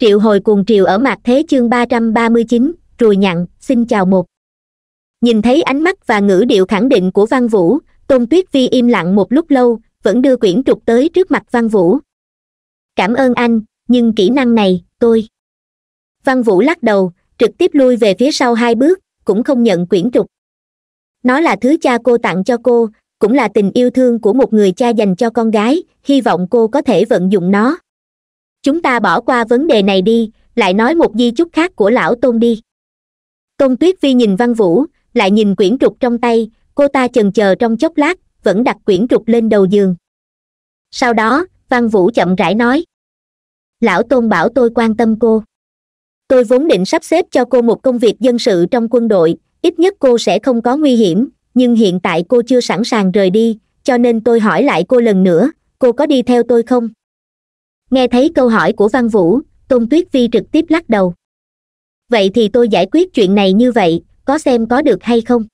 triệu hồi cuồng triều ở mặt thế chương ba trăm ba mươi chín ruồi nhặn xin chào một nhìn thấy ánh mắt và ngữ điệu khẳng định của văn vũ tôn tuyết vi im lặng một lúc lâu vẫn đưa quyển trục tới trước mặt văn vũ cảm ơn anh nhưng kỹ năng này tôi văn vũ lắc đầu trực tiếp lui về phía sau hai bước cũng không nhận quyển trục nó là thứ cha cô tặng cho cô cũng là tình yêu thương của một người cha dành cho con gái hy vọng cô có thể vận dụng nó chúng ta bỏ qua vấn đề này đi lại nói một di chúc khác của lão tôn đi tôn tuyết vi nhìn văn vũ lại nhìn quyển trục trong tay cô ta chần chờ trong chốc lát vẫn đặt quyển trục lên đầu giường sau đó văn vũ chậm rãi nói lão tôn bảo tôi quan tâm cô tôi vốn định sắp xếp cho cô một công việc dân sự trong quân đội ít nhất cô sẽ không có nguy hiểm nhưng hiện tại cô chưa sẵn sàng rời đi cho nên tôi hỏi lại cô lần nữa cô có đi theo tôi không nghe thấy câu hỏi của văn vũ tôn tuyết vi trực tiếp lắc đầu vậy thì tôi giải quyết chuyện này như vậy có xem có được hay không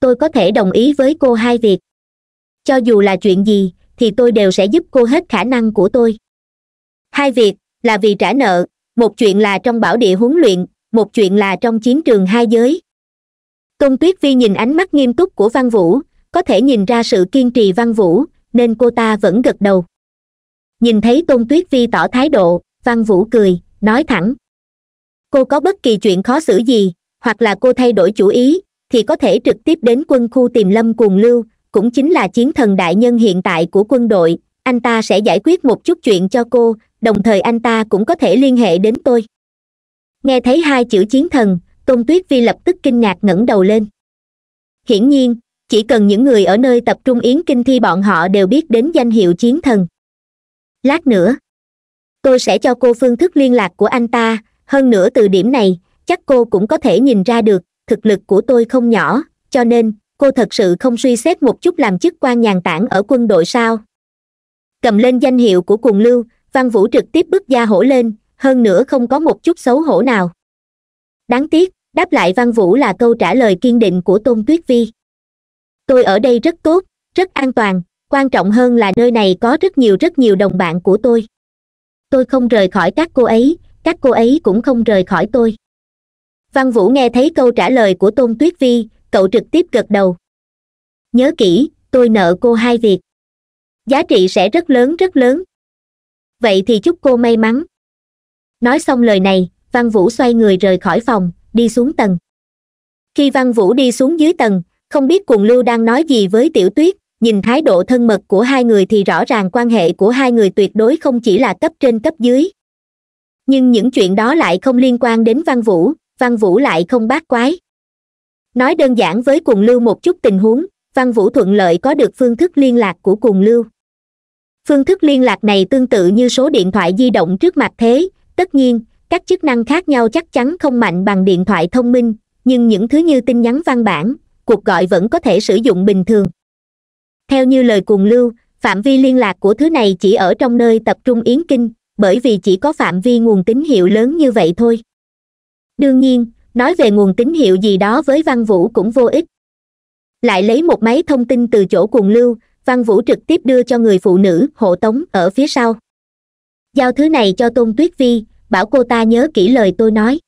tôi có thể đồng ý với cô hai việc cho dù là chuyện gì thì tôi đều sẽ giúp cô hết khả năng của tôi hai việc là vì trả nợ một chuyện là trong bảo địa huấn luyện một chuyện là trong chiến trường hai giới tôn tuyết vi nhìn ánh mắt nghiêm túc của văn vũ có thể nhìn ra sự kiên trì văn vũ nên cô ta vẫn gật đầu nhìn thấy tôn tuyết vi tỏ thái độ văn vũ cười nói thẳng cô có bất kỳ chuyện khó xử gì hoặc là cô thay đổi chủ ý thì có thể trực tiếp đến quân khu tìm lâm cuồng lưu cũng chính là chiến thần đại nhân hiện tại của quân đội anh ta sẽ giải quyết một chút chuyện cho cô đồng thời anh ta cũng có thể liên hệ đến tôi nghe thấy hai chữ chiến thần tôn tuyết vi lập tức kinh ngạc ngẩng đầu lên hiển nhiên chỉ cần những người ở nơi tập trung yến kinh thi bọn họ đều biết đến danh hiệu chiến thần lát nữa tôi sẽ cho cô phương thức liên lạc của anh ta hơn nữa từ điểm này chắc cô cũng có thể nhìn ra được thực lực của tôi không nhỏ cho nên cô thật sự không suy xét một chút làm chức quan nhàn tản ở quân đội sao cầm lên danh hiệu của cuồng lưu văn vũ trực tiếp bước da hổ lên hơn nữa không có một chút xấu hổ nào đáng tiếc đáp lại văn vũ là câu trả lời kiên định của tôn tuyết vi tôi ở đây rất tốt rất an toàn quan trọng hơn là nơi này có rất nhiều rất nhiều đồng bạn của tôi tôi không rời khỏi các cô ấy các cô ấy cũng không rời khỏi tôi văn vũ nghe thấy câu trả lời của tôn tuyết vi cậu trực tiếp gật đầu nhớ kỹ tôi nợ cô hai việc giá trị sẽ rất lớn rất lớn vậy thì chúc cô may mắn nói xong lời này văn vũ xoay người rời khỏi phòng đi xuống tầng khi văn vũ đi xuống dưới tầng không biết cuồng lưu đang nói gì với tiểu tuyết nhìn thái độ thân mật của hai người thì rõ ràng quan hệ của hai người tuyệt đối không chỉ là cấp trên cấp dưới nhưng những chuyện đó lại không liên quan đến văn vũ văn vũ lại không bác quái nói đơn giản với cùng lưu một chút tình huống văn vũ thuận lợi có được phương thức liên lạc của cùng lưu phương thức liên lạc này tương tự như số điện thoại di động trước mặt thế tất nhiên các chức năng khác nhau chắc chắn không mạnh bằng điện thoại thông minh nhưng những thứ như tin nhắn văn bản cuộc gọi vẫn có thể sử dụng bình thường theo như lời cuồng lưu phạm vi liên lạc của thứ này chỉ ở trong nơi tập trung yến kinh bởi vì chỉ có phạm vi nguồn tín hiệu lớn như vậy thôi đương nhiên nói về nguồn tín hiệu gì đó với văn vũ cũng vô ích lại lấy một máy thông tin từ chỗ cuồng lưu văn vũ trực tiếp đưa cho người phụ nữ hộ tống ở phía sau giao thứ này cho tôn tuyết vi bảo cô ta nhớ kỹ lời tôi nói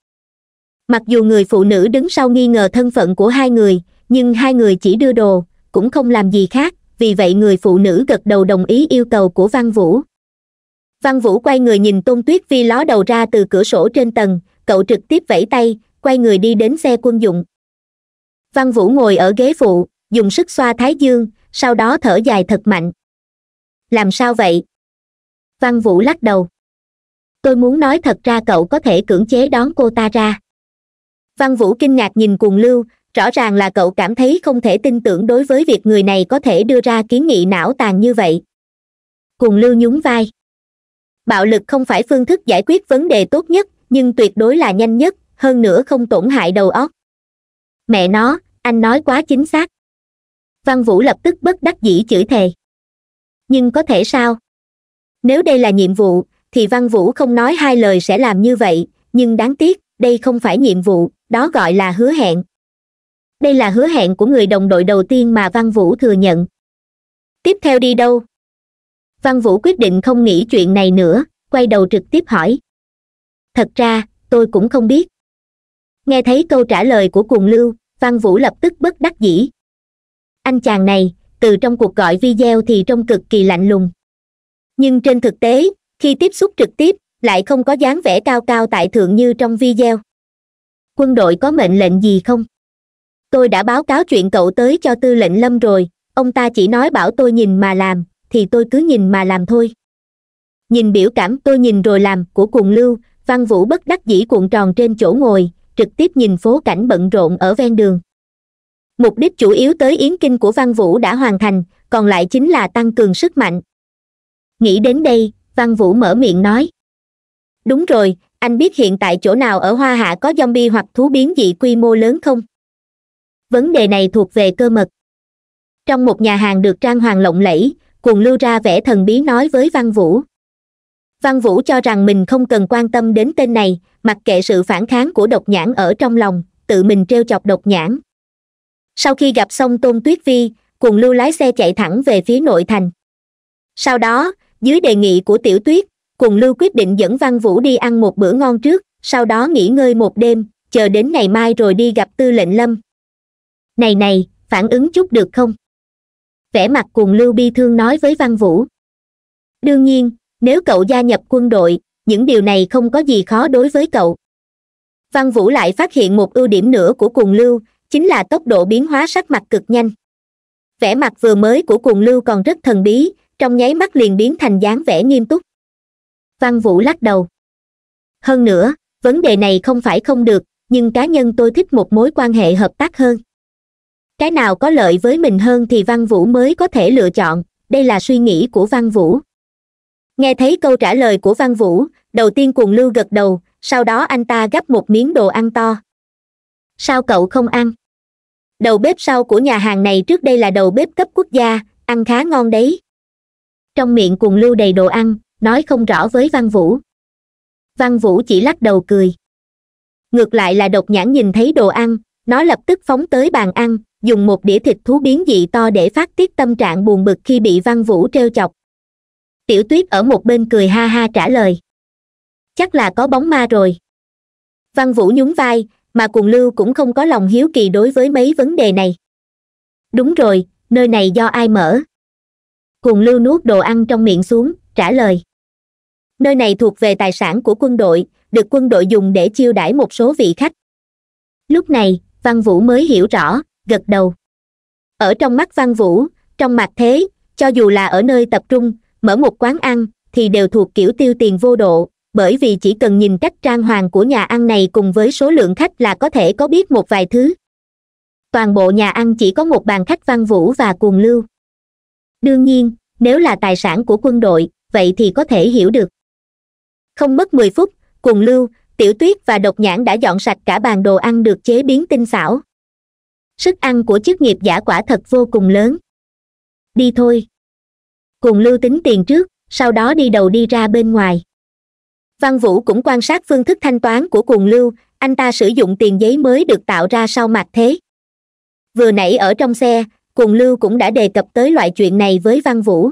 mặc dù người phụ nữ đứng sau nghi ngờ thân phận của hai người nhưng hai người chỉ đưa đồ cũng không làm gì khác vì vậy người phụ nữ gật đầu đồng ý yêu cầu của văn vũ văn vũ quay người nhìn tôn tuyết vi ló đầu ra từ cửa sổ trên tầng cậu trực tiếp vẫy tay quay người đi đến xe quân dụng văn vũ ngồi ở ghế phụ dùng sức xoa thái dương sau đó thở dài thật mạnh làm sao vậy văn vũ lắc đầu tôi muốn nói thật ra cậu có thể cưỡng chế đón cô ta ra văn vũ kinh ngạc nhìn cuồng lưu rõ ràng là cậu cảm thấy không thể tin tưởng đối với việc người này có thể đưa ra kiến nghị não tàn như vậy cùng lưu nhún vai bạo lực không phải phương thức giải quyết vấn đề tốt nhất nhưng tuyệt đối là nhanh nhất hơn nữa không tổn hại đầu óc mẹ nó anh nói quá chính xác văn vũ lập tức bất đắc dĩ chửi thề nhưng có thể sao nếu đây là nhiệm vụ thì văn vũ không nói hai lời sẽ làm như vậy nhưng đáng tiếc đây không phải nhiệm vụ đó gọi là hứa hẹn đây là hứa hẹn của người đồng đội đầu tiên mà văn vũ thừa nhận tiếp theo đi đâu văn vũ quyết định không nghĩ chuyện này nữa quay đầu trực tiếp hỏi thật ra tôi cũng không biết nghe thấy câu trả lời của cuồng lưu văn vũ lập tức bất đắc dĩ anh chàng này từ trong cuộc gọi video thì trông cực kỳ lạnh lùng nhưng trên thực tế khi tiếp xúc trực tiếp lại không có dáng vẻ cao cao tại thượng như trong video quân đội có mệnh lệnh gì không tôi đã báo cáo chuyện cậu tới cho tư lệnh lâm rồi ông ta chỉ nói bảo tôi nhìn mà làm thì tôi cứ nhìn mà làm thôi nhìn biểu cảm tôi nhìn rồi làm của cuồng lưu văn vũ bất đắc dĩ cuộn tròn trên chỗ ngồi trực tiếp nhìn phố cảnh bận rộn ở ven đường mục đích chủ yếu tới yến kinh của văn vũ đã hoàn thành còn lại chính là tăng cường sức mạnh nghĩ đến đây văn vũ mở miệng nói đúng rồi anh biết hiện tại chỗ nào ở hoa hạ có zombie hoặc thú biến dị quy mô lớn không vấn đề này thuộc về cơ mật trong một nhà hàng được trang hoàng lộng lẫy cuồng lưu ra vẻ thần bí nói với văn vũ văn vũ cho rằng mình không cần quan tâm đến tên này mặc kệ sự phản kháng của độc nhãn ở trong lòng tự mình treo chọc độc nhãn sau khi gặp xong tôn tuyết vi cuồng lưu lái xe chạy thẳng về phía nội thành sau đó dưới đề nghị của tiểu tuyết cuồng lưu quyết định dẫn văn vũ đi ăn một bữa ngon trước sau đó nghỉ ngơi một đêm chờ đến ngày mai rồi đi gặp tư lệnh lâm này này phản ứng chút được không vẻ mặt cuồng lưu bi thương nói với văn vũ đương nhiên nếu cậu gia nhập quân đội những điều này không có gì khó đối với cậu văn vũ lại phát hiện một ưu điểm nữa của cuồng lưu chính là tốc độ biến hóa sắc mặt cực nhanh vẻ mặt vừa mới của cuồng lưu còn rất thần bí trong nháy mắt liền biến thành dáng vẻ nghiêm túc văn vũ lắc đầu hơn nữa vấn đề này không phải không được nhưng cá nhân tôi thích một mối quan hệ hợp tác hơn cái nào có lợi với mình hơn thì văn vũ mới có thể lựa chọn đây là suy nghĩ của văn vũ nghe thấy câu trả lời của văn vũ đầu tiên cuồng lưu gật đầu sau đó anh ta gấp một miếng đồ ăn to sao cậu không ăn đầu bếp sau của nhà hàng này trước đây là đầu bếp cấp quốc gia ăn khá ngon đấy trong miệng cuồng lưu đầy đồ ăn nói không rõ với văn vũ văn vũ chỉ lắc đầu cười ngược lại là độc nhãn nhìn thấy đồ ăn nó lập tức phóng tới bàn ăn dùng một đĩa thịt thú biến dị to để phát tiết tâm trạng buồn bực khi bị văn vũ trêu chọc tiểu tuyết ở một bên cười ha ha trả lời chắc là có bóng ma rồi văn vũ nhún vai mà cùng lưu cũng không có lòng hiếu kỳ đối với mấy vấn đề này đúng rồi nơi này do ai mở cùng lưu nuốt đồ ăn trong miệng xuống trả lời nơi này thuộc về tài sản của quân đội được quân đội dùng để chiêu đãi một số vị khách lúc này văn vũ mới hiểu rõ gật đầu ở trong mắt văn vũ trong mặt thế cho dù là ở nơi tập trung mở một quán ăn thì đều thuộc kiểu tiêu tiền vô độ bởi vì chỉ cần nhìn cách trang hoàng của nhà ăn này cùng với số lượng khách là có thể có biết một vài thứ toàn bộ nhà ăn chỉ có một bàn khách văn vũ và cuồng lưu đương nhiên nếu là tài sản của quân đội vậy thì có thể hiểu được không mất mười phút cuồng lưu tiểu tuyết và độc nhãn đã dọn sạch cả bàn đồ ăn được chế biến tinh xảo sức ăn của chức nghiệp giả quả thật vô cùng lớn đi thôi cùng lưu tính tiền trước sau đó đi đầu đi ra bên ngoài văn vũ cũng quan sát phương thức thanh toán của cuồng lưu anh ta sử dụng tiền giấy mới được tạo ra sau mặt thế vừa nãy ở trong xe cuồng lưu cũng đã đề cập tới loại chuyện này với văn vũ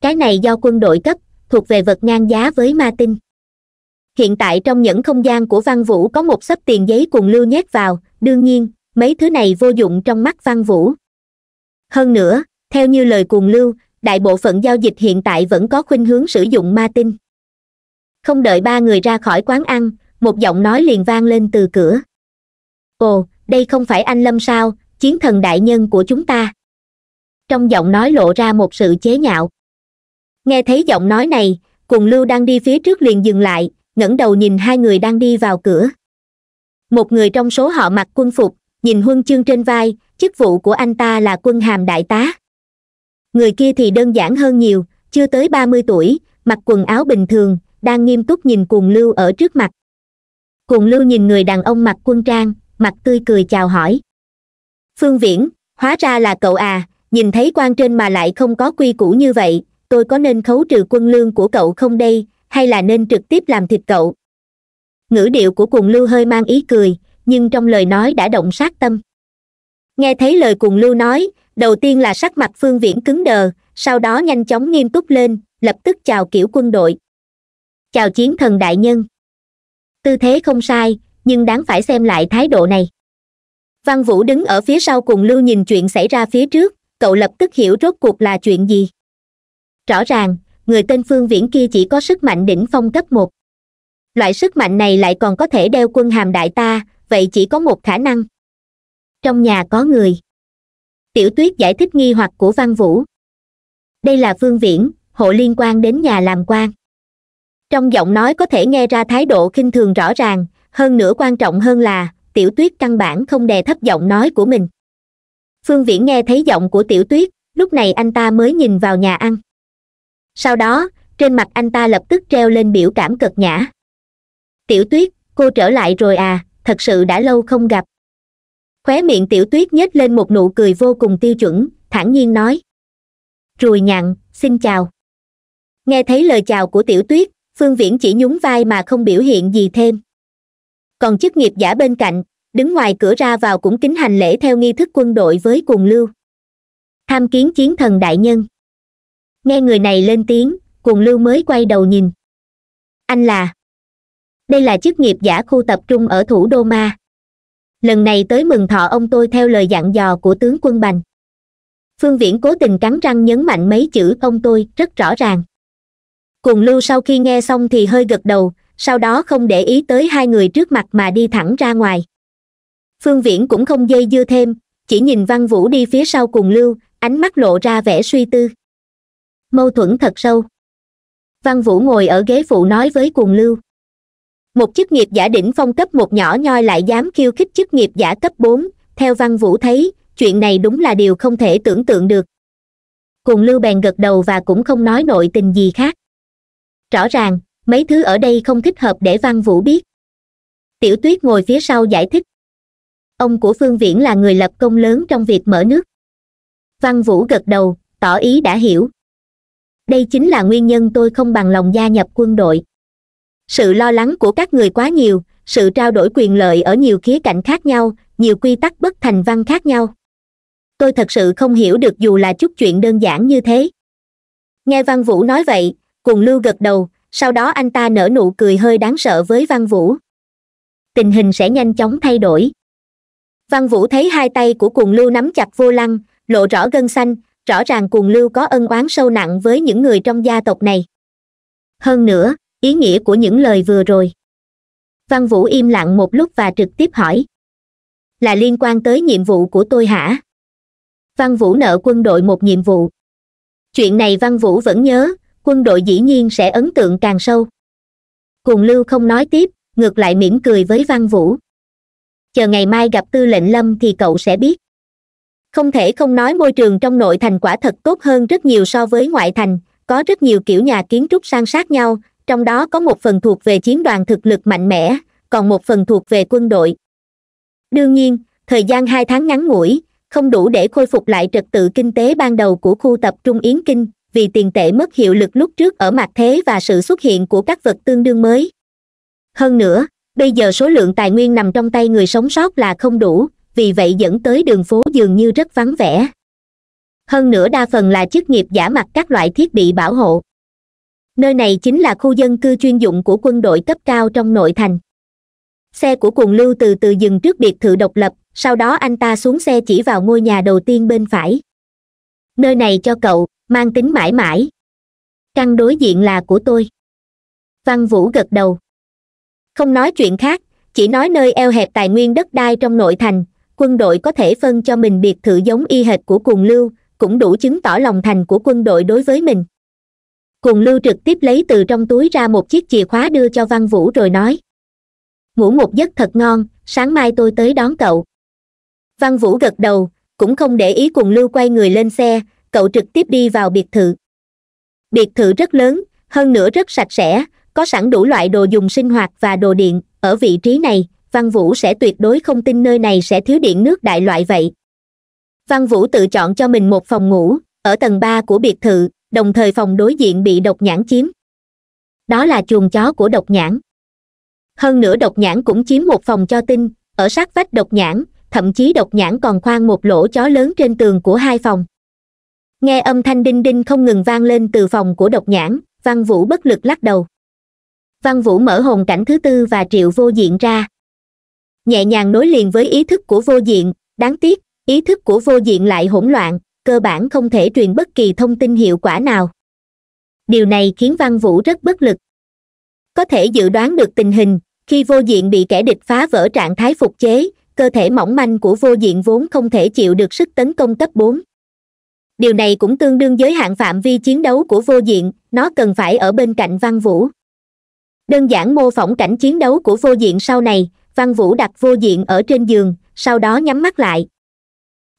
cái này do quân đội cấp thuộc về vật ngang giá với ma tinh hiện tại trong những không gian của văn vũ có một sấp tiền giấy cuồng lưu nhét vào đương nhiên mấy thứ này vô dụng trong mắt văn vũ hơn nữa theo như lời cuồng lưu đại bộ phận giao dịch hiện tại vẫn có khuynh hướng sử dụng ma tinh không đợi ba người ra khỏi quán ăn một giọng nói liền vang lên từ cửa ồ đây không phải anh lâm sao chiến thần đại nhân của chúng ta trong giọng nói lộ ra một sự chế nhạo nghe thấy giọng nói này cùng lưu đang đi phía trước liền dừng lại ngẩng đầu nhìn hai người đang đi vào cửa một người trong số họ mặc quân phục nhìn huân chương trên vai chức vụ của anh ta là quân hàm đại tá người kia thì đơn giản hơn nhiều chưa tới ba mươi tuổi mặc quần áo bình thường đang nghiêm túc nhìn cuồng lưu ở trước mặt cuồng lưu nhìn người đàn ông mặc quân trang mặt tươi cười chào hỏi phương viễn hóa ra là cậu à nhìn thấy quan trên mà lại không có quy củ như vậy tôi có nên khấu trừ quân lương của cậu không đây hay là nên trực tiếp làm thịt cậu ngữ điệu của cuồng lưu hơi mang ý cười nhưng trong lời nói đã động sát tâm nghe thấy lời cùng lưu nói đầu tiên là sắc mặt phương viễn cứng đờ sau đó nhanh chóng nghiêm túc lên lập tức chào kiểu quân đội chào chiến thần đại nhân tư thế không sai nhưng đáng phải xem lại thái độ này văn vũ đứng ở phía sau cùng lưu nhìn chuyện xảy ra phía trước cậu lập tức hiểu rốt cuộc là chuyện gì rõ ràng người tên phương viễn kia chỉ có sức mạnh đỉnh phong cấp một loại sức mạnh này lại còn có thể đeo quân hàm đại ta vậy chỉ có một khả năng trong nhà có người tiểu tuyết giải thích nghi hoặc của văn vũ đây là phương viễn hộ liên quan đến nhà làm quan trong giọng nói có thể nghe ra thái độ khinh thường rõ ràng hơn nữa quan trọng hơn là tiểu tuyết căn bản không đè thấp giọng nói của mình phương viễn nghe thấy giọng của tiểu tuyết lúc này anh ta mới nhìn vào nhà ăn sau đó trên mặt anh ta lập tức treo lên biểu cảm cực nhã tiểu tuyết cô trở lại rồi à thật sự đã lâu không gặp khóe miệng tiểu tuyết nhếch lên một nụ cười vô cùng tiêu chuẩn thản nhiên nói rùi nhặn xin chào nghe thấy lời chào của tiểu tuyết phương viễn chỉ nhún vai mà không biểu hiện gì thêm còn chức nghiệp giả bên cạnh đứng ngoài cửa ra vào cũng kính hành lễ theo nghi thức quân đội với cuồng lưu tham kiến chiến thần đại nhân nghe người này lên tiếng cuồng lưu mới quay đầu nhìn anh là đây là chức nghiệp giả khu tập trung ở thủ đô ma lần này tới mừng thọ ông tôi theo lời dặn dò của tướng quân bành phương viễn cố tình cắn răng nhấn mạnh mấy chữ ông tôi rất rõ ràng cùng lưu sau khi nghe xong thì hơi gật đầu sau đó không để ý tới hai người trước mặt mà đi thẳng ra ngoài phương viễn cũng không dây dưa thêm chỉ nhìn văn vũ đi phía sau cùng lưu ánh mắt lộ ra vẻ suy tư mâu thuẫn thật sâu văn vũ ngồi ở ghế phụ nói với cùng lưu một chức nghiệp giả đỉnh phong cấp một nhỏ nhoi lại dám khiêu khích chức nghiệp giả cấp bốn theo văn vũ thấy chuyện này đúng là điều không thể tưởng tượng được cùng lưu bèn gật đầu và cũng không nói nội tình gì khác rõ ràng mấy thứ ở đây không thích hợp để văn vũ biết tiểu tuyết ngồi phía sau giải thích ông của phương viễn là người lập công lớn trong việc mở nước văn vũ gật đầu tỏ ý đã hiểu đây chính là nguyên nhân tôi không bằng lòng gia nhập quân đội sự lo lắng của các người quá nhiều sự trao đổi quyền lợi ở nhiều khía cạnh khác nhau nhiều quy tắc bất thành văn khác nhau tôi thật sự không hiểu được dù là chút chuyện đơn giản như thế nghe văn vũ nói vậy cùng lưu gật đầu sau đó anh ta nở nụ cười hơi đáng sợ với văn vũ tình hình sẽ nhanh chóng thay đổi văn vũ thấy hai tay của cùng lưu nắm chặt vô lăng lộ rõ gân xanh rõ ràng cùng lưu có ân oán sâu nặng với những người trong gia tộc này hơn nữa ý nghĩa của những lời vừa rồi văn vũ im lặng một lúc và trực tiếp hỏi là liên quan tới nhiệm vụ của tôi hả văn vũ nợ quân đội một nhiệm vụ chuyện này văn vũ vẫn nhớ quân đội dĩ nhiên sẽ ấn tượng càng sâu cùng lưu không nói tiếp ngược lại mỉm cười với văn vũ chờ ngày mai gặp tư lệnh lâm thì cậu sẽ biết không thể không nói môi trường trong nội thành quả thật tốt hơn rất nhiều so với ngoại thành có rất nhiều kiểu nhà kiến trúc sang sát nhau trong đó có một phần thuộc về chiến đoàn thực lực mạnh mẽ còn một phần thuộc về quân đội đương nhiên thời gian hai tháng ngắn ngủi không đủ để khôi phục lại trật tự kinh tế ban đầu của khu tập trung yến kinh vì tiền tệ mất hiệu lực lúc trước ở mặt thế và sự xuất hiện của các vật tương đương mới hơn nữa bây giờ số lượng tài nguyên nằm trong tay người sống sót là không đủ vì vậy dẫn tới đường phố dường như rất vắng vẻ hơn nữa đa phần là chức nghiệp giả mặt các loại thiết bị bảo hộ nơi này chính là khu dân cư chuyên dụng của quân đội cấp cao trong nội thành xe của cuồng lưu từ từ dừng trước biệt thự độc lập sau đó anh ta xuống xe chỉ vào ngôi nhà đầu tiên bên phải nơi này cho cậu mang tính mãi mãi căn đối diện là của tôi văn vũ gật đầu không nói chuyện khác chỉ nói nơi eo hẹp tài nguyên đất đai trong nội thành quân đội có thể phân cho mình biệt thự giống y hệt của cuồng lưu cũng đủ chứng tỏ lòng thành của quân đội đối với mình cùng lưu trực tiếp lấy từ trong túi ra một chiếc chìa khóa đưa cho văn vũ rồi nói ngủ một giấc thật ngon sáng mai tôi tới đón cậu văn vũ gật đầu cũng không để ý cùng lưu quay người lên xe cậu trực tiếp đi vào biệt thự biệt thự rất lớn hơn nữa rất sạch sẽ có sẵn đủ loại đồ dùng sinh hoạt và đồ điện ở vị trí này văn vũ sẽ tuyệt đối không tin nơi này sẽ thiếu điện nước đại loại vậy văn vũ tự chọn cho mình một phòng ngủ ở tầng ba của biệt thự đồng thời phòng đối diện bị độc nhãn chiếm đó là chuồng chó của độc nhãn hơn nữa độc nhãn cũng chiếm một phòng cho tinh ở sát vách độc nhãn thậm chí độc nhãn còn khoan một lỗ chó lớn trên tường của hai phòng nghe âm thanh đinh đinh không ngừng vang lên từ phòng của độc nhãn văn vũ bất lực lắc đầu văn vũ mở hồn cảnh thứ tư và triệu vô diện ra nhẹ nhàng nối liền với ý thức của vô diện đáng tiếc ý thức của vô diện lại hỗn loạn cơ bản không thể truyền bất kỳ thông tin hiệu quả nào điều này khiến văn vũ rất bất lực có thể dự đoán được tình hình khi vô diện bị kẻ địch phá vỡ trạng thái phục chế cơ thể mỏng manh của vô diện vốn không thể chịu được sức tấn công cấp bốn điều này cũng tương đương giới hạn phạm vi chiến đấu của vô diện nó cần phải ở bên cạnh văn vũ đơn giản mô phỏng cảnh chiến đấu của vô diện sau này văn vũ đặt vô diện ở trên giường sau đó nhắm mắt lại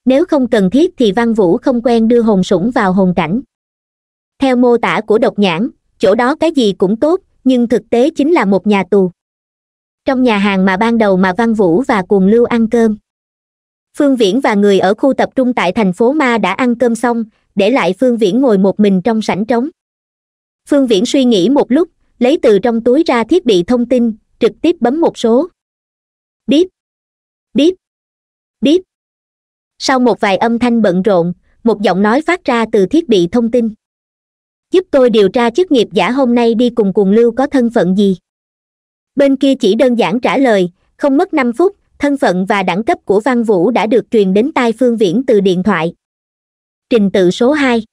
nếu không cần thiết thì văn vũ không quen đưa hồn sủng vào hồn cảnh theo mô tả của độc nhãn chỗ đó cái gì cũng tốt nhưng thực tế chính là một nhà tù trong nhà hàng mà ban đầu mà văn vũ và cuồng lưu ăn cơm phương viễn và người ở khu tập trung tại thành phố ma đã ăn cơm xong để lại phương viễn ngồi một mình trong sảnh trống phương viễn suy nghĩ một lúc lấy từ trong túi ra thiết bị thông tin trực tiếp bấm một số bíp bíp bíp sau một vài âm thanh bận rộn một giọng nói phát ra từ thiết bị thông tin giúp tôi điều tra chức nghiệp giả hôm nay đi cùng cuồng lưu có thân phận gì bên kia chỉ đơn giản trả lời không mất năm phút thân phận và đẳng cấp của văn vũ đã được truyền đến tai phương viễn từ điện thoại trình tự số hai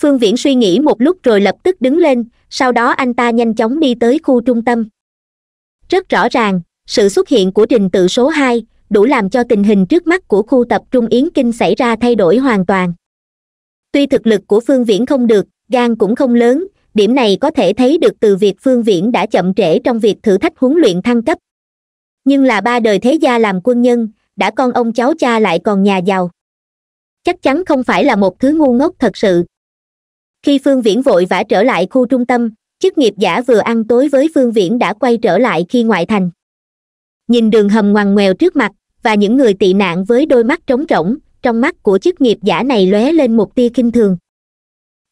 phương viễn suy nghĩ một lúc rồi lập tức đứng lên sau đó anh ta nhanh chóng đi tới khu trung tâm rất rõ ràng sự xuất hiện của trình tự số hai đủ làm cho tình hình trước mắt của khu tập trung yến kinh xảy ra thay đổi hoàn toàn tuy thực lực của phương viễn không được gan cũng không lớn điểm này có thể thấy được từ việc phương viễn đã chậm trễ trong việc thử thách huấn luyện thăng cấp nhưng là ba đời thế gia làm quân nhân đã con ông cháu cha lại còn nhà giàu chắc chắn không phải là một thứ ngu ngốc thật sự khi phương viễn vội vã trở lại khu trung tâm chức nghiệp giả vừa ăn tối với phương viễn đã quay trở lại khi ngoại thành nhìn đường hầm ngoằn ngoèo trước mặt và những người tị nạn với đôi mắt trống rỗng trong mắt của chức nghiệp giả này lóe lên một tia kinh thường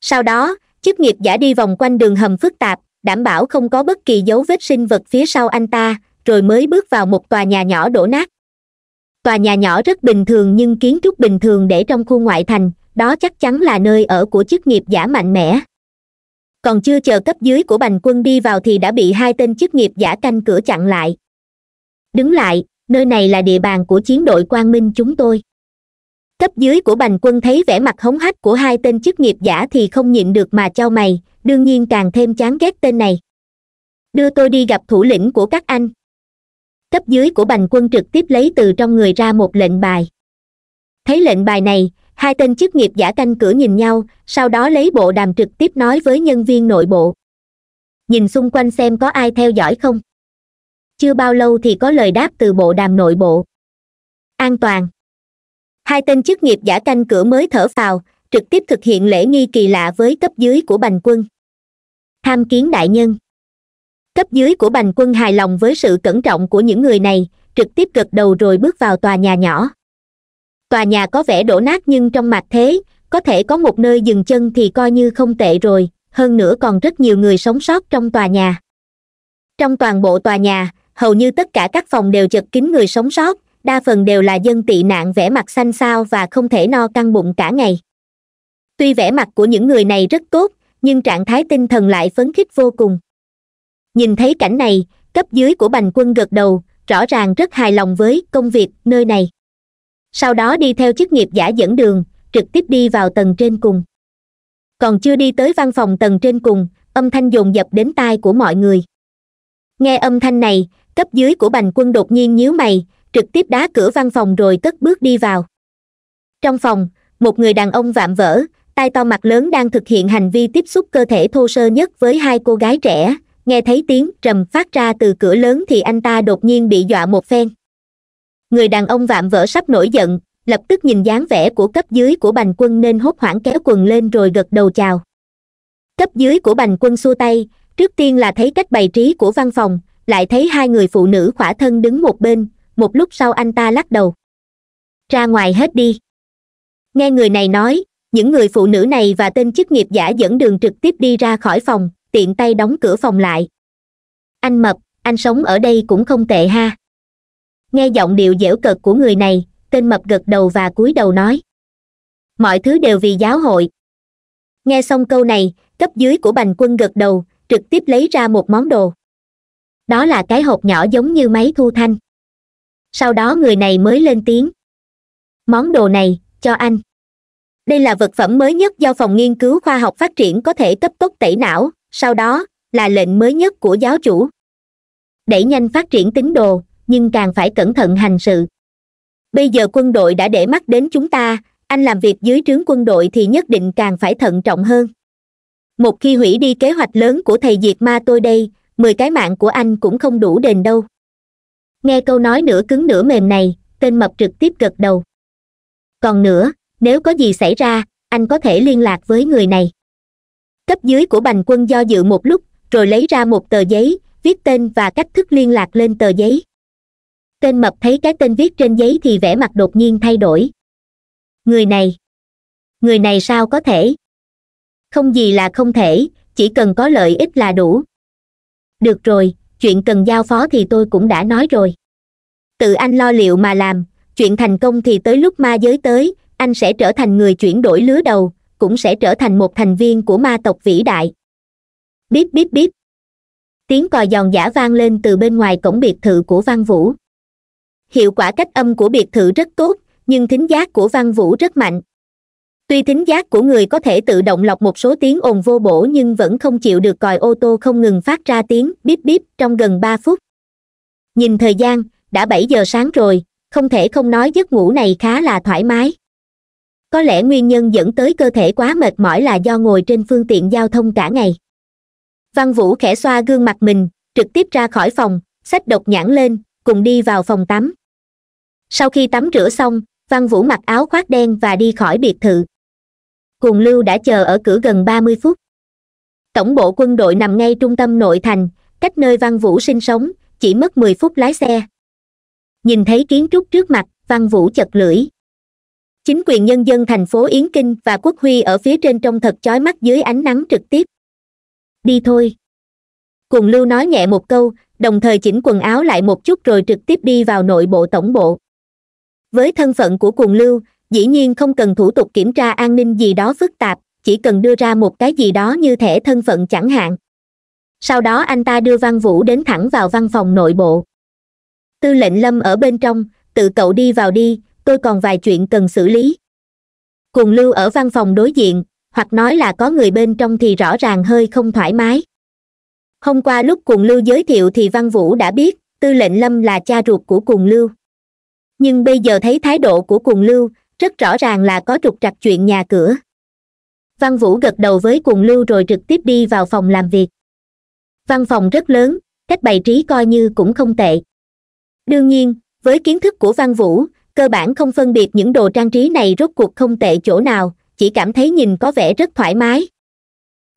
sau đó chức nghiệp giả đi vòng quanh đường hầm phức tạp đảm bảo không có bất kỳ dấu vết sinh vật phía sau anh ta rồi mới bước vào một tòa nhà nhỏ đổ nát tòa nhà nhỏ rất bình thường nhưng kiến trúc bình thường để trong khu ngoại thành đó chắc chắn là nơi ở của chức nghiệp giả mạnh mẽ còn chưa chờ cấp dưới của bành quân đi vào thì đã bị hai tên chức nghiệp giả canh cửa chặn lại đứng lại nơi này là địa bàn của chiến đội quang minh chúng tôi cấp dưới của bành quân thấy vẻ mặt hống hách của hai tên chức nghiệp giả thì không nhịn được mà cho mày đương nhiên càng thêm chán ghét tên này đưa tôi đi gặp thủ lĩnh của các anh cấp dưới của bành quân trực tiếp lấy từ trong người ra một lệnh bài thấy lệnh bài này hai tên chức nghiệp giả canh cửa nhìn nhau sau đó lấy bộ đàm trực tiếp nói với nhân viên nội bộ nhìn xung quanh xem có ai theo dõi không chưa bao lâu thì có lời đáp từ bộ đàm nội bộ an toàn hai tên chức nghiệp giả canh cửa mới thở phào trực tiếp thực hiện lễ nghi kỳ lạ với cấp dưới của bành quân tham kiến đại nhân cấp dưới của bành quân hài lòng với sự cẩn trọng của những người này trực tiếp gật đầu rồi bước vào tòa nhà nhỏ tòa nhà có vẻ đổ nát nhưng trong mặt thế có thể có một nơi dừng chân thì coi như không tệ rồi hơn nữa còn rất nhiều người sống sót trong tòa nhà trong toàn bộ tòa nhà hầu như tất cả các phòng đều chật kín người sống sót đa phần đều là dân tị nạn vẻ mặt xanh xao và không thể no căng bụng cả ngày tuy vẻ mặt của những người này rất tốt nhưng trạng thái tinh thần lại phấn khích vô cùng nhìn thấy cảnh này cấp dưới của bành quân gật đầu rõ ràng rất hài lòng với công việc nơi này sau đó đi theo chức nghiệp giả dẫn đường trực tiếp đi vào tầng trên cùng còn chưa đi tới văn phòng tầng trên cùng âm thanh dồn dập đến tai của mọi người nghe âm thanh này cấp dưới của bành quân đột nhiên nhíu mày trực tiếp đá cửa văn phòng rồi cất bước đi vào trong phòng một người đàn ông vạm vỡ tai to mặt lớn đang thực hiện hành vi tiếp xúc cơ thể thô sơ nhất với hai cô gái trẻ nghe thấy tiếng trầm phát ra từ cửa lớn thì anh ta đột nhiên bị dọa một phen người đàn ông vạm vỡ sắp nổi giận lập tức nhìn dáng vẻ của cấp dưới của bành quân nên hốt hoảng kéo quần lên rồi gật đầu chào cấp dưới của bành quân xua tay trước tiên là thấy cách bày trí của văn phòng lại thấy hai người phụ nữ khỏa thân đứng một bên một lúc sau anh ta lắc đầu ra ngoài hết đi nghe người này nói những người phụ nữ này và tên chức nghiệp giả dẫn đường trực tiếp đi ra khỏi phòng tiện tay đóng cửa phòng lại anh mập anh sống ở đây cũng không tệ ha nghe giọng điệu dễu cợt của người này tên mập gật đầu và cúi đầu nói mọi thứ đều vì giáo hội nghe xong câu này cấp dưới của bành quân gật đầu trực tiếp lấy ra một món đồ đó là cái hộp nhỏ giống như máy thu thanh sau đó người này mới lên tiếng món đồ này cho anh đây là vật phẩm mới nhất do phòng nghiên cứu khoa học phát triển có thể cấp tốc tẩy não sau đó là lệnh mới nhất của giáo chủ đẩy nhanh phát triển tín đồ nhưng càng phải cẩn thận hành sự bây giờ quân đội đã để mắt đến chúng ta anh làm việc dưới trướng quân đội thì nhất định càng phải thận trọng hơn một khi hủy đi kế hoạch lớn của thầy diệt ma tôi đây mười cái mạng của anh cũng không đủ đền đâu nghe câu nói nửa cứng nửa mềm này tên mập trực tiếp gật đầu còn nữa nếu có gì xảy ra anh có thể liên lạc với người này cấp dưới của bành quân do dự một lúc rồi lấy ra một tờ giấy viết tên và cách thức liên lạc lên tờ giấy tên mập thấy cái tên viết trên giấy thì vẻ mặt đột nhiên thay đổi người này người này sao có thể không gì là không thể chỉ cần có lợi ích là đủ được rồi chuyện cần giao phó thì tôi cũng đã nói rồi tự anh lo liệu mà làm chuyện thành công thì tới lúc ma giới tới anh sẽ trở thành người chuyển đổi lứa đầu cũng sẽ trở thành một thành viên của ma tộc vĩ đại bíp bíp bíp tiếng còi giòn giả vang lên từ bên ngoài cổng biệt thự của văn vũ hiệu quả cách âm của biệt thự rất tốt nhưng thính giác của văn vũ rất mạnh tuy tính giác của người có thể tự động lọc một số tiếng ồn vô bổ nhưng vẫn không chịu được còi ô tô không ngừng phát ra tiếng bíp bíp trong gần ba phút nhìn thời gian đã bảy giờ sáng rồi không thể không nói giấc ngủ này khá là thoải mái có lẽ nguyên nhân dẫn tới cơ thể quá mệt mỏi là do ngồi trên phương tiện giao thông cả ngày văn vũ khẽ xoa gương mặt mình trực tiếp ra khỏi phòng xách độc nhãn lên cùng đi vào phòng tắm sau khi tắm rửa xong văn vũ mặc áo khoác đen và đi khỏi biệt thự cùng lưu đã chờ ở cửa gần ba mươi phút tổng bộ quân đội nằm ngay trung tâm nội thành cách nơi văn vũ sinh sống chỉ mất mười phút lái xe nhìn thấy kiến trúc trước mặt văn vũ chật lưỡi chính quyền nhân dân thành phố yến kinh và quốc huy ở phía trên trông thật chói mắt dưới ánh nắng trực tiếp đi thôi cùng lưu nói nhẹ một câu đồng thời chỉnh quần áo lại một chút rồi trực tiếp đi vào nội bộ tổng bộ với thân phận của cùng lưu dĩ nhiên không cần thủ tục kiểm tra an ninh gì đó phức tạp chỉ cần đưa ra một cái gì đó như thẻ thân phận chẳng hạn sau đó anh ta đưa văn vũ đến thẳng vào văn phòng nội bộ tư lệnh lâm ở bên trong tự cậu đi vào đi tôi còn vài chuyện cần xử lý cùng lưu ở văn phòng đối diện hoặc nói là có người bên trong thì rõ ràng hơi không thoải mái hôm qua lúc cùng lưu giới thiệu thì văn vũ đã biết tư lệnh lâm là cha ruột của cùng lưu nhưng bây giờ thấy thái độ của cùng lưu rất rõ ràng là có trục trặc chuyện nhà cửa văn vũ gật đầu với cuồng lưu rồi trực tiếp đi vào phòng làm việc văn phòng rất lớn cách bày trí coi như cũng không tệ đương nhiên với kiến thức của văn vũ cơ bản không phân biệt những đồ trang trí này rốt cuộc không tệ chỗ nào chỉ cảm thấy nhìn có vẻ rất thoải mái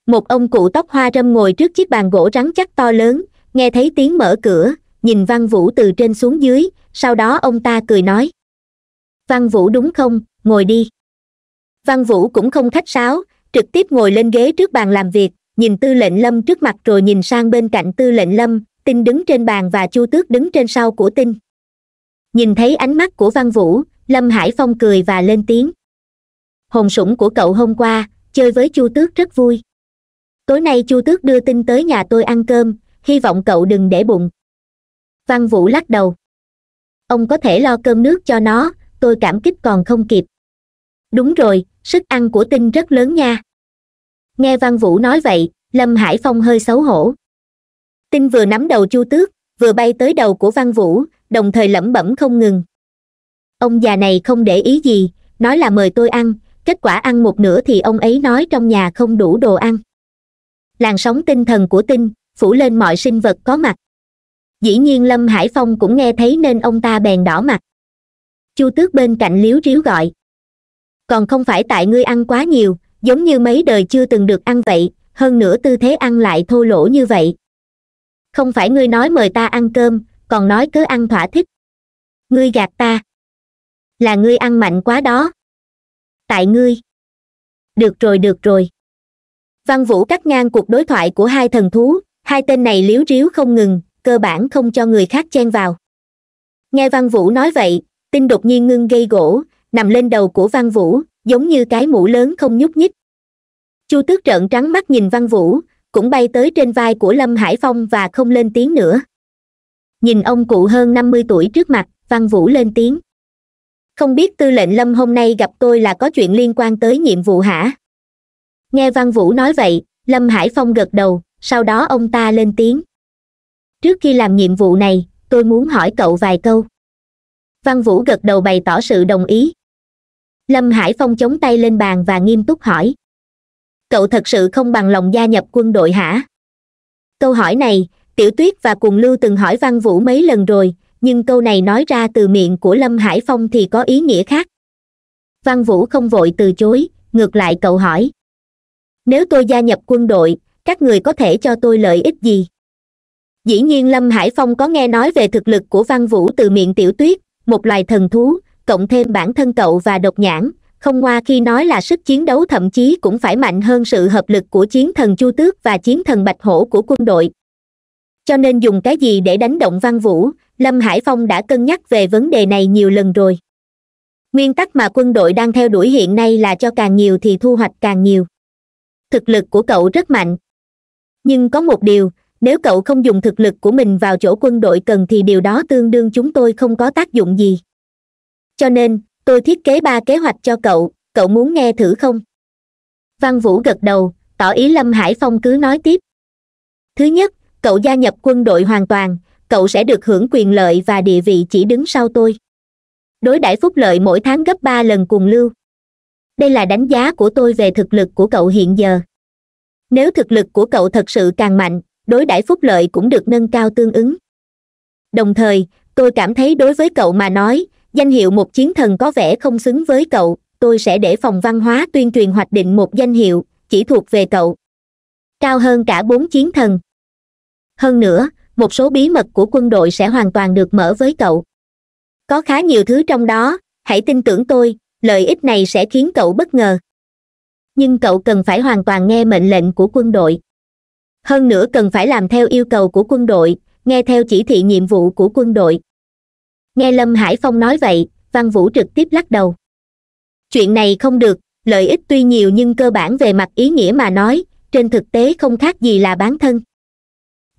một ông cụ tóc hoa râm ngồi trước chiếc bàn gỗ rắn chắc to lớn nghe thấy tiếng mở cửa nhìn văn vũ từ trên xuống dưới sau đó ông ta cười nói văn vũ đúng không ngồi đi văn vũ cũng không khách sáo trực tiếp ngồi lên ghế trước bàn làm việc nhìn tư lệnh lâm trước mặt rồi nhìn sang bên cạnh tư lệnh lâm tinh đứng trên bàn và chu tước đứng trên sau của tinh nhìn thấy ánh mắt của văn vũ lâm hải phong cười và lên tiếng hồn sủng của cậu hôm qua chơi với chu tước rất vui tối nay chu tước đưa tin tới nhà tôi ăn cơm hy vọng cậu đừng để bụng văn vũ lắc đầu ông có thể lo cơm nước cho nó tôi cảm kích còn không kịp đúng rồi sức ăn của tinh rất lớn nha nghe văn vũ nói vậy lâm hải phong hơi xấu hổ tinh vừa nắm đầu chu tước vừa bay tới đầu của văn vũ đồng thời lẩm bẩm không ngừng ông già này không để ý gì nói là mời tôi ăn kết quả ăn một nửa thì ông ấy nói trong nhà không đủ đồ ăn làn sóng tinh thần của tinh phủ lên mọi sinh vật có mặt dĩ nhiên lâm hải phong cũng nghe thấy nên ông ta bèn đỏ mặt chu tước bên cạnh liếu ríu gọi còn không phải tại ngươi ăn quá nhiều giống như mấy đời chưa từng được ăn vậy hơn nữa tư thế ăn lại thô lỗ như vậy không phải ngươi nói mời ta ăn cơm còn nói cứ ăn thỏa thích ngươi gạt ta là ngươi ăn mạnh quá đó tại ngươi được rồi được rồi văn vũ cắt ngang cuộc đối thoại của hai thần thú hai tên này liếu ríu không ngừng cơ bản không cho người khác chen vào nghe văn vũ nói vậy tinh đột nhiên ngưng gây gỗ nằm lên đầu của văn vũ giống như cái mũ lớn không nhúc nhích chu tước trợn trắng mắt nhìn văn vũ cũng bay tới trên vai của lâm hải phong và không lên tiếng nữa nhìn ông cụ hơn năm mươi tuổi trước mặt văn vũ lên tiếng không biết tư lệnh lâm hôm nay gặp tôi là có chuyện liên quan tới nhiệm vụ hả nghe văn vũ nói vậy lâm hải phong gật đầu sau đó ông ta lên tiếng trước khi làm nhiệm vụ này tôi muốn hỏi cậu vài câu văn vũ gật đầu bày tỏ sự đồng ý lâm hải phong chống tay lên bàn và nghiêm túc hỏi cậu thật sự không bằng lòng gia nhập quân đội hả câu hỏi này tiểu tuyết và cùng lưu từng hỏi văn vũ mấy lần rồi nhưng câu này nói ra từ miệng của lâm hải phong thì có ý nghĩa khác văn vũ không vội từ chối ngược lại cậu hỏi nếu tôi gia nhập quân đội các người có thể cho tôi lợi ích gì dĩ nhiên lâm hải phong có nghe nói về thực lực của văn vũ từ miệng tiểu tuyết một loài thần thú cộng thêm bản thân cậu và độc nhãn không ngoa khi nói là sức chiến đấu thậm chí cũng phải mạnh hơn sự hợp lực của chiến thần chu tước và chiến thần bạch hổ của quân đội cho nên dùng cái gì để đánh động văn vũ lâm hải phong đã cân nhắc về vấn đề này nhiều lần rồi nguyên tắc mà quân đội đang theo đuổi hiện nay là cho càng nhiều thì thu hoạch càng nhiều thực lực của cậu rất mạnh nhưng có một điều nếu cậu không dùng thực lực của mình vào chỗ quân đội cần thì điều đó tương đương chúng tôi không có tác dụng gì cho nên tôi thiết kế ba kế hoạch cho cậu cậu muốn nghe thử không văn vũ gật đầu tỏ ý lâm hải phong cứ nói tiếp thứ nhất cậu gia nhập quân đội hoàn toàn cậu sẽ được hưởng quyền lợi và địa vị chỉ đứng sau tôi đối đãi phúc lợi mỗi tháng gấp ba lần cùng lưu đây là đánh giá của tôi về thực lực của cậu hiện giờ nếu thực lực của cậu thật sự càng mạnh đối đãi phúc lợi cũng được nâng cao tương ứng đồng thời tôi cảm thấy đối với cậu mà nói danh hiệu một chiến thần có vẻ không xứng với cậu tôi sẽ để phòng văn hóa tuyên truyền hoạch định một danh hiệu chỉ thuộc về cậu cao hơn cả bốn chiến thần hơn nữa một số bí mật của quân đội sẽ hoàn toàn được mở với cậu có khá nhiều thứ trong đó hãy tin tưởng tôi lợi ích này sẽ khiến cậu bất ngờ nhưng cậu cần phải hoàn toàn nghe mệnh lệnh của quân đội hơn nữa cần phải làm theo yêu cầu của quân đội nghe theo chỉ thị nhiệm vụ của quân đội nghe lâm hải phong nói vậy văn vũ trực tiếp lắc đầu chuyện này không được lợi ích tuy nhiều nhưng cơ bản về mặt ý nghĩa mà nói trên thực tế không khác gì là bán thân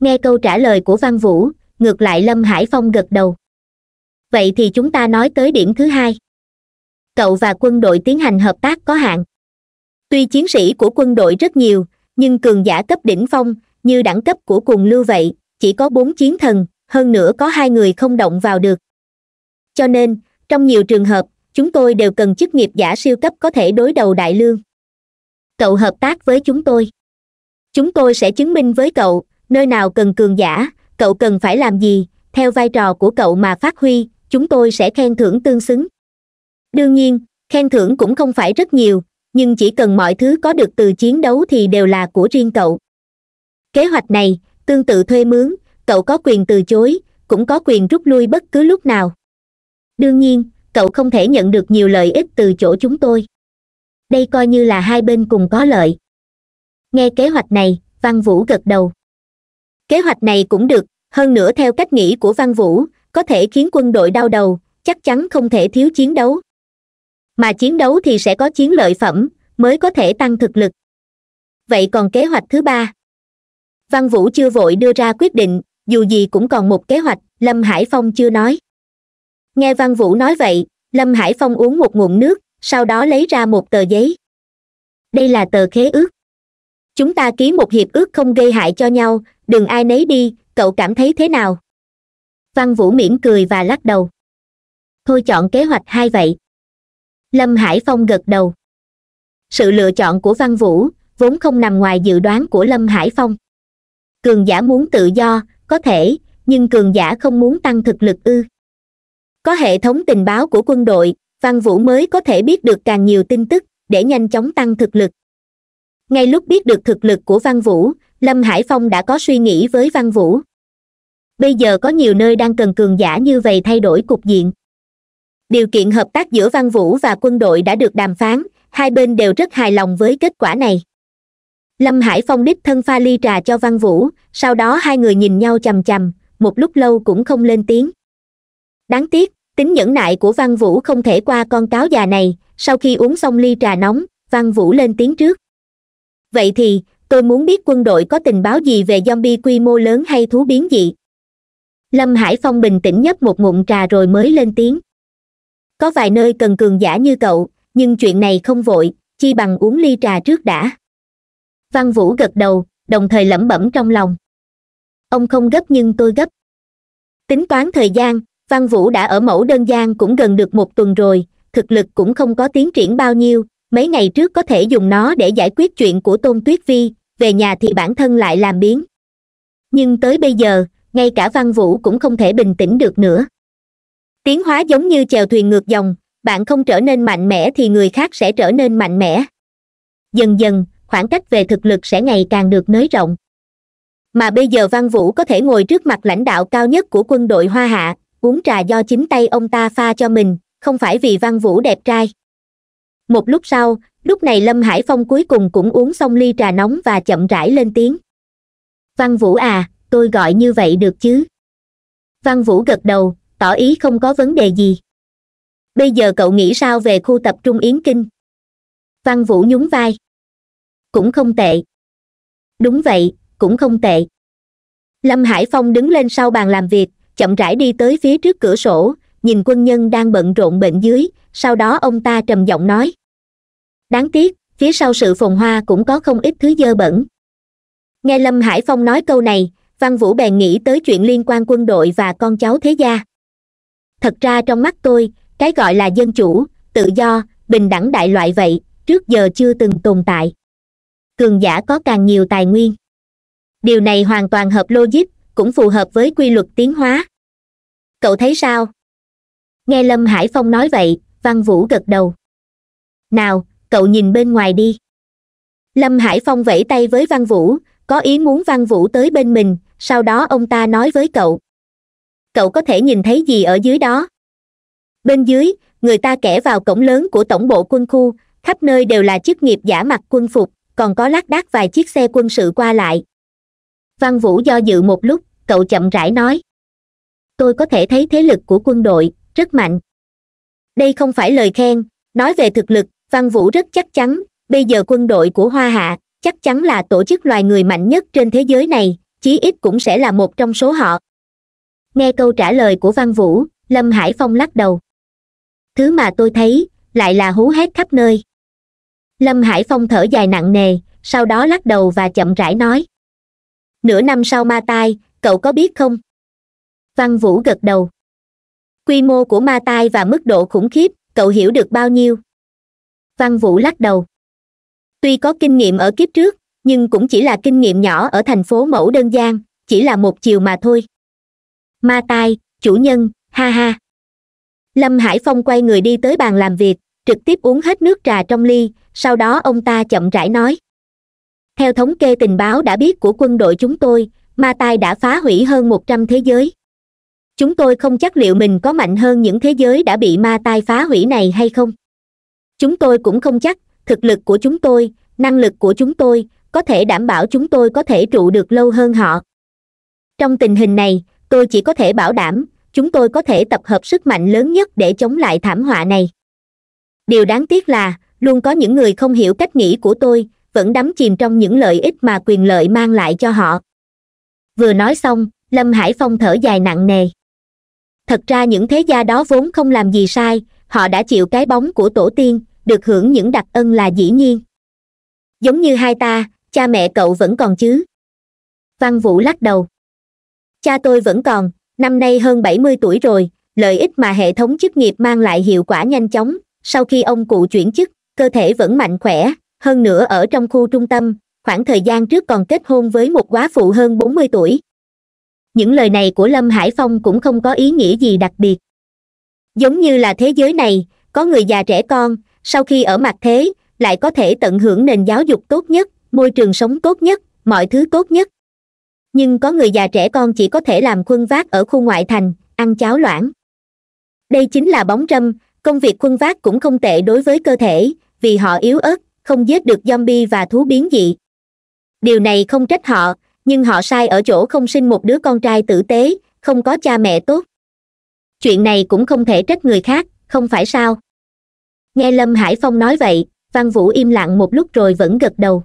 nghe câu trả lời của văn vũ ngược lại lâm hải phong gật đầu vậy thì chúng ta nói tới điểm thứ hai cậu và quân đội tiến hành hợp tác có hạn tuy chiến sĩ của quân đội rất nhiều nhưng cường giả cấp đỉnh phong như đẳng cấp của cùng lưu vậy chỉ có bốn chiến thần hơn nữa có hai người không động vào được cho nên trong nhiều trường hợp chúng tôi đều cần chức nghiệp giả siêu cấp có thể đối đầu đại lương cậu hợp tác với chúng tôi chúng tôi sẽ chứng minh với cậu nơi nào cần cường giả cậu cần phải làm gì theo vai trò của cậu mà phát huy chúng tôi sẽ khen thưởng tương xứng đương nhiên khen thưởng cũng không phải rất nhiều nhưng chỉ cần mọi thứ có được từ chiến đấu thì đều là của riêng cậu kế hoạch này tương tự thuê mướn cậu có quyền từ chối cũng có quyền rút lui bất cứ lúc nào đương nhiên cậu không thể nhận được nhiều lợi ích từ chỗ chúng tôi đây coi như là hai bên cùng có lợi nghe kế hoạch này văn vũ gật đầu kế hoạch này cũng được hơn nữa theo cách nghĩ của văn vũ có thể khiến quân đội đau đầu chắc chắn không thể thiếu chiến đấu mà chiến đấu thì sẽ có chiến lợi phẩm mới có thể tăng thực lực vậy còn kế hoạch thứ ba văn vũ chưa vội đưa ra quyết định dù gì cũng còn một kế hoạch lâm hải phong chưa nói nghe văn vũ nói vậy lâm hải phong uống một ngụm nước sau đó lấy ra một tờ giấy đây là tờ khế ước chúng ta ký một hiệp ước không gây hại cho nhau đừng ai nấy đi cậu cảm thấy thế nào văn vũ mỉm cười và lắc đầu thôi chọn kế hoạch hai vậy lâm hải phong gật đầu sự lựa chọn của văn vũ vốn không nằm ngoài dự đoán của lâm hải phong cường giả muốn tự do có thể nhưng cường giả không muốn tăng thực lực ư có hệ thống tình báo của quân đội văn vũ mới có thể biết được càng nhiều tin tức để nhanh chóng tăng thực lực ngay lúc biết được thực lực của văn vũ lâm hải phong đã có suy nghĩ với văn vũ bây giờ có nhiều nơi đang cần cường giả như vậy thay đổi cục diện điều kiện hợp tác giữa văn vũ và quân đội đã được đàm phán hai bên đều rất hài lòng với kết quả này lâm hải phong đích thân pha ly trà cho văn vũ sau đó hai người nhìn nhau c h một lúc lâu cũng không lên tiếng đáng tiếc tính nhẫn nại của văn vũ không thể qua con cáo già này sau khi uống xong ly trà nóng văn vũ lên tiếng trước vậy thì tôi muốn biết quân đội có tình báo gì về zombie quy mô lớn hay thú biến dị lâm hải phong bình tĩnh nhấp một ngụm trà rồi mới lên tiếng có vài nơi cần cường giả như cậu nhưng chuyện này không vội chi bằng uống ly trà trước đã văn vũ gật đầu đồng thời lẩm bẩm trong lòng ông không gấp nhưng tôi gấp tính toán thời gian văn vũ đã ở mẫu đơn giản cũng gần được một tuần rồi thực lực cũng không có tiến triển bao nhiêu mấy ngày trước có thể dùng nó để giải quyết chuyện của tôn tuyết vi về nhà thì bản thân lại làm biến nhưng tới bây giờ ngay cả văn vũ cũng không thể bình tĩnh được nữa tiến hóa giống như chèo thuyền ngược dòng bạn không trở nên mạnh mẽ thì người khác sẽ trở nên mạnh mẽ dần dần khoảng cách về thực lực sẽ ngày càng được nới rộng mà bây giờ văn vũ có thể ngồi trước mặt lãnh đạo cao nhất của quân đội hoa hạ uống trà do chính tay ông ta pha cho mình không phải vì văn vũ đẹp trai một lúc sau lúc này lâm hải phong cuối cùng cũng uống xong ly trà nóng và chậm rãi lên tiếng văn vũ à tôi gọi như vậy được chứ văn vũ gật đầu tỏ ý không có vấn đề gì bây giờ cậu nghĩ sao về khu tập trung yến kinh văn vũ nhún vai cũng không tệ đúng vậy cũng không tệ lâm hải phong đứng lên sau bàn làm việc chậm rãi đi tới phía trước cửa sổ nhìn quân nhân đang bận rộn bệnh dưới sau đó ông ta trầm giọng nói đáng tiếc phía sau sự phồn hoa cũng có không ít thứ dơ bẩn nghe lâm hải phong nói câu này văn vũ bèn nghĩ tới chuyện liên quan quân đội và con cháu thế gia thật ra trong mắt tôi cái gọi là dân chủ tự do bình đẳng đại loại vậy trước giờ chưa từng tồn tại cường giả có càng nhiều tài nguyên điều này hoàn toàn hợp logic cũng phù hợp với quy luật tiến hóa cậu thấy sao nghe lâm hải phong nói vậy văn vũ gật đầu nào cậu nhìn bên ngoài đi lâm hải phong vẫy tay với văn vũ có ý muốn văn vũ tới bên mình sau đó ông ta nói với cậu cậu có thể nhìn thấy gì ở dưới đó bên dưới người ta kẻ vào cổng lớn của tổng bộ quân khu khắp nơi đều là chức nghiệp giả mặc quân phục còn có lác đác vài chiếc xe quân sự qua lại văn vũ do dự một lúc cậu chậm rãi nói tôi có thể thấy thế lực của quân đội rất mạnh đây không phải lời khen nói về thực lực văn vũ rất chắc chắn bây giờ quân đội của hoa hạ chắc chắn là tổ chức loài người mạnh nhất trên thế giới này chí ít cũng sẽ là một trong số họ nghe câu trả lời của văn vũ lâm hải phong lắc đầu thứ mà tôi thấy lại là hú hét khắp nơi lâm hải phong thở dài nặng nề sau đó lắc đầu và chậm rãi nói nửa năm sau ma tai cậu có biết không văn vũ gật đầu quy mô của ma tai và mức độ khủng khiếp cậu hiểu được bao nhiêu văn vũ lắc đầu tuy có kinh nghiệm ở kiếp trước nhưng cũng chỉ là kinh nghiệm nhỏ ở thành phố mẫu đơn giản chỉ là một chiều mà thôi ma tai chủ nhân ha ha lâm hải phong quay người đi tới bàn làm việc trực tiếp uống hết nước trà trong ly sau đó ông ta chậm rãi nói theo thống kê tình báo đã biết của quân đội chúng tôi ma tai đã phá hủy hơn một trăm thế giới chúng tôi không chắc liệu mình có mạnh hơn những thế giới đã bị ma tai phá hủy này hay không chúng tôi cũng không chắc thực lực của chúng tôi năng lực của chúng tôi có thể đảm bảo chúng tôi có thể trụ được lâu hơn họ trong tình hình này tôi chỉ có thể bảo đảm chúng tôi có thể tập hợp sức mạnh lớn nhất để chống lại thảm họa này điều đáng tiếc là luôn có những người không hiểu cách nghĩ của tôi vẫn đắm chìm trong những lợi ích mà quyền lợi mang lại cho họ vừa nói xong lâm hải phong thở dài nặng nề thật ra những thế gia đó vốn không làm gì sai họ đã chịu cái bóng của tổ tiên được hưởng những đặc ân là dĩ nhiên giống như hai ta cha mẹ cậu vẫn còn chứ văn vũ lắc đầu cha tôi vẫn còn năm nay hơn bảy mươi tuổi rồi lợi ích mà hệ thống chức nghiệp mang lại hiệu quả nhanh chóng sau khi ông cụ chuyển chức cơ thể vẫn mạnh khỏe hơn nữa ở trong khu trung tâm khoảng thời gian trước còn kết hôn với một quá phụ hơn bốn mươi tuổi những lời này của lâm hải phong cũng không có ý nghĩa gì đặc biệt giống như là thế giới này có người già trẻ con sau khi ở mặt thế lại có thể tận hưởng nền giáo dục tốt nhất môi trường sống tốt nhất mọi thứ tốt nhất nhưng có người già trẻ con chỉ có thể làm khuân vác ở khu ngoại thành ăn cháo loãng đây chính là bóng râm công việc khuân vác cũng không tệ đối với cơ thể vì họ yếu ớt không giết được zombie và thú biến dị điều này không trách họ nhưng họ sai ở chỗ không sinh một đứa con trai tử tế không có cha mẹ tốt chuyện này cũng không thể trách người khác không phải sao nghe lâm hải phong nói vậy văn vũ im lặng một lúc rồi vẫn gật đầu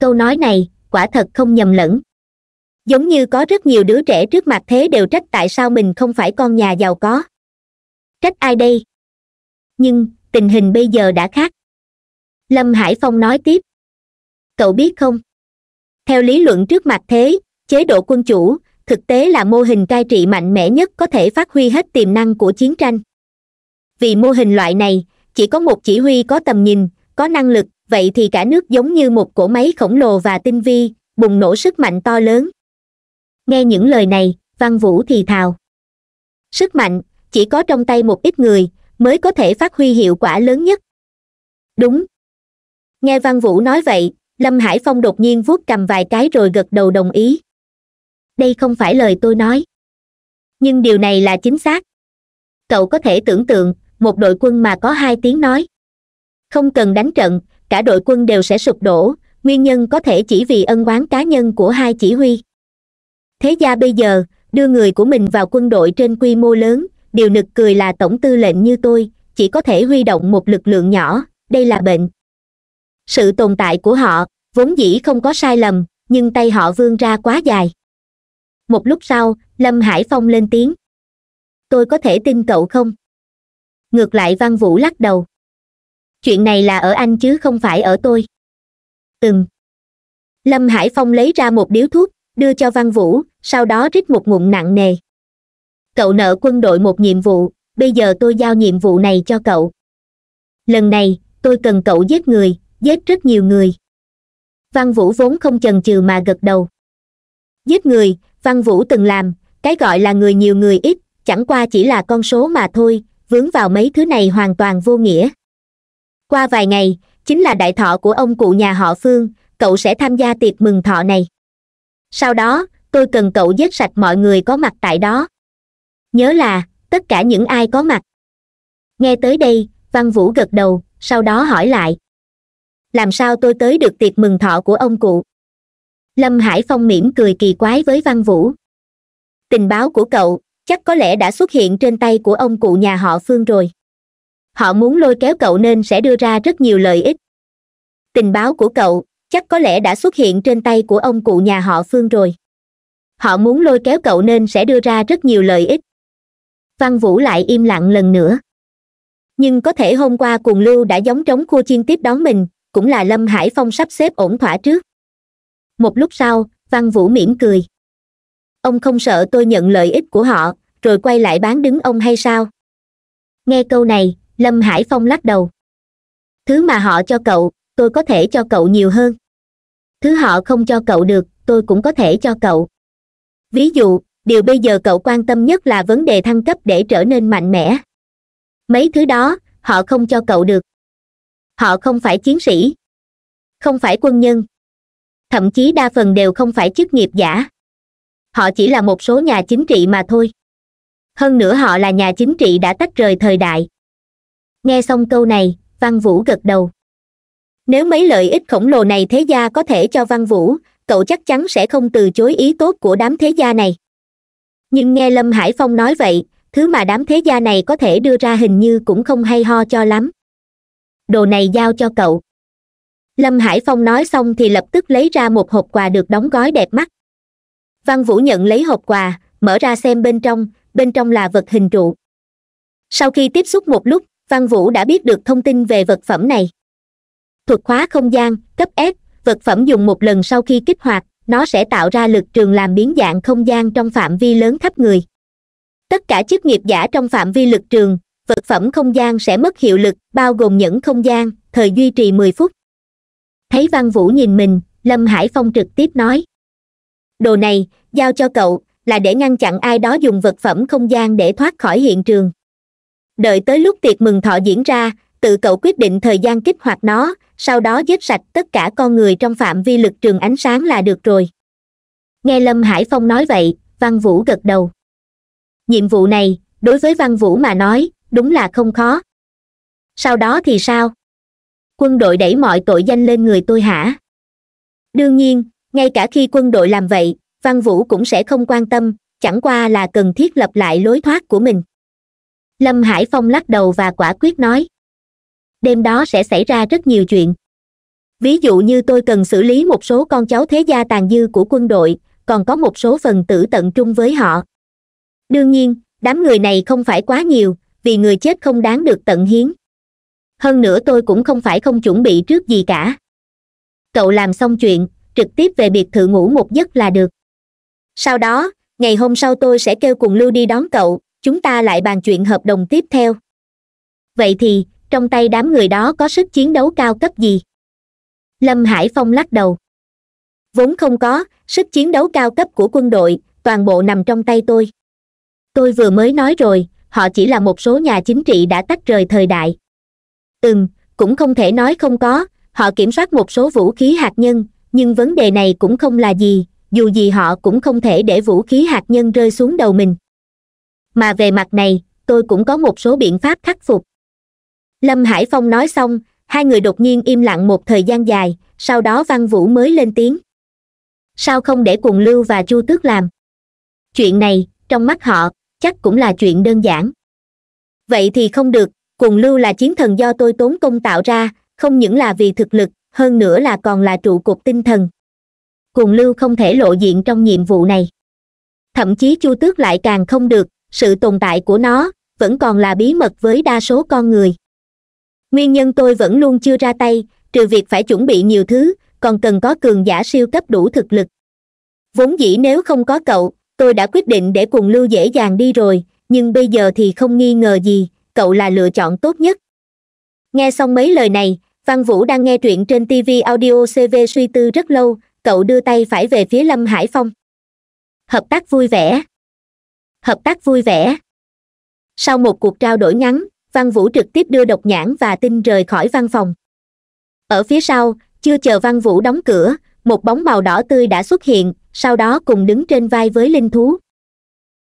câu nói này quả thật không nhầm lẫn giống như có rất nhiều đứa trẻ trước mặt thế đều trách tại sao mình không phải con nhà giàu có trách ai đây nhưng tình hình bây giờ đã khác lâm hải phong nói tiếp cậu biết không theo lý luận trước mặt thế chế độ quân chủ thực tế là mô hình cai trị mạnh mẽ nhất có thể phát huy hết tiềm năng của chiến tranh vì mô hình loại này chỉ có một chỉ huy có tầm nhìn có năng lực vậy thì cả nước giống như một cỗ máy khổng lồ và tinh vi bùng nổ sức mạnh to lớn nghe những lời này văn vũ thì thào sức mạnh chỉ có trong tay một ít người mới có thể phát huy hiệu quả lớn nhất đúng nghe văn vũ nói vậy lâm hải phong đột nhiên vuốt cầm vài cái rồi gật đầu đồng ý đây không phải lời tôi nói nhưng điều này là chính xác cậu có thể tưởng tượng một đội quân mà có hai tiếng nói không cần đánh trận cả đội quân đều sẽ sụp đổ nguyên nhân có thể chỉ vì ân oán cá nhân của hai chỉ huy thế gia bây giờ đưa người của mình vào quân đội trên quy mô lớn điều nực cười là tổng tư lệnh như tôi chỉ có thể huy động một lực lượng nhỏ đây là bệnh sự tồn tại của họ vốn dĩ không có sai lầm nhưng tay họ vươn ra quá dài một lúc sau lâm hải phong lên tiếng tôi có thể tin cậu không ngược lại văn vũ lắc đầu chuyện này là ở anh chứ không phải ở tôi ừm lâm hải phong lấy ra một điếu thuốc đưa cho văn vũ sau đó rít một ngụm nặng nề cậu nợ quân đội một nhiệm vụ bây giờ tôi giao nhiệm vụ này cho cậu lần này tôi cần cậu giết người giết rất nhiều người văn vũ vốn không chần chừ mà gật đầu giết người văn vũ từng làm cái gọi là người nhiều người ít chẳng qua chỉ là con số mà thôi vướng vào mấy thứ này hoàn toàn vô nghĩa qua vài ngày chính là đại thọ của ông cụ nhà họ phương cậu sẽ tham gia tiệc mừng thọ này sau đó tôi cần cậu giết sạch mọi người có mặt tại đó nhớ là tất cả những ai có mặt nghe tới đây văn vũ gật đầu sau đó hỏi lại làm sao tôi tới được tiệc mừng thọ của ông cụ lâm hải phong mỉm cười kỳ quái với văn vũ tình báo của cậu chắc có lẽ đã xuất hiện trên tay của ông cụ nhà họ phương rồi họ muốn lôi kéo cậu nên sẽ đưa ra rất nhiều lợi ích tình báo của cậu chắc có lẽ đã xuất hiện trên tay của ông cụ nhà họ phương rồi họ muốn lôi kéo cậu nên sẽ đưa ra rất nhiều lợi ích văn vũ lại im lặng lần nữa nhưng có thể hôm qua cùng lưu đã giống trống khua chiên tiếp đón mình cũng là lâm hải phong sắp xếp ổn thỏa trước một lúc sau văn vũ mỉm cười ông không sợ tôi nhận lợi ích của họ rồi quay lại bán đứng ông hay sao nghe câu này lâm hải phong lắc đầu thứ mà họ cho cậu tôi có thể cho cậu nhiều hơn thứ họ không cho cậu được tôi cũng có thể cho cậu ví dụ điều bây giờ cậu quan tâm nhất là vấn đề thăng cấp để trở nên mạnh mẽ mấy thứ đó họ không cho cậu được họ không phải chiến sĩ không phải quân nhân thậm chí đa phần đều không phải chức nghiệp giả họ chỉ là một số nhà chính trị mà thôi hơn nữa họ là nhà chính trị đã tách rời thời đại nghe xong câu này văn vũ gật đầu nếu mấy lợi ích khổng lồ này thế gia có thể cho văn vũ cậu chắc chắn sẽ không từ chối ý tốt của đám thế gia này nhưng nghe lâm hải phong nói vậy thứ mà đám thế gia này có thể đưa ra hình như cũng không hay ho cho lắm đồ này giao cho cậu lâm hải phong nói xong thì lập tức lấy ra một hộp quà được đóng gói đẹp mắt văn vũ nhận lấy hộp quà mở ra xem bên trong bên trong là vật hình trụ sau khi tiếp xúc một lúc văn vũ đã biết được thông tin về vật phẩm này thuật khóa không gian cấp s vật phẩm dùng một lần sau khi kích hoạt nó sẽ tạo ra lực trường làm biến dạng không gian trong phạm vi lớn khắp người tất cả chức nghiệp giả trong phạm vi lực trường vật phẩm không gian sẽ mất hiệu lực bao gồm những không gian thời duy trì 10 phút thấy văn vũ nhìn mình lâm hải phong trực tiếp nói đồ này giao cho cậu là để ngăn chặn ai đó dùng vật phẩm không gian để thoát khỏi hiện trường đợi tới lúc tiệc mừng thọ diễn ra tự cậu quyết định thời gian kích hoạt nó sau đó giết sạch tất cả con người trong phạm vi lực trường ánh sáng là được rồi nghe lâm hải phong nói vậy văn vũ gật đầu nhiệm vụ này đối với văn vũ mà nói đúng là không khó sau đó thì sao quân đội đẩy mọi tội danh lên người tôi hả đương nhiên ngay cả khi quân đội làm vậy văn vũ cũng sẽ không quan tâm chẳng qua là cần thiết lập lại lối thoát của mình lâm hải phong lắc đầu và quả quyết nói đêm đó sẽ xảy ra rất nhiều chuyện ví dụ như tôi cần xử lý một số con cháu thế gia tàn dư của quân đội còn có một số phần tử tận trung với họ đương nhiên đám người này không phải quá nhiều vì người chết không đáng được tận hiến hơn nữa tôi cũng không phải không chuẩn bị trước gì cả cậu làm xong chuyện trực tiếp về biệt thự ngủ một giấc là được sau đó ngày hôm sau tôi sẽ kêu cùng lưu đi đón cậu chúng ta lại bàn chuyện hợp đồng tiếp theo vậy thì trong tay đám người đó có sức chiến đấu cao cấp gì lâm hải phong lắc đầu vốn không có sức chiến đấu cao cấp của quân đội toàn bộ nằm trong tay tôi tôi vừa mới nói rồi họ chỉ là một số nhà chính trị đã tách rời thời đại ừm cũng không thể nói không có họ kiểm soát một số vũ khí hạt nhân nhưng vấn đề này cũng không là gì dù gì họ cũng không thể để vũ khí hạt nhân rơi xuống đầu mình mà về mặt này tôi cũng có một số biện pháp khắc phục lâm hải phong nói xong hai người đột nhiên im lặng một thời gian dài sau đó văn vũ mới lên tiếng sao không để cùng lưu và chu tước làm chuyện này trong mắt họ chắc cũng là chuyện đơn giản vậy thì không được cùng lưu là chiến thần do tôi tốn công tạo ra không những là vì thực lực hơn nữa là còn là trụ cột tinh thần cùng lưu không thể lộ diện trong nhiệm vụ này thậm chí chu tước lại càng không được sự tồn tại của nó vẫn còn là bí mật với đa số con người nguyên nhân tôi vẫn luôn chưa ra tay trừ việc phải chuẩn bị nhiều thứ còn cần có cường giả siêu cấp đủ thực lực vốn dĩ nếu không có cậu tôi đã quyết định để cùng lưu dễ dàng đi rồi nhưng bây giờ thì không nghi ngờ gì cậu là lựa chọn tốt nhất nghe xong mấy lời này văn vũ đang nghe truyện trên tv audio cv suy tư rất lâu cậu đưa tay phải về phía lâm hải phong hợp tác vui vẻ hợp tác vui vẻ sau một cuộc trao đổi ngắn văn vũ trực tiếp đưa độc nhãn và tinh rời khỏi văn phòng ở phía sau chưa chờ văn vũ đóng cửa một bóng màu đỏ tươi đã xuất hiện sau đó cùng đứng trên vai với linh thú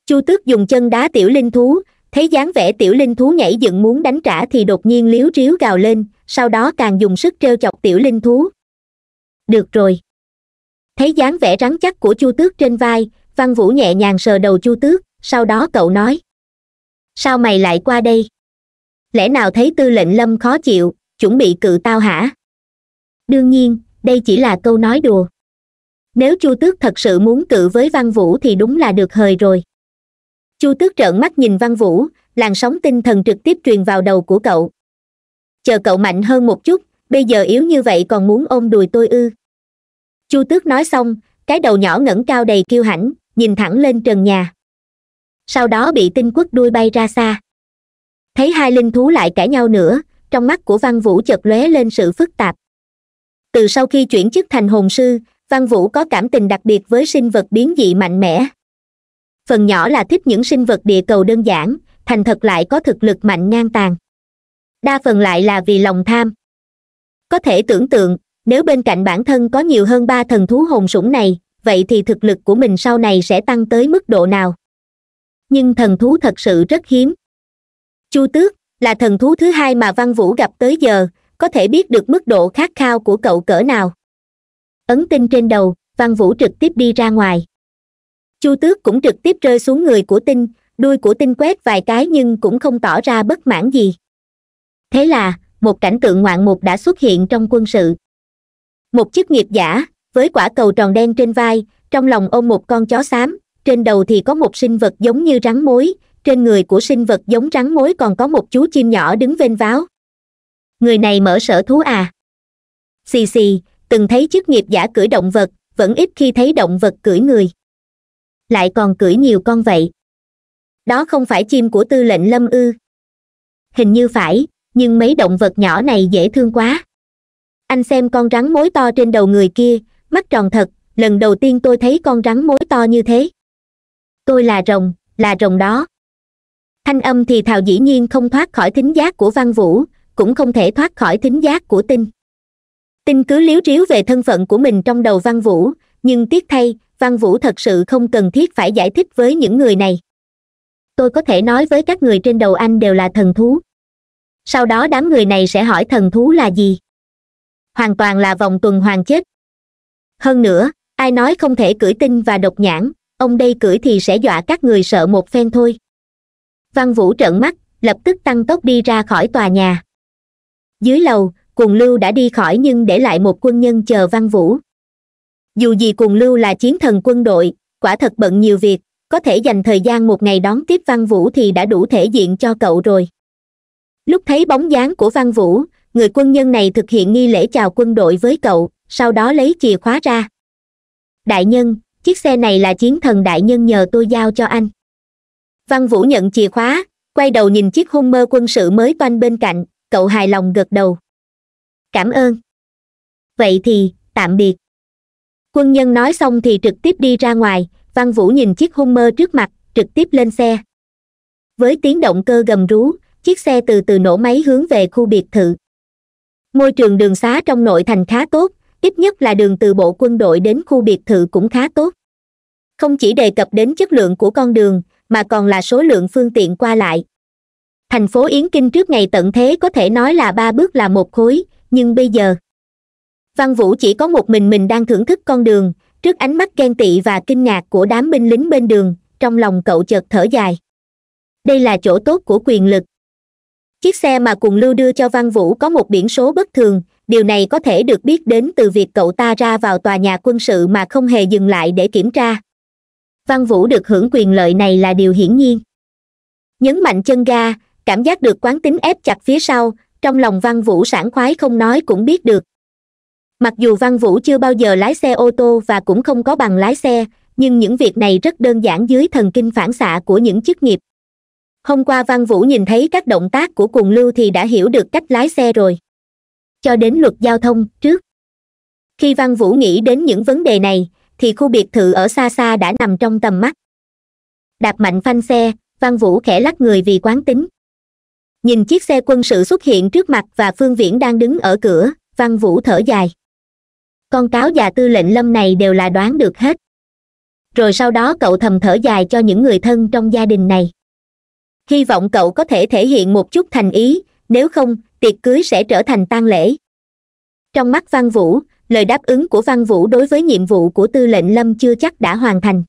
chu tước dùng chân đá tiểu linh thú thấy dáng vẻ tiểu linh thú nhảy dựng muốn đánh trả thì đột nhiên liếu ríu gào lên sau đó càng dùng sức t chọc tiểu linh thú được rồi thấy dáng vẻ rắn chắc của chu tước trên vai văn vũ nhẹ nhàng sờ đầu chu tước sau đó cậu nói sao mày lại qua đây lẽ nào thấy tư lệnh lâm khó chịu chuẩn bị cự tao hả đương nhiên đây chỉ là câu nói đùa nếu chu tước thật sự muốn cự với văn vũ thì đúng là được hời rồi chu tước trợn mắt nhìn văn vũ làn sóng tinh thần trực tiếp truyền vào đầu của cậu chờ cậu mạnh hơn một chút bây giờ yếu như vậy còn muốn ôm đùi tôi ư chu tước nói xong cái đầu nhỏ ngẩng cao đầy kiêu hãnh nhìn thẳng lên trần nhà sau đó bị tinh quốc đuôi bay ra xa thấy hai linh thú lại cãi nhau nữa trong mắt của văn vũ chợt lóe lên sự phức tạp từ sau khi chuyển chức thành hồn sư văn vũ có cảm tình đặc biệt với sinh vật biến dị mạnh mẽ phần nhỏ là thích những sinh vật địa cầu đơn giản thành thật lại có thực lực mạnh ngang tàn đa phần lại là vì lòng tham có thể tưởng tượng nếu bên cạnh bản thân có nhiều hơn ba thần thú hồn sủng này vậy thì thực lực của mình sau này sẽ tăng tới mức độ nào nhưng thần thú thật sự rất hiếm chu tước là thần thú thứ hai mà văn vũ gặp tới giờ có thể biết được mức độ khát khao của cậu cỡ nào ấn tinh trên đầu văn vũ trực tiếp đi ra ngoài chu tước cũng trực tiếp rơi xuống người của tinh đuôi của tinh quét vài cái nhưng cũng không tỏ ra bất mãn gì thế là một cảnh tượng ngoạn mục đã xuất hiện trong quân sự một chức nghiệp giả với quả cầu tròn đen trên vai trong lòng ôm một con chó xám trên đầu thì có một sinh vật giống như rắn mối trên người của sinh vật giống rắn mối còn có một chú chim nhỏ đứng vênh váo người này mở sở thú à xì xì từng thấy chức nghiệp giả cưỡi động vật vẫn ít khi thấy động vật cưỡi người lại còn cưỡi nhiều con vậy đó không phải chim của tư lệnh lâm ư hình như phải nhưng mấy động vật nhỏ này dễ thương quá anh xem con rắn mối to trên đầu người kia mắt tròn thật lần đầu tiên tôi thấy con rắn mối to như thế tôi là rồng là rồng đó thanh âm thì thào dĩ nhiên không thoát khỏi thính giác của văn vũ cũng không thể thoát khỏi thính giác của tinh tinh cứ liếu ríu về thân phận của mình trong đầu văn vũ nhưng tiếc thay văn vũ thật sự không cần thiết phải giải thích với những người này tôi có thể nói với các người trên đầu anh đều là thần thú sau đó đám người này sẽ hỏi thần thú là gì hoàn toàn là vòng tuần hoàn chết hơn nữa ai nói không thể cưỡi tinh và độc nhãn ông đây cưỡi thì sẽ dọa các người sợ một phen thôi văn vũ trợn mắt lập tức tăng tốc đi ra khỏi tòa nhà dưới lầu cùng lưu đã đi khỏi nhưng để lại một quân nhân chờ văn vũ dù gì cùng lưu là chiến thần quân đội quả thật bận nhiều việc có thể dành thời gian một ngày đón tiếp văn vũ thì đã đủ thể diện cho cậu rồi lúc thấy bóng dáng của văn vũ người quân nhân này thực hiện nghi lễ chào quân đội với cậu sau đó lấy chìa khóa ra đại nhân chiếc xe này là chiến thần đại nhân nhờ tôi giao cho anh văn vũ nhận chìa khóa quay đầu nhìn chiếc hung mơ quân sự mới toanh bên cạnh cậu hài lòng gật đầu cảm ơn vậy thì tạm biệt quân nhân nói xong thì trực tiếp đi ra ngoài văn vũ nhìn chiếc hung mơ trước mặt trực tiếp lên xe với tiếng động cơ gầm rú chiếc xe từ từ nổ máy hướng về khu biệt thự môi trường đường xá trong nội thành khá tốt ít nhất là đường từ bộ quân đội đến khu biệt thự cũng khá tốt không chỉ đề cập đến chất lượng của con đường mà còn là số lượng phương tiện qua lại thành phố yến kinh trước ngày tận thế có thể nói là ba bước là một khối nhưng bây giờ văn vũ chỉ có một mình mình đang thưởng thức con đường trước ánh mắt ghen tị và kinh ngạc của đám binh lính bên đường trong lòng cậu chợt thở dài đây là chỗ tốt của quyền lực chiếc xe mà cùng lưu đưa cho văn vũ có một biển số bất thường điều này có thể được biết đến từ việc cậu ta ra vào tòa nhà quân sự mà không hề dừng lại để kiểm tra văn vũ được hưởng quyền lợi này là điều hiển nhiên nhấn mạnh chân ga cảm giác được quán tính ép chặt phía sau trong lòng văn vũ sảng khoái không nói cũng biết được mặc dù văn vũ chưa bao giờ lái xe ô tô và cũng không có bằng lái xe nhưng những việc này rất đơn giản dưới thần kinh phản xạ của những chức nghiệp hôm qua văn vũ nhìn thấy các động tác của cuồng lưu thì đã hiểu được cách lái xe rồi cho đến luật giao thông trước khi văn vũ nghĩ đến những vấn đề này thì khu biệt thự ở xa xa đã nằm trong tầm mắt đạp mạnh phanh xe văn vũ khẽ lắc người vì quán tính nhìn chiếc xe quân sự xuất hiện trước mặt và phương viễn đang đứng ở cửa văn vũ thở dài con cáo già tư lệnh lâm này đều là đoán được hết rồi sau đó cậu thầm thở dài cho những người thân trong gia đình này hy vọng cậu có thể thể hiện một chút thành ý nếu không tiệc cưới sẽ trở thành tang lễ trong mắt văn vũ lời đáp ứng của văn vũ đối với nhiệm vụ của tư lệnh lâm chưa chắc đã hoàn thành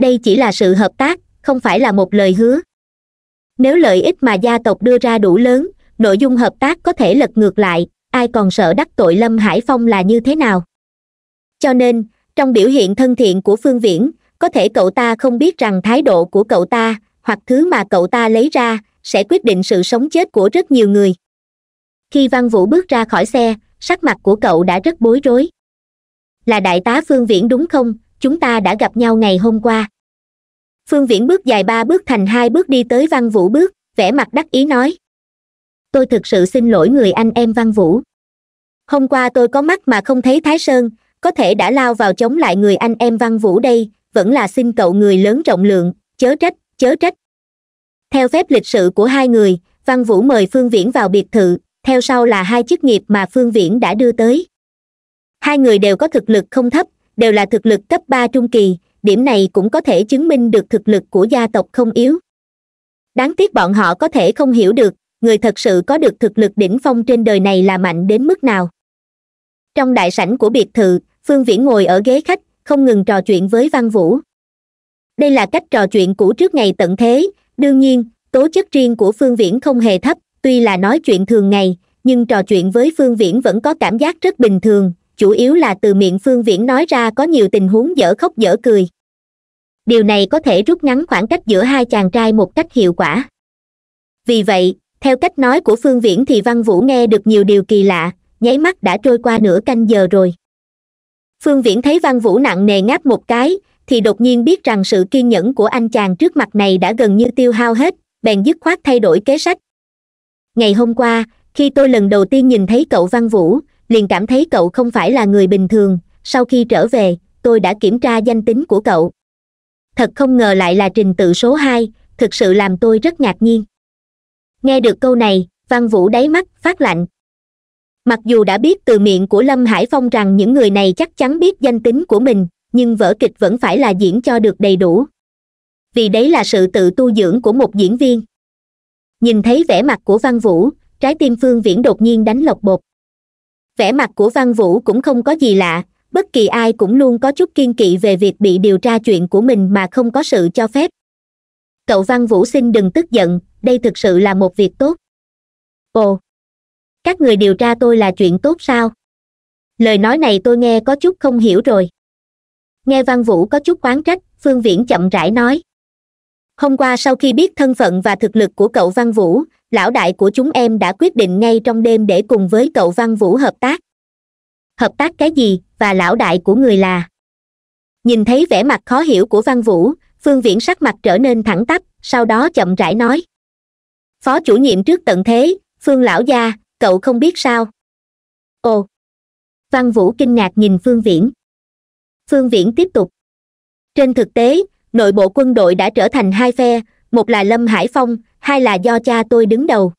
đây chỉ là sự hợp tác không phải là một lời hứa nếu lợi ích mà gia tộc đưa ra đủ lớn nội dung hợp tác có thể lật ngược lại ai còn sợ đắc tội lâm hải phong là như thế nào cho nên trong biểu hiện thân thiện của phương viễn có thể cậu ta không biết rằng thái độ của cậu ta hoặc thứ mà cậu ta lấy ra sẽ quyết định sự sống chết của rất nhiều người khi văn vũ bước ra khỏi xe sắc mặt của cậu đã rất bối rối là đại tá phương viễn đúng không chúng ta đã gặp nhau ngày hôm qua phương viễn bước dài ba bước thành hai bước đi tới văn vũ bước vẻ mặt đắc ý nói tôi thực sự xin lỗi người anh em văn vũ hôm qua tôi có mắt mà không thấy thái sơn có thể đã lao vào chống lại người anh em văn vũ đây vẫn là xin cậu người lớn trọng lượng chớ trách chớ trách theo phép lịch sự của hai người văn vũ mời phương viễn vào biệt thự theo sau là hai chức nghiệp mà phương viễn đã đưa tới hai người đều có thực lực không thấp đều là thực lực cấp ba trung kỳ điểm này cũng có thể chứng minh được thực lực của gia tộc không yếu đáng tiếc bọn họ có thể không hiểu được người thật sự có được thực lực đỉnh phong trên đời này là mạnh đến mức nào trong đại sảnh của biệt thự phương viễn ngồi ở ghế khách không ngừng trò chuyện với văn vũ đây là cách trò chuyện cũ trước ngày tận thế đương nhiên tố chất riêng của phương viễn không hề thấp tuy là nói chuyện thường ngày nhưng trò chuyện với phương viễn vẫn có cảm giác rất bình thường chủ yếu là từ miệng phương viễn nói ra có nhiều tình huống dở khóc dở cười điều này có thể rút ngắn khoảng cách giữa hai chàng trai một cách hiệu quả vì vậy theo cách nói của phương viễn thì văn vũ nghe được nhiều điều kỳ lạ nháy mắt đã trôi qua nửa canh giờ rồi phương viễn thấy văn vũ nặng nề ngáp một cái thì đột nhiên biết rằng sự kiên nhẫn của anh chàng trước mặt này đã gần như tiêu hao hết bèn dứt khoát thay đổi kế sách ngày hôm qua khi tôi lần đầu tiên nhìn thấy cậu văn vũ liền cảm thấy cậu không phải là người bình thường sau khi trở về tôi đã kiểm tra danh tính của cậu thật không ngờ lại là trình tự số hai thực sự làm tôi rất ngạc nhiên nghe được câu này văn vũ đáy mắt phát lạnh mặc dù đã biết từ miệng của lâm hải phong rằng những người này chắc chắn biết danh tính của mình nhưng vở kịch vẫn phải là diễn cho được đầy đủ vì đấy là sự tự tu dưỡng của một diễn viên nhìn thấy vẻ mặt của văn vũ trái tim phương viễn đột nhiên đánh lộc bột vẻ mặt của văn vũ cũng không có gì lạ bất kỳ ai cũng luôn có chút kiên kỵ về việc bị điều tra chuyện của mình mà không có sự cho phép cậu văn vũ xin đừng tức giận đây thực sự là một việc tốt ồ các người điều tra tôi là chuyện tốt sao lời nói này tôi nghe có chút không hiểu rồi nghe văn vũ có chút oán trách phương viễn chậm rãi nói hôm qua sau khi biết thân phận và thực lực của cậu văn vũ lão đại của chúng em đã quyết định ngay trong đêm để cùng với cậu văn vũ hợp tác hợp tác cái gì và lão đại của người là nhìn thấy vẻ mặt khó hiểu của văn vũ phương viễn sắc mặt trở nên thẳng tắp sau đó chậm rãi nói phó chủ nhiệm trước tận thế phương lão gia cậu không biết sao ồ văn vũ kinh ngạc nhìn phương viễn phương viễn tiếp tục trên thực tế nội bộ quân đội đã trở thành hai phe một là lâm hải phong hai là do cha tôi đứng đầu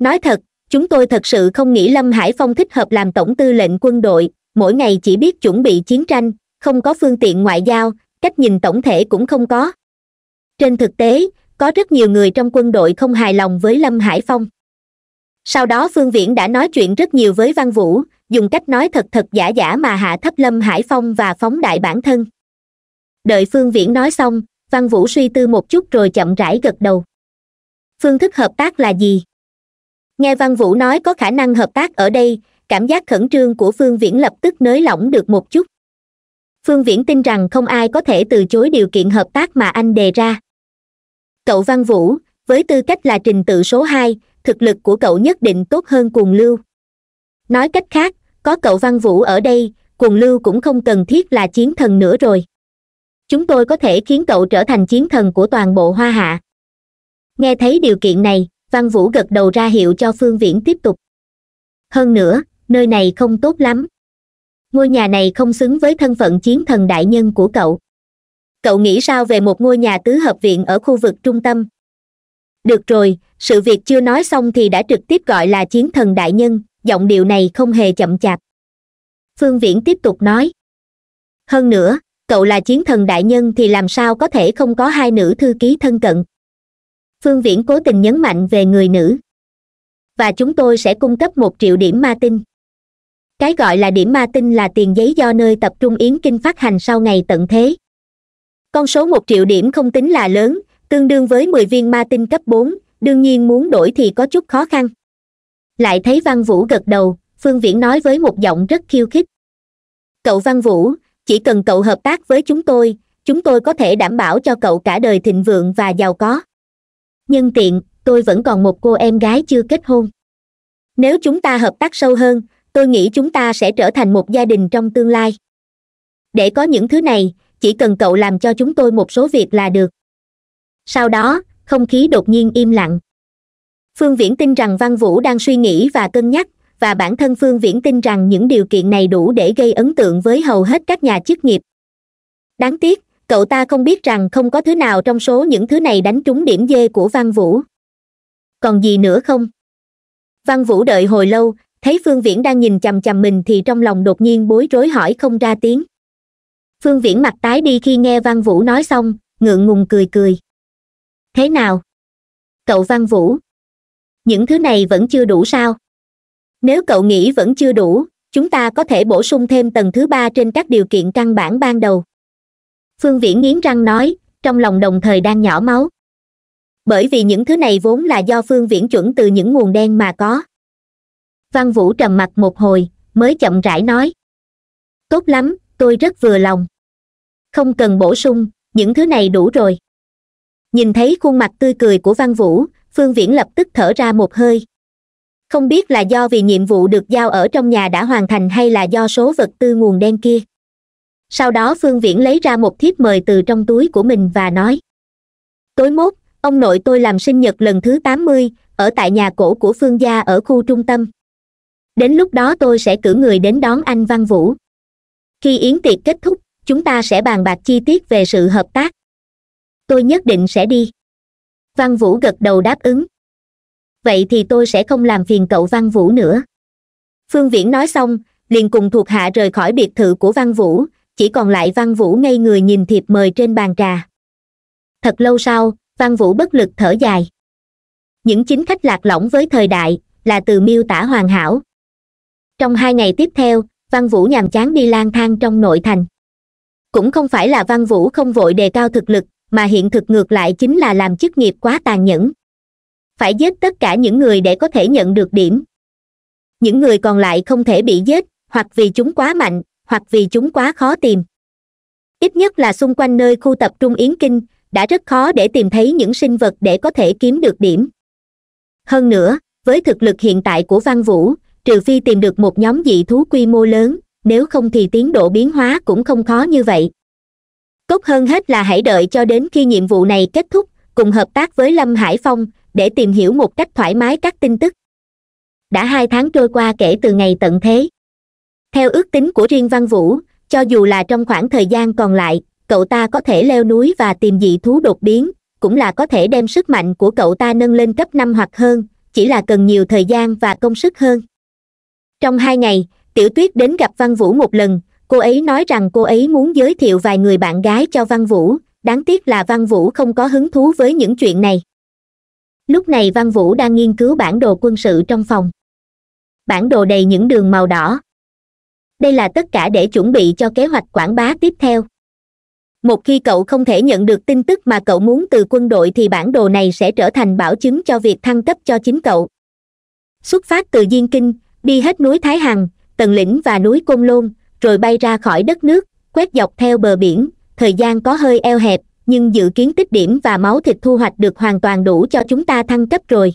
nói thật chúng tôi thật sự không nghĩ lâm hải phong thích hợp làm tổng tư lệnh quân đội mỗi ngày chỉ biết chuẩn bị chiến tranh không có phương tiện ngoại giao cách nhìn tổng thể cũng không có trên thực tế có rất nhiều người trong quân đội không hài lòng với lâm hải phong sau đó phương viễn đã nói chuyện rất nhiều với văn vũ dùng cách nói thật thật giả giả mà hạ thấp lâm hải phong và phóng đại bản thân đợi phương viễn nói xong văn vũ suy tư một chút rồi chậm rãi gật đầu phương thức hợp tác là gì nghe văn vũ nói có khả năng hợp tác ở đây cảm giác khẩn trương của phương viễn lập tức nới lỏng được một chút phương viễn tin rằng không ai có thể từ chối điều kiện hợp tác mà anh đề ra cậu văn vũ với tư cách là trình tự số hai thực lực của cậu nhất định tốt hơn cuồng lưu nói cách khác có cậu văn vũ ở đây cuồng lưu cũng không cần thiết là chiến thần nữa rồi chúng tôi có thể khiến cậu trở thành chiến thần của toàn bộ hoa hạ nghe thấy điều kiện này văn vũ gật đầu ra hiệu cho phương viễn tiếp tục hơn nữa nơi này không tốt lắm ngôi nhà này không xứng với thân phận chiến thần đại nhân của cậu cậu nghĩ sao về một ngôi nhà tứ hợp viện ở khu vực trung tâm được rồi sự việc chưa nói xong thì đã trực tiếp gọi là chiến thần đại nhân giọng điệu này không hề chậm chạp phương viễn tiếp tục nói hơn nữa cậu là chiến thần đại nhân thì làm sao có thể không có hai nữ thư ký thân cận phương viễn cố tình nhấn mạnh về người nữ và chúng tôi sẽ cung cấp một triệu điểm ma tinh cái gọi là điểm ma tinh là tiền giấy do nơi tập trung yến kinh phát hành sau ngày tận thế con số một triệu điểm không tính là lớn tương đương với mười viên ma tinh cấp bốn đương nhiên muốn đổi thì có chút khó khăn lại thấy văn vũ gật đầu phương viễn nói với một giọng rất khiêu khích cậu văn vũ chỉ cần cậu hợp tác với chúng tôi chúng tôi có thể đảm bảo cho cậu cả đời thịnh vượng và giàu có nhân tiện tôi vẫn còn một cô em gái chưa kết hôn nếu chúng ta hợp tác sâu hơn tôi nghĩ chúng ta sẽ trở thành một gia đình trong tương lai để có những thứ này chỉ cần cậu làm cho chúng tôi một số việc là được sau đó không khí đột nhiên im lặng phương viễn tin rằng văn vũ đang suy nghĩ và cân nhắc và bản thân phương viễn tin rằng những điều kiện này đủ để gây ấn tượng với hầu hết các nhà chức nghiệp đáng tiếc cậu ta không biết rằng không có thứ nào trong số những thứ này đánh trúng điểm dê của văn vũ còn gì nữa không văn vũ đợi hồi lâu thấy phương viễn đang nhìn chằm chằm mình thì trong lòng đột nhiên bối rối hỏi không ra tiếng phương viễn mặt tái đi khi nghe văn vũ nói xong ngượng ngùng cười cười thế nào cậu văn vũ những thứ này vẫn chưa đủ sao nếu cậu nghĩ vẫn chưa đủ chúng ta có thể bổ sung thêm tầng thứ ba trên các điều kiện căn bản ban đầu phương viễn nghiến răng nói trong lòng đồng thời đang nhỏ máu bởi vì những thứ này vốn là do phương viễn chuẩn từ những nguồn đen mà có văn vũ trầm mặt một hồi mới chậm rãi nói tốt lắm tôi rất vừa lòng không cần bổ sung những thứ này đủ rồi nhìn thấy khuôn mặt tươi cười của văn vũ phương viễn lập tức thở ra một hơi không biết là do vì nhiệm vụ được giao ở trong nhà đã hoàn thành hay là do số vật tư nguồn đen kia sau đó phương viễn lấy ra một thiếp mời từ trong túi của mình và nói tối mốt ông nội tôi làm sinh nhật lần thứ tám mươi ở tại nhà cổ của phương gia ở khu trung tâm đến lúc đó tôi sẽ cử người đến đón anh văn vũ khi yến tiệc kết thúc chúng ta sẽ bàn bạc chi tiết về sự hợp tác tôi nhất định sẽ đi văn vũ gật đầu đáp ứng vậy thì tôi sẽ không làm phiền cậu văn vũ nữa phương viễn nói xong liền cùng thuộc hạ rời khỏi biệt thự của văn vũ chỉ còn lại văn vũ ngây người nhìn thiệp mời trên bàn trà thật lâu sau văn vũ bất lực thở dài những chính khách lạc lõng với thời đại là từ miêu tả hoàn hảo trong hai ngày tiếp theo văn vũ nhàm chán đi lang thang trong nội thành cũng không phải là văn vũ không vội đề cao thực lực mà hiện thực ngược lại chính là làm chức nghiệp quá tàn nhẫn phải giết tất cả những người để có thể nhận được điểm những người còn lại không thể bị giết hoặc vì chúng quá mạnh hoặc vì chúng quá khó tìm ít nhất là xung quanh nơi khu tập trung yến kinh đã rất khó để tìm thấy những sinh vật để có thể kiếm được điểm hơn nữa với thực lực hiện tại của văn vũ trừ phi tìm được một nhóm dị thú quy mô lớn nếu không thì tiến độ biến hóa cũng không khó như vậy tốt hơn hết là hãy đợi cho đến khi nhiệm vụ này kết thúc cùng hợp tác với lâm hải phong để tìm hiểu một cách thoải mái các tin tức đã hai tháng trôi qua kể từ ngày tận thế theo ước tính của riêng văn vũ cho dù là trong khoảng thời gian còn lại cậu ta có thể leo núi và tìm dị thú đột biến cũng là có thể đem sức mạnh của cậu ta nâng lên cấp năm hoặc hơn chỉ là cần nhiều thời gian và công sức hơn trong hai ngày tiểu tuyết đến gặp văn vũ một lần cô ấy nói rằng cô ấy muốn giới thiệu vài người bạn gái cho văn vũ đáng tiếc là văn vũ không có hứng thú với những chuyện này lúc này văn vũ đang nghiên cứu bản đồ quân sự trong phòng bản đồ đầy những đường màu đỏ đây là tất cả để chuẩn bị cho kế hoạch quảng bá tiếp theo một khi cậu không thể nhận được tin tức mà cậu muốn từ quân đội thì bản đồ này sẽ trở thành bảo chứng cho việc thăng cấp cho chính cậu xuất phát từ diên kinh đi hết núi thái hằng tần lĩnh và núi côn lôn rồi bay ra khỏi đất nước quét dọc theo bờ biển thời gian có hơi eo hẹp nhưng dự kiến tích điểm và máu thịt thu hoạch được hoàn toàn đủ cho chúng ta thăng cấp rồi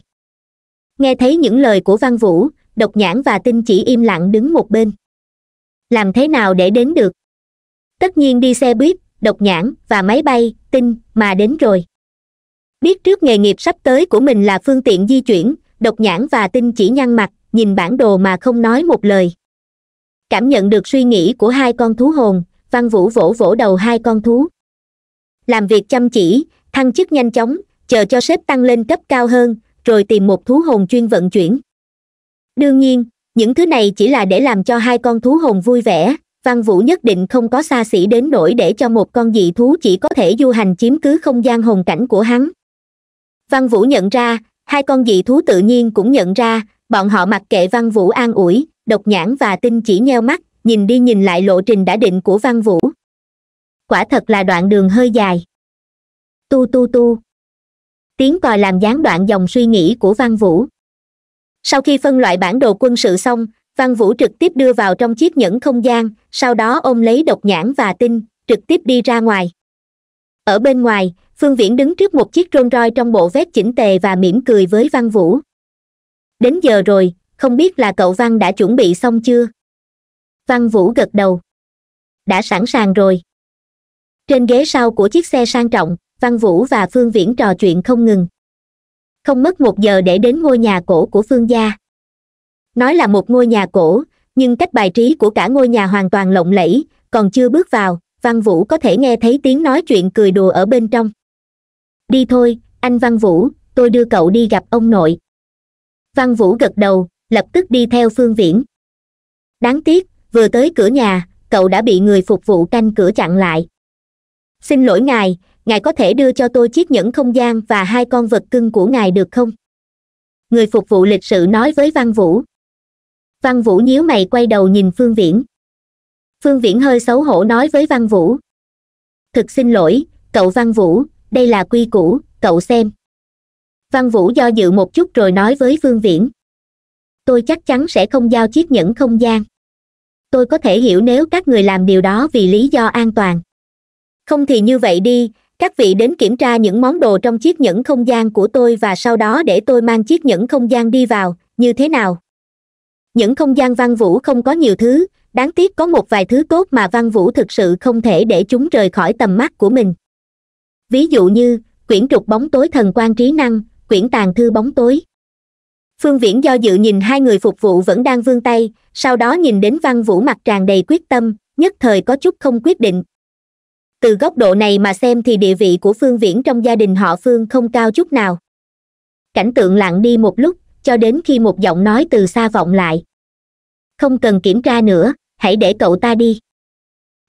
nghe thấy những lời của văn vũ độc nhãn và tinh chỉ im lặng đứng một bên làm thế nào để đến được tất nhiên đi xe buýt độc nhãn và máy bay tinh mà đến rồi biết trước nghề nghiệp sắp tới của mình là phương tiện di chuyển độc nhãn và tinh chỉ nhăn mặt nhìn bản đồ mà không nói một lời cảm nhận được suy nghĩ của hai con thú hồn văn vũ vỗ vỗ đầu hai con thú làm việc chăm chỉ thăng chức nhanh chóng chờ cho sếp tăng lên cấp cao hơn rồi tìm một thú hồn chuyên vận chuyển đương nhiên những thứ này chỉ là để làm cho hai con thú hồn vui vẻ văn vũ nhất định không có xa xỉ đến nỗi để cho một con dị thú chỉ có thể du hành chiếm cứ không gian hồn cảnh của hắn văn vũ nhận ra hai con dị thú tự nhiên cũng nhận ra bọn họ mặc kệ văn vũ an ủi độc nhãn và tinh chỉ nheo mắt nhìn đi nhìn lại lộ trình đã định của văn vũ quả thật là đoạn đường hơi dài tu tu tu tiếng còi làm gián đoạn dòng suy nghĩ của văn vũ sau khi phân loại bản đồ quân sự xong văn vũ trực tiếp đưa vào trong chiếc nhẫn không gian sau đó ôm lấy độc nhãn và tinh trực tiếp đi ra ngoài ở bên ngoài phương viễn đứng trước một chiếc rôn roi trong bộ vest chỉnh tề và mỉm cười với văn vũ đến giờ rồi không biết là cậu văn đã chuẩn bị xong chưa văn vũ gật đầu đã sẵn sàng rồi trên ghế sau của chiếc xe sang trọng văn vũ và phương viễn trò chuyện không ngừng không mất một giờ để đến ngôi nhà cổ của phương gia nói là một ngôi nhà cổ nhưng cách bài trí của cả ngôi nhà hoàn toàn lộng lẫy còn chưa bước vào văn vũ có thể nghe thấy tiếng nói chuyện cười đùa ở bên trong đi thôi anh văn vũ tôi đưa cậu đi gặp ông nội văn vũ gật đầu lập tức đi theo phương viễn đáng tiếc vừa tới cửa nhà cậu đã bị người phục vụ canh cửa chặn lại xin lỗi ngài ngài có thể đưa cho tôi chiếc nhẫn không gian và hai con vật cưng của ngài được không người phục vụ lịch sự nói với văn vũ văn vũ nhíu mày quay đầu nhìn phương viễn phương viễn hơi xấu hổ nói với văn vũ thực xin lỗi cậu văn vũ đây là quy củ cậu xem văn vũ do dự một chút rồi nói với phương viễn tôi chắc chắn sẽ không giao chiếc nhẫn không gian tôi có thể hiểu nếu các người làm điều đó vì lý do an toàn không thì như vậy đi các vị đến kiểm tra những món đồ trong chiếc nhẫn không gian của tôi và sau đó để tôi mang chiếc nhẫn không gian đi vào như thế nào những không gian văn vũ không có nhiều thứ đáng tiếc có một vài thứ tốt mà văn vũ thực sự không thể để chúng rời khỏi tầm mắt của mình ví dụ như quyển trục bóng tối thần quan trí năng quyển tàn thư bóng tối phương viễn do dự nhìn hai người phục vụ vẫn đang vương tay sau đó nhìn đến văn vũ mặt tràn đầy quyết tâm nhất thời có chút không quyết định từ góc độ này mà xem thì địa vị của phương viễn trong gia đình họ phương không cao chút nào cảnh tượng lặng đi một lúc cho đến khi một giọng nói từ xa vọng lại không cần kiểm tra nữa hãy để cậu ta đi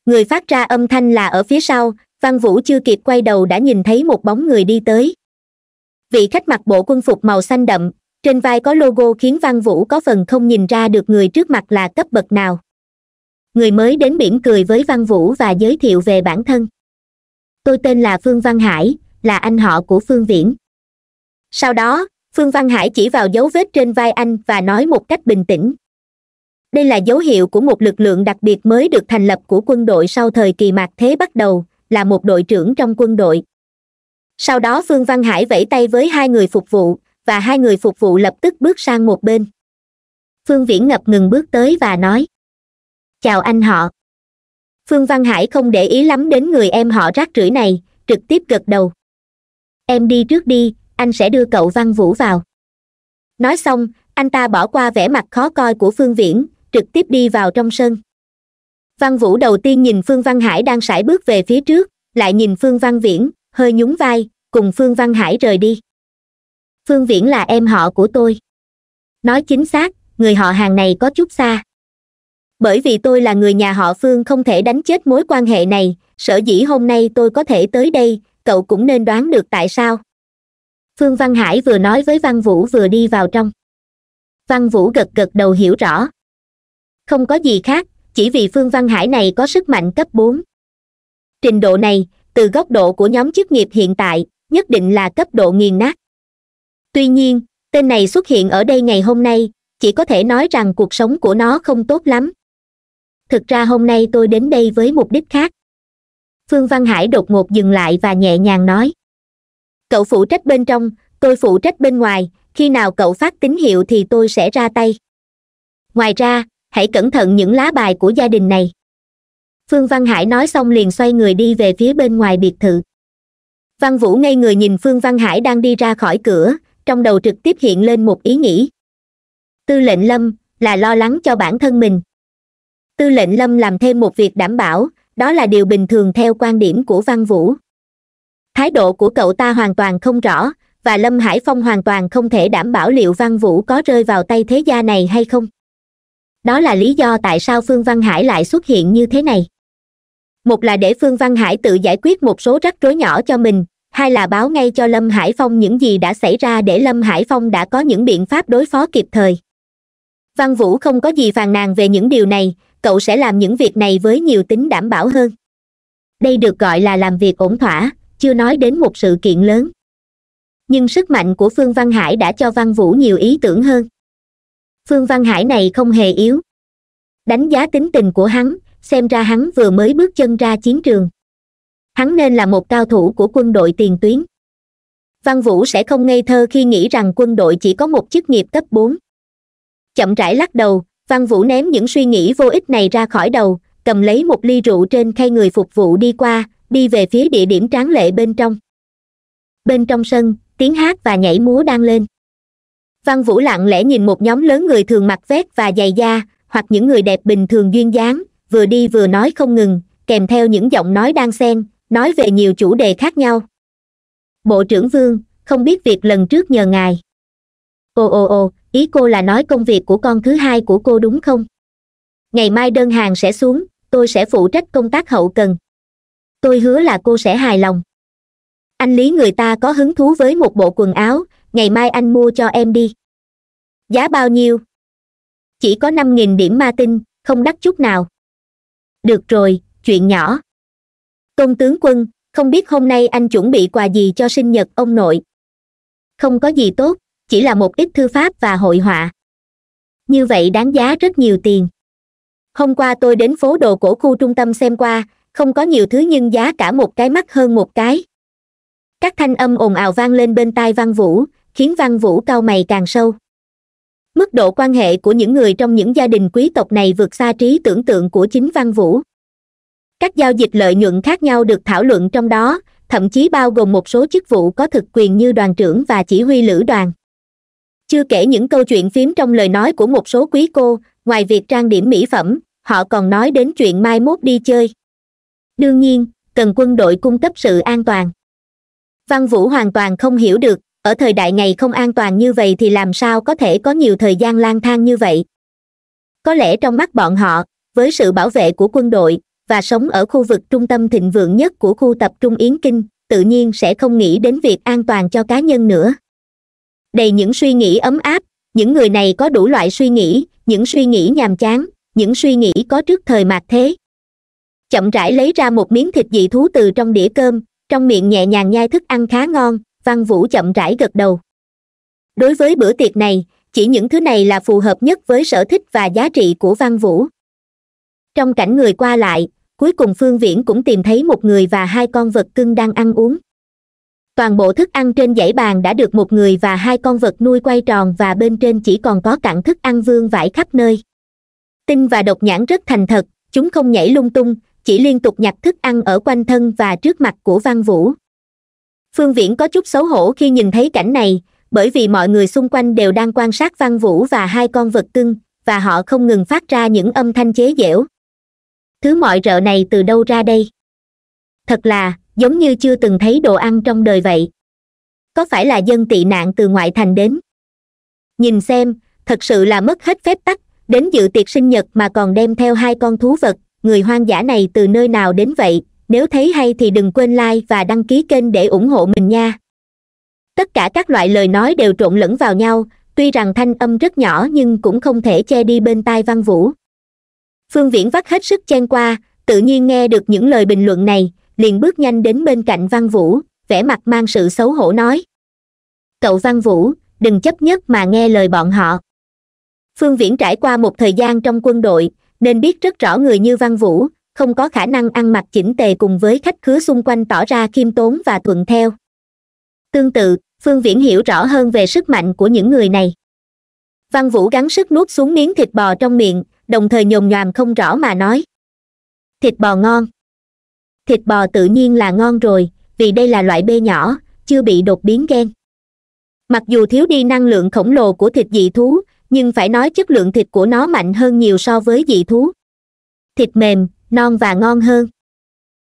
người phát ra âm thanh là ở phía sau văn vũ chưa kịp quay đầu đã nhìn thấy một bóng người đi tới vị khách mặc bộ quân phục màu xanh đậm trên vai có logo khiến văn vũ có phần không nhìn ra được người trước mặt là cấp bậc nào người mới đến biển cười với văn vũ và giới thiệu về bản thân tôi tên là phương văn hải là anh họ của phương viễn sau đó phương văn hải chỉ vào dấu vết trên vai anh và nói một cách bình tĩnh đây là dấu hiệu của một lực lượng đặc biệt mới được thành lập của quân đội sau thời kỳ mạc thế bắt đầu là một đội trưởng trong quân đội sau đó phương văn hải vẫy tay với hai người phục vụ và hai người phục vụ lập tức bước sang một bên phương viễn ngập ngừng bước tới và nói chào anh họ phương văn hải không để ý lắm đến người em họ rác rưởi này trực tiếp gật đầu em đi trước đi anh sẽ đưa cậu văn vũ vào nói xong anh ta bỏ qua vẻ mặt khó coi của phương viễn trực tiếp đi vào trong sân văn vũ đầu tiên nhìn phương văn hải đang sải bước về phía trước lại nhìn phương văn viễn hơi nhún vai cùng phương văn hải rời đi phương viễn là em họ của tôi nói chính xác người họ hàng này có chút xa bởi vì tôi là người nhà họ phương không thể đánh chết mối quan hệ này sở dĩ hôm nay tôi có thể tới đây cậu cũng nên đoán được tại sao phương văn hải vừa nói với văn vũ vừa đi vào trong văn vũ gật gật đầu hiểu rõ không có gì khác chỉ vì phương văn hải này có sức mạnh cấp bốn trình độ này từ góc độ của nhóm chức nghiệp hiện tại nhất định là cấp độ nghiền nát tuy nhiên tên này xuất hiện ở đây ngày hôm nay chỉ có thể nói rằng cuộc sống của nó không tốt lắm thực ra hôm nay tôi đến đây với mục đích khác phương văn hải đột ngột dừng lại và nhẹ nhàng nói cậu phụ trách bên trong tôi phụ trách bên ngoài khi nào cậu phát tín hiệu thì tôi sẽ ra tay ngoài ra hãy cẩn thận những lá bài của gia đình này phương văn hải nói xong liền xoay người đi về phía bên ngoài biệt thự văn vũ ngây người nhìn phương văn hải đang đi ra khỏi cửa trong đầu trực tiếp hiện lên một ý nghĩ tư lệnh lâm là lo lắng cho bản thân mình tư lệnh lâm làm thêm một việc đảm bảo đó là điều bình thường theo quan điểm của văn vũ thái độ của cậu ta hoàn toàn không rõ và lâm hải phong hoàn toàn không thể đảm bảo liệu văn vũ có rơi vào tay thế gia này hay không đó là lý do tại sao phương văn hải lại xuất hiện như thế này một là để phương văn hải tự giải quyết một số rắc rối nhỏ cho mình hai là báo ngay cho lâm hải phong những gì đã xảy ra để lâm hải phong đã có những biện pháp đối phó kịp thời văn vũ không có gì phàn nàn về những điều này cậu sẽ làm những việc này với nhiều tính đảm bảo hơn đây được gọi là làm việc ổn thỏa chưa nói đến một sự kiện lớn nhưng sức mạnh của phương văn hải đã cho văn vũ nhiều ý tưởng hơn phương văn hải này không hề yếu đánh giá tính tình của hắn xem ra hắn vừa mới bước chân ra chiến trường hắn nên là một cao thủ của quân đội tiền tuyến văn vũ sẽ không ngây thơ khi nghĩ rằng quân đội chỉ có một chức nghiệp cấp bốn chậm rãi lắc đầu văn vũ ném những suy nghĩ vô ích này ra khỏi đầu cầm lấy một ly rượu trên khay người phục vụ đi qua đi về phía địa điểm tráng lệ bên trong bên trong sân tiếng hát và nhảy múa đang lên văn vũ lặng lẽ nhìn một nhóm lớn người thường mặc vest và giày da hoặc những người đẹp bình thường duyên dáng vừa đi vừa nói không ngừng kèm theo những giọng nói đang xen nói về nhiều chủ đề khác nhau bộ trưởng vương không biết việc lần trước nhờ ngài ồ ồ ồ ý cô là nói công việc của con thứ hai của cô đúng không ngày mai đơn hàng sẽ xuống tôi sẽ phụ trách công tác hậu cần tôi hứa là cô sẽ hài lòng anh lý người ta có hứng thú với một bộ quần áo ngày mai anh mua cho em đi giá bao nhiêu chỉ có năm nghìn điểm ma tinh không đắt chút nào được rồi chuyện nhỏ công tướng quân không biết hôm nay anh chuẩn bị quà gì cho sinh nhật ông nội không có gì tốt chỉ là một ít thư pháp và hội họa như vậy đáng giá rất nhiều tiền hôm qua tôi đến phố đồ cổ khu trung tâm xem qua không có nhiều thứ nhưng giá cả một cái mắt hơn một cái các thanh âm ồn ào vang lên bên tai văn vũ khiến văn vũ cau mày càng sâu mức độ quan hệ của những người trong những gia đình quý tộc này vượt xa trí tưởng tượng của chính văn vũ các giao dịch lợi nhuận khác nhau được thảo luận trong đó thậm chí bao gồm một số chức vụ có thực quyền như đoàn trưởng và chỉ huy lữ đoàn chưa kể những câu chuyện phím trong lời nói của một số quý cô ngoài việc trang điểm mỹ phẩm họ còn nói đến chuyện mai mốt đi chơi đương nhiên cần quân đội cung cấp sự an toàn văn vũ hoàn toàn không hiểu được ở thời đại ngày không an toàn như vậy thì làm sao có thể có nhiều thời gian lang thang như vậy có lẽ trong mắt bọn họ với sự bảo vệ của quân đội và sống ở khu vực trung tâm thịnh vượng nhất của khu tập trung yến kinh tự nhiên sẽ không nghĩ đến việc an toàn cho cá nhân nữa đầy những suy nghĩ ấm áp những người này có đủ loại suy nghĩ những suy nghĩ nhàm chán những suy nghĩ có trước thời mạt thế chậm rãi lấy ra một miếng thịt dị thú từ trong đĩa cơm trong miệng nhẹ nhàng nhai thức ăn khá ngon văn vũ chậm rãi gật đầu đối với bữa tiệc này chỉ những thứ này là phù hợp nhất với sở thích và giá trị của văn vũ trong cảnh người qua lại cuối cùng phương viễn cũng tìm thấy một người và hai con vật cưng đang ăn uống toàn bộ thức ăn trên dãy bàn đã được một người và hai con vật nuôi quay tròn và bên trên chỉ còn có cặn thức ăn vương vãi khắp nơi tinh và độc nhãn rất thành thật chúng không nhảy lung tung chỉ liên tục nhặt thức ăn ở quanh thân và trước mặt của văn vũ phương viễn có chút xấu hổ khi nhìn thấy cảnh này bởi vì mọi người xung quanh đều đang quan sát văn vũ và hai con vật cưng và họ không ngừng phát ra những âm thanh chế giễu thứ mọi rợ này từ đâu ra đây thật là giống như chưa từng thấy đồ ăn trong đời vậy có phải là dân tị nạn từ ngoại thành đến nhìn xem thật sự là mất hết phép tắc đến dự tiệc sinh nhật mà còn đem theo hai con thú vật người hoang dã này từ nơi nào đến vậy nếu thấy hay thì đừng quên like và đăng ký kênh để ủng hộ mình nha tất cả các loại lời nói đều trộn lẫn vào nhau tuy rằng thanh âm rất nhỏ nhưng cũng không thể che đi bên tai văn vũ phương viễn vắt hết sức chen qua tự nhiên nghe được những lời bình luận này liền bước nhanh đến bên cạnh văn vũ vẻ mặt mang sự xấu hổ nói cậu văn vũ đừng chấp nhất mà nghe lời bọn họ phương viễn trải qua một thời gian trong quân đội nên biết rất rõ người như văn vũ không có khả năng ăn mặc chỉnh tề cùng với khách khứa xung quanh tỏ ra khiêm tốn và thuận theo tương tự phương viễn hiểu rõ hơn về sức mạnh của những người này văn vũ gắng sức nuốt xuống miếng thịt bò trong miệng đồng thời nhồm nhoàm không rõ mà nói thịt bò ngon thịt bò tự nhiên là ngon rồi vì đây là loại bê nhỏ chưa bị đột biến gen mặc dù thiếu đi năng lượng khổng lồ của thịt dị thú nhưng phải nói chất lượng thịt của nó mạnh hơn nhiều so với dị thú thịt mềm non và ngon hơn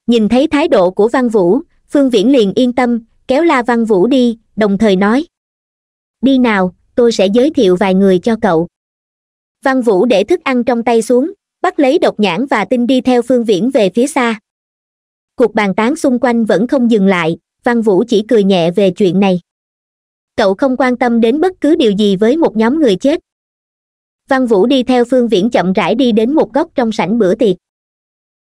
nhìn thấy thái độ của văn vũ phương viễn liền yên tâm kéo la văn vũ đi đồng thời nói đi nào tôi sẽ giới thiệu vài người cho cậu văn vũ để thức ăn trong tay xuống bắt lấy độc nhãn và tinh đi theo phương viễn về phía xa cuộc bàn tán xung quanh vẫn không dừng lại văn vũ chỉ cười nhẹ về chuyện này cậu không quan tâm đến bất cứ điều gì với một nhóm người chết văn vũ đi theo phương viễn chậm rãi đi đến một góc trong sảnh bữa tiệc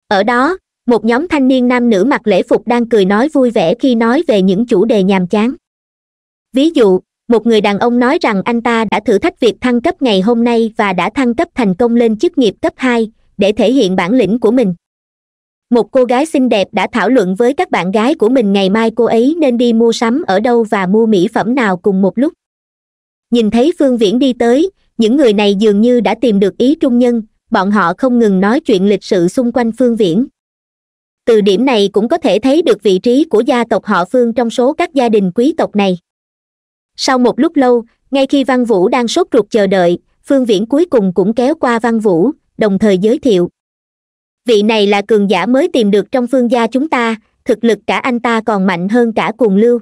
ở đó một nhóm thanh niên nam nữ mặc lễ phục đang cười nói vui vẻ khi nói về những chủ đề nhàm chán ví dụ một người đàn ông nói rằng anh ta đã thử thách việc thăng cấp ngày hôm nay và đã thăng cấp thành công lên chức nghiệp cấp hai để thể hiện bản lĩnh của mình một cô gái xinh đẹp đã thảo luận với các bạn gái của mình ngày mai cô ấy nên đi mua sắm ở đâu và mua mỹ phẩm nào cùng một lúc nhìn thấy phương viễn đi tới những người này dường như đã tìm được ý trung nhân bọn họ không ngừng nói chuyện lịch sự xung quanh phương viễn từ điểm này cũng có thể thấy được vị trí của gia tộc họ phương trong số các gia đình quý tộc này sau một lúc lâu ngay khi văn vũ đang sốt ruột chờ đợi phương viễn cuối cùng cũng kéo qua văn vũ đồng thời giới thiệu vị này là cường giả mới tìm được trong phương gia chúng ta thực lực cả anh ta còn mạnh hơn cả cuồng lưu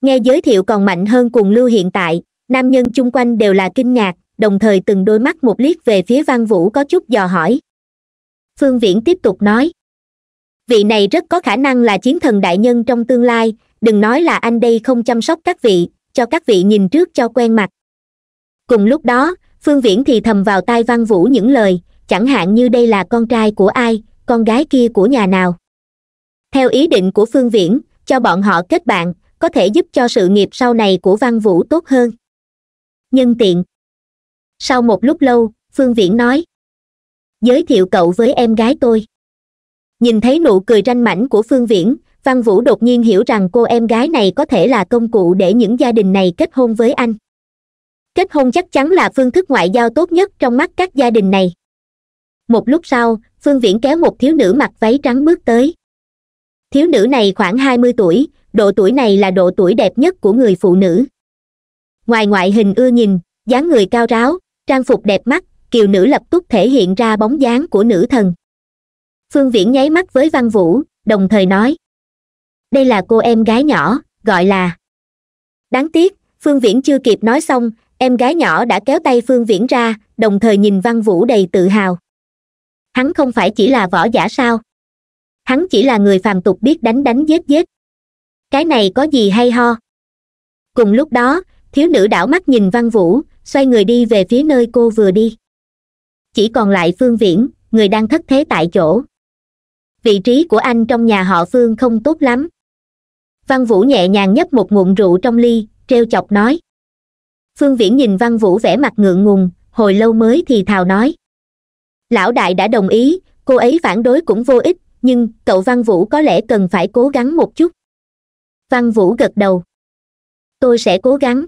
nghe giới thiệu còn mạnh hơn cuồng lưu hiện tại nam nhân chung quanh đều là kinh ngạc đồng thời từng đôi mắt một liếc về phía văn vũ có chút dò hỏi phương viễn tiếp tục nói vị này rất có khả năng là chiến thần đại nhân trong tương lai đừng nói là anh đây không chăm sóc các vị cho các vị nhìn trước cho quen mặt cùng lúc đó phương viễn thì thầm vào tai văn vũ những lời chẳng hạn như đây là con trai của ai con gái kia của nhà nào theo ý định của phương viễn cho bọn họ kết bạn có thể giúp cho sự nghiệp sau này của văn vũ tốt hơn nhân tiện sau một lúc lâu phương viễn nói giới thiệu cậu với em gái tôi nhìn thấy nụ cười ranh mảnh của phương viễn văn vũ đột nhiên hiểu rằng cô em gái này có thể là công cụ để những gia đình này kết hôn với anh kết hôn chắc chắn là phương thức ngoại giao tốt nhất trong mắt các gia đình này một lúc sau phương viễn kéo một thiếu nữ mặc váy trắng bước tới thiếu nữ này khoảng hai mươi tuổi độ tuổi này là độ tuổi đẹp nhất của người phụ nữ ngoài ngoại hình ưa nhìn dáng người cao ráo trang phục đẹp mắt kiều nữ lập tức thể hiện ra bóng dáng của nữ thần phương viễn nháy mắt với văn vũ đồng thời nói đây là cô em gái nhỏ gọi là đáng tiếc phương viễn chưa kịp nói xong em gái nhỏ đã kéo tay phương viễn ra đồng thời nhìn văn vũ đầy tự hào hắn không phải chỉ là võ giả sao hắn chỉ là người phàm tục biết đánh đánh giết giết cái này có gì hay ho cùng lúc đó thiếu nữ đảo mắt nhìn văn vũ xoay người đi về phía nơi cô vừa đi chỉ còn lại phương viễn người đang thất thế tại chỗ vị trí của anh trong nhà họ phương không tốt lắm văn vũ nhẹ nhàng nhấp một ngụm rượu trong ly t r e o chọc nói phương viễn nhìn văn vũ vẻ mặt ngượng ngùng hồi lâu mới thì thào nói lão đại đã đồng ý cô ấy phản đối cũng vô ích nhưng cậu văn vũ có lẽ cần phải cố gắng một chút văn vũ gật đầu tôi sẽ cố gắng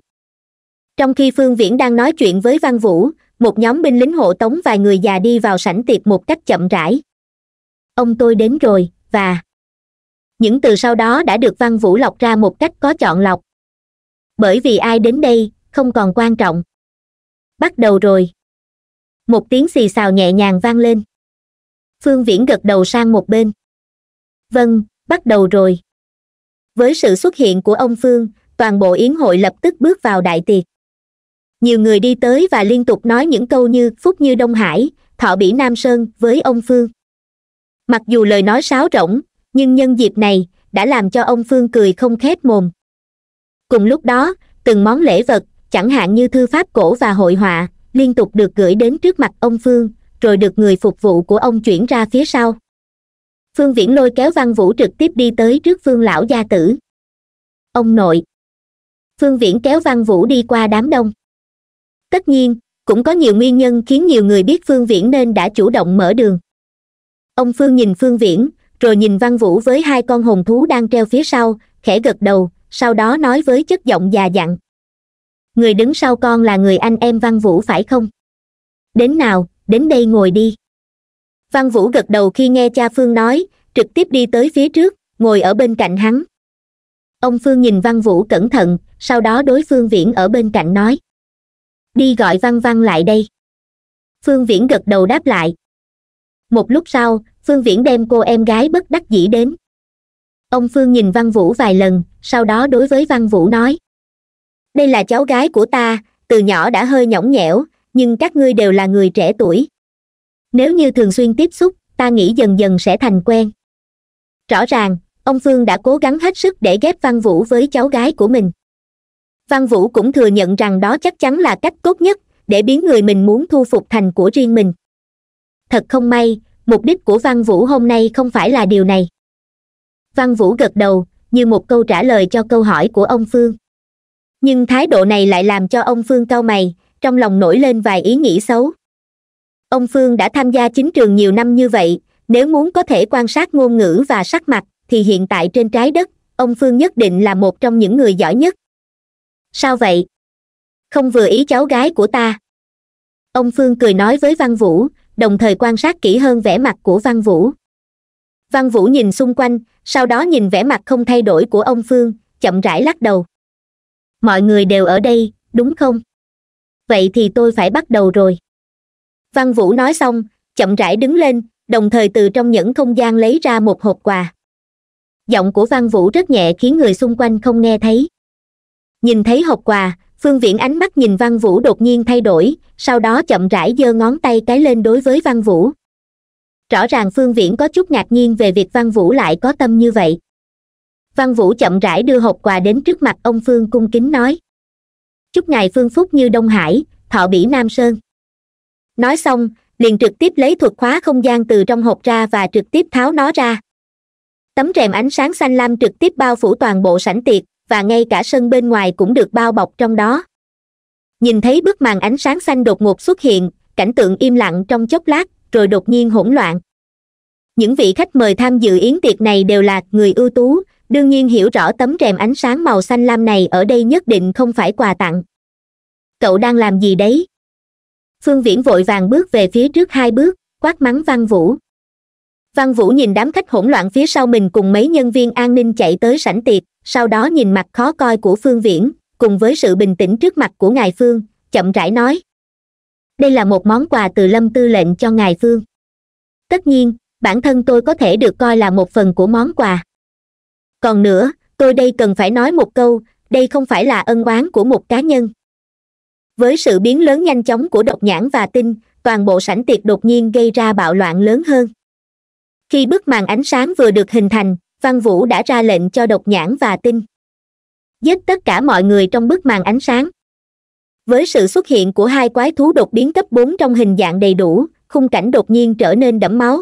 trong khi phương viễn đang nói chuyện với văn vũ một nhóm binh lính hộ tống vài người già đi vào sảnh tiệc một cách chậm rãi ông tôi đến rồi và những từ sau đó đã được văn vũ lọc ra một cách có chọn lọc bởi vì ai đến đây không còn quan trọng bắt đầu rồi một tiếng xì xào nhẹ nhàng vang lên phương viễn gật đầu sang một bên vâng bắt đầu rồi với sự xuất hiện của ông phương toàn bộ yến hội lập tức bước vào đại tiệc nhiều người đi tới và liên tục nói những câu như phúc như đông hải thọ bỉ nam sơn với ông phương mặc dù lời nói sáo rỗng nhưng nhân dịp này đã làm cho ông phương cười không khép mồm cùng lúc đó từng món lễ vật chẳng hạn như thư pháp cổ và hội họa liên tục được gửi đến trước mặt ông phương rồi được người phục vụ của ông chuyển ra phía sau phương viễn lôi kéo văn vũ trực tiếp đi tới trước phương lão gia tử ông nội phương viễn kéo văn vũ đi qua đám đông tất nhiên cũng có nhiều nguyên nhân khiến nhiều người biết phương viễn nên đã chủ động mở đường ông phương nhìn phương viễn rồi nhìn văn vũ với hai con hồn thú đang treo phía sau khẽ gật đầu sau đó nói với chất giọng già dặn người đứng sau con là người anh em văn vũ phải không đến nào đến đây ngồi đi văn vũ gật đầu khi nghe cha phương nói trực tiếp đi tới phía trước ngồi ở bên cạnh hắn ông phương nhìn văn vũ cẩn thận sau đó đối phương viễn ở bên cạnh nói đi gọi văn văn lại đây phương viễn gật đầu đáp lại một lúc sau phương viễn đem cô em gái bất đắc dĩ đến ông phương nhìn văn vũ vài lần sau đó đối với văn vũ nói đây là cháu gái của ta từ nhỏ đã hơi nhõng nhẽo nhưng các ngươi đều là người trẻ tuổi nếu như thường xuyên tiếp xúc ta nghĩ dần dần sẽ thành quen rõ ràng ông phương đã cố gắng hết sức để ghép văn vũ với cháu gái của mình văn vũ cũng thừa nhận rằng đó chắc chắn là cách tốt nhất để biến người mình muốn thu phục thành của riêng mình thật không may mục đích của văn vũ hôm nay không phải là điều này văn vũ gật đầu như một câu trả lời cho câu hỏi của ông phương nhưng thái độ này lại làm cho ông phương cau mày trong lòng nổi lên vài ý nghĩ xấu ông phương đã tham gia chính trường nhiều năm như vậy nếu muốn có thể quan sát ngôn ngữ và sắc mặt thì hiện tại trên trái đất ông phương nhất định là một trong những người giỏi nhất sao vậy không vừa ý cháu gái của ta ông phương cười nói với văn vũ đồng thời quan sát kỹ hơn vẻ mặt của văn vũ văn vũ nhìn xung quanh sau đó nhìn vẻ mặt không thay đổi của ông phương chậm rãi lắc đầu mọi người đều ở đây đúng không vậy thì tôi phải bắt đầu rồi văn vũ nói xong chậm rãi đứng lên đồng thời từ trong những không gian lấy ra một hộp quà giọng của văn vũ rất nhẹ khiến người xung quanh không nghe thấy nhìn thấy hộp quà phương viễn ánh mắt nhìn văn vũ đột nhiên thay đổi sau đó chậm rãi giơ ngón tay cái lên đối với văn vũ rõ ràng phương viễn có chút ngạc nhiên về việc văn vũ lại có tâm như vậy văn vũ chậm rãi đưa hộp quà đến trước mặt ông phương cung kính nói chúc ngài phương phúc như đông hải thọ bỉ nam sơn nói xong liền trực tiếp lấy thuật khóa không gian từ trong hộp ra và trực tiếp tháo nó ra tấm rèm ánh sáng xanh lam trực tiếp bao phủ toàn bộ sảnh tiệc và ngay cả sân bên ngoài cũng được bao bọc trong đó nhìn thấy bức màn ánh sáng xanh đột ngột xuất hiện cảnh tượng im lặng trong chốc lát rồi đột nhiên hỗn loạn những vị khách mời tham dự yến tiệc này đều là người ưu tú đương nhiên hiểu rõ tấm rèm ánh sáng màu xanh lam này ở đây nhất định không phải quà tặng cậu đang làm gì đấy phương viễn vội vàng bước về phía trước hai bước quát mắng văn vũ văn vũ nhìn đám khách hỗn loạn phía sau mình cùng mấy nhân viên an ninh chạy tới sảnh tiệc sau đó nhìn mặt khó coi của phương viễn cùng với sự bình tĩnh trước mặt của ngài phương chậm rãi nói đây là một món quà từ lâm tư lệnh cho ngài phương tất nhiên bản thân tôi có thể được coi là một phần của món quà còn nữa tôi đây cần phải nói một câu đây không phải là ân oán của một cá nhân với sự biến lớn nhanh chóng của độc nhãn và tinh toàn bộ sảnh tiệc đột nhiên gây ra bạo loạn lớn hơn khi bức màn ánh sáng vừa được hình thành văn vũ đã ra lệnh cho độc nhãn và tinh giết tất cả mọi người trong bức màn ánh sáng với sự xuất hiện của hai quái thú đột biến cấp bốn trong hình dạng đầy đủ khung cảnh đột nhiên trở nên đẫm máu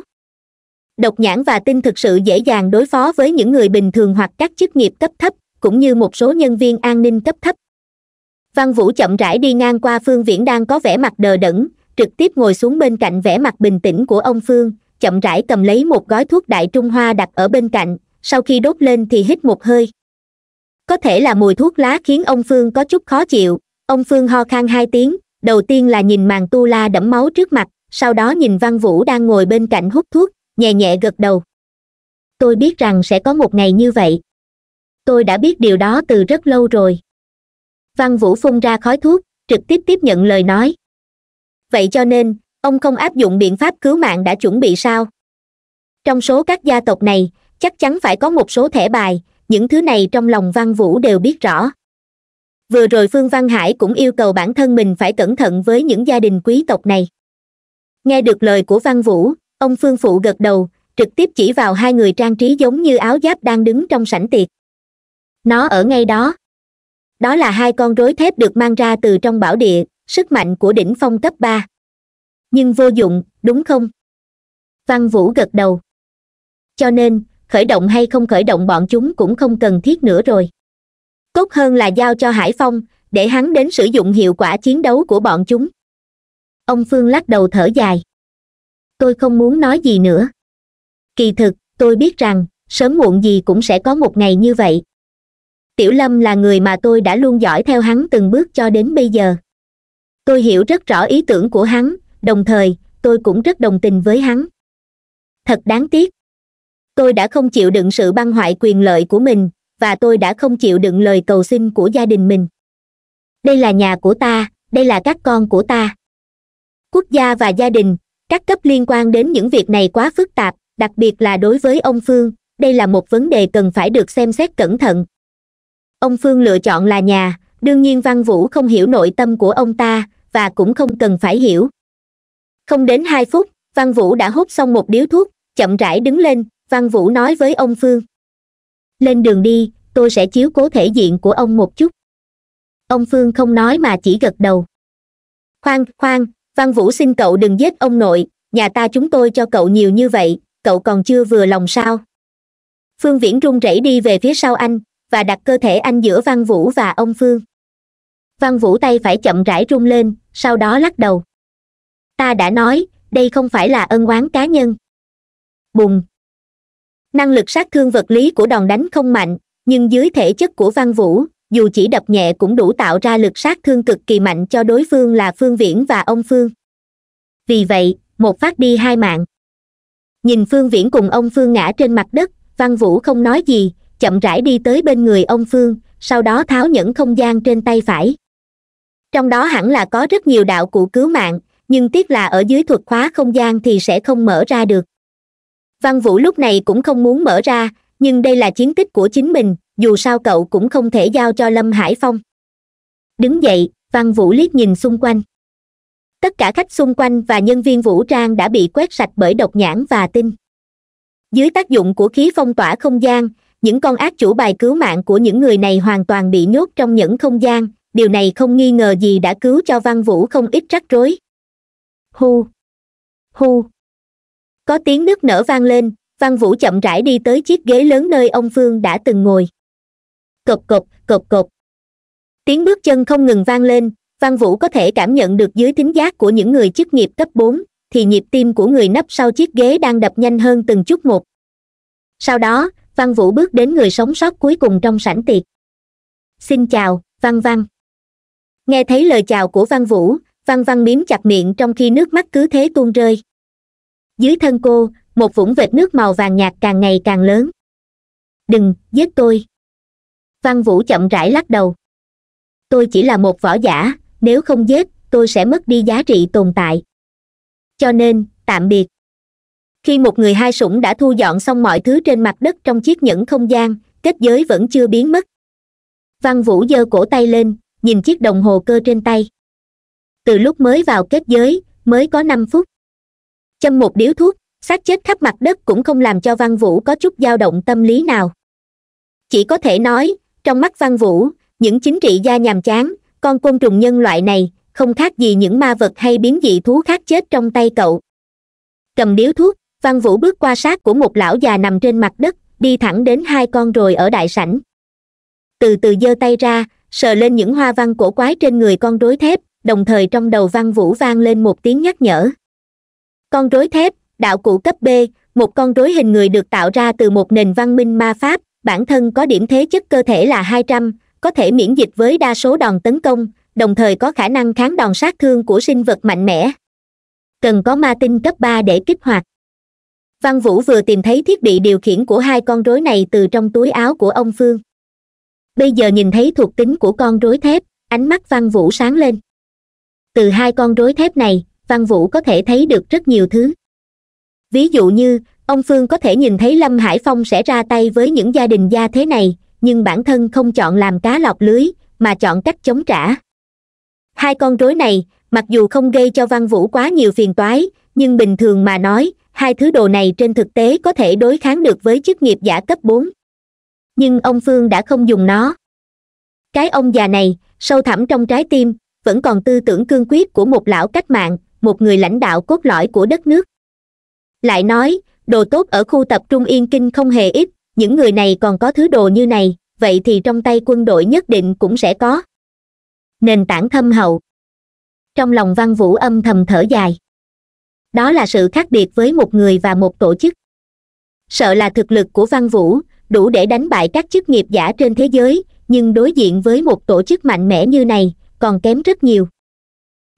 độc nhãn và tinh thực sự dễ dàng đối phó với những người bình thường hoặc các chức nghiệp cấp thấp cũng như một số nhân viên an ninh cấp thấp văn vũ chậm rãi đi ngang qua phương viễn đang có vẻ mặt đờ đẫn trực tiếp ngồi xuống bên cạnh vẻ mặt bình tĩnh của ông phương chậm rãi cầm lấy một gói thuốc đại trung hoa đặt ở bên cạnh sau khi đốt lên thì hít một hơi có thể là mùi thuốc lá khiến ông phương có chút khó chịu ông phương ho khan hai tiếng đầu tiên là nhìn màn tu la đẫm máu trước mặt sau đó nhìn văn vũ đang ngồi bên cạnh hút thuốc nhẹ nhẹ gật đầu tôi biết rằng sẽ có một ngày như vậy tôi đã biết điều đó từ rất lâu rồi văn vũ phun ra khói thuốc trực tiếp tiếp nhận lời nói vậy cho nên ông không áp dụng biện pháp cứu mạng đã chuẩn bị sao trong số các gia tộc này chắc chắn phải có một số thẻ bài những thứ này trong lòng văn vũ đều biết rõ vừa rồi phương văn hải cũng yêu cầu bản thân mình phải cẩn thận với những gia đình quý tộc này nghe được lời của văn vũ ông phương phụ gật đầu trực tiếp chỉ vào hai người trang trí giống như áo giáp đang đứng trong sảnh tiệc nó ở ngay đó đó là hai con rối thép được mang ra từ trong bảo địa sức mạnh của đỉnh phong cấp ba nhưng vô dụng đúng không văn vũ gật đầu cho nên khởi động hay không khởi động bọn chúng cũng không cần thiết nữa rồi tốt hơn là giao cho hải phong để hắn đến sử dụng hiệu quả chiến đấu của bọn chúng ông phương lắc đầu thở dài tôi không muốn nói gì nữa kỳ thực tôi biết rằng sớm muộn gì cũng sẽ có một ngày như vậy tiểu lâm là người mà tôi đã luôn dõi theo hắn từng bước cho đến bây giờ tôi hiểu rất rõ ý tưởng của hắn đồng thời tôi cũng rất đồng tình với hắn thật đáng tiếc tôi đã không chịu đựng sự băng hoại quyền lợi của mình và tôi đã không chịu đựng lời cầu xin của gia đình mình đây là nhà của ta đây là các con của ta quốc gia và gia đình các cấp liên quan đến những việc này quá phức tạp đặc biệt là đối với ông phương đây là một vấn đề cần phải được xem xét cẩn thận ông phương lựa chọn là nhà đương nhiên văn vũ không hiểu nội tâm của ông ta và cũng không cần phải hiểu không đến hai phút văn vũ đã hút xong một điếu thuốc chậm rãi đứng lên văn vũ nói với ông phương lên đường đi tôi sẽ chiếu cố thể diện của ông một chút ông phương không nói mà chỉ gật đầu khoan khoan văn vũ xin cậu đừng giết ông nội nhà ta chúng tôi cho cậu nhiều như vậy cậu còn chưa vừa lòng sao phương viễn run rẩy đi về phía sau anh và đặt cơ thể anh giữa văn vũ và ông phương văn vũ tay phải chậm rãi rung lên sau đó lắc đầu ta đã nói đây không phải là ân oán cá nhân bùng năng lực sát thương vật lý của đòn đánh không mạnh nhưng dưới thể chất của văn vũ dù chỉ đập nhẹ cũng đủ tạo ra lực sát thương cực kỳ mạnh cho đối phương là phương viễn và ông phương vì vậy một phát đi hai mạng nhìn phương viễn cùng ông phương ngã trên mặt đất văn vũ không nói gì chậm rãi đi tới bên người ông phương sau đó tháo nhẫn không gian trên tay phải trong đó hẳn là có rất nhiều đạo cụ cứu mạng nhưng tiếc là ở dưới thuật khóa không gian thì sẽ không mở ra được văn vũ lúc này cũng không muốn mở ra nhưng đây là chiến tích của chính mình dù sao cậu cũng không thể giao cho lâm hải phong đứng dậy văn vũ liếc nhìn xung quanh tất cả khách xung quanh và nhân viên vũ trang đã bị quét sạch bởi độc nhãn và tinh dưới tác dụng của khí phong tỏa không gian những con ác chủ bài cứu mạng của những người này hoàn toàn bị nhốt trong những không gian điều này không nghi ngờ gì đã cứu cho văn vũ không ít rắc rối hu hu có tiếng nước nở vang lên văn vũ chậm rãi đi tới chiếc ghế lớn nơi ông phương đã từng ngồi cộc cộc cộc cộc tiếng bước chân không ngừng vang lên văn vũ có thể cảm nhận được dưới tính giác của những người chức nghiệp cấp bốn thì nhịp tim của người nấp sau chiếc ghế đang đập nhanh hơn từng chút một sau đó văn vũ bước đến người sống sót cuối cùng trong sảnh tiệc xin chào văn văn nghe thấy lời chào của văn vũ văn văn miếm chặt miệng trong khi nước mắt cứ thế tuôn rơi dưới thân cô một vũng vệt nước màu vàng nhạt càng ngày càng lớn đừng giết tôi văn vũ chậm rãi lắc đầu tôi chỉ là một võ giả nếu không giết tôi sẽ mất đi giá trị tồn tại cho nên tạm biệt khi một người hai sủng đã thu dọn xong mọi thứ trên mặt đất trong chiếc nhẫn không gian kết giới vẫn chưa biến mất văn vũ giơ cổ tay lên nhìn chiếc đồng hồ cơ trên tay từ lúc mới vào kết giới mới có năm phút châm một điếu thuốc xác chết khắp mặt đất cũng không làm cho văn vũ có chút dao động tâm lý nào chỉ có thể nói trong mắt văn vũ những chính trị gia nhàm chán con côn trùng nhân loại này không khác gì những ma vật hay biến dị thú khác chết trong tay cậu cầm điếu thuốc văn vũ bước qua sát của một lão già nằm trên mặt đất đi thẳng đến hai con rồi ở đại sảnh từ từ giơ tay ra sờ lên những hoa văn cổ quái trên người con rối thép đồng thời trong đầu văn vũ vang lên một tiếng nhắc nhở con rối thép đạo cụ cấp b một con rối hình người được tạo ra từ một nền văn minh ma pháp bản thân có điểm thế chất cơ thể là 200, có thể miễn dịch với đa số đòn tấn công đồng thời có khả năng kháng đòn sát thương của sinh vật mạnh mẽ cần có ma tinh cấp ba để kích hoạt văn vũ vừa tìm thấy thiết bị điều khiển của hai con rối này từ trong túi áo của ông phương bây giờ nhìn thấy thuộc tính của con rối thép ánh mắt văn vũ sáng lên từ hai con rối thép này văn vũ có thể thấy được rất nhiều thứ ví dụ như ông phương có thể nhìn thấy lâm hải phong sẽ ra tay với những gia đình gia thế này nhưng bản thân không chọn làm cá lọc lưới mà chọn cách chống trả hai con rối này mặc dù không gây cho văn vũ quá nhiều phiền toái nhưng bình thường mà nói hai thứ đồ này trên thực tế có thể đối kháng được với chức nghiệp giả cấp bốn nhưng ông phương đã không dùng nó cái ông già này sâu thẳm trong trái tim vẫn còn tư tưởng cương quyết của một lão cách mạng một người lãnh đạo cốt lõi của đất nước lại nói đồ tốt ở khu tập trung yên kinh không hề ít những người này còn có thứ đồ như này vậy thì trong tay quân đội nhất định cũng sẽ có nền tảng thâm hậu trong lòng văn vũ âm thầm thở dài đó là sự khác biệt với một người và một tổ chức sợ là thực lực của văn vũ đủ để đánh bại các chức nghiệp giả trên thế giới nhưng đối diện với một tổ chức mạnh mẽ như này còn kém rất nhiều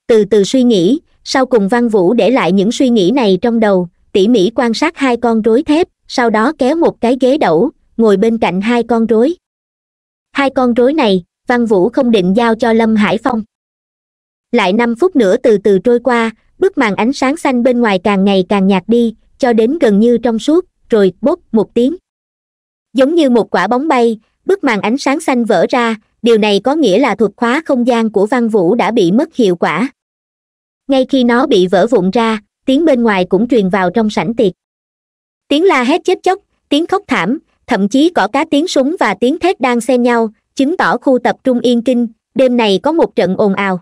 từ từ suy nghĩ sau cùng văn vũ để lại những suy nghĩ này trong đầu tỉ mỉ quan sát hai con rối thép sau đó kéo một cái ghế đẩu ngồi bên cạnh hai con rối hai con rối này văn vũ không định giao cho lâm hải phong lại năm phút nữa từ từ trôi qua bức màn ánh sáng xanh bên ngoài càng ngày càng nhạt đi cho đến gần như trong suốt rồi bốc một tiếng giống như một quả bóng bay bức màn ánh sáng xanh vỡ ra điều này có nghĩa là thuật khóa không gian của văn vũ đã bị mất hiệu quả ngay khi nó bị vỡ vụn ra tiếng bên ngoài cũng truyền vào trong sảnh tiệc tiếng la hét chết chóc tiếng khóc thảm thậm chí có cá tiếng súng và tiếng thét đang xen nhau chứng tỏ khu tập trung yên kinh đêm này có một trận ồn ào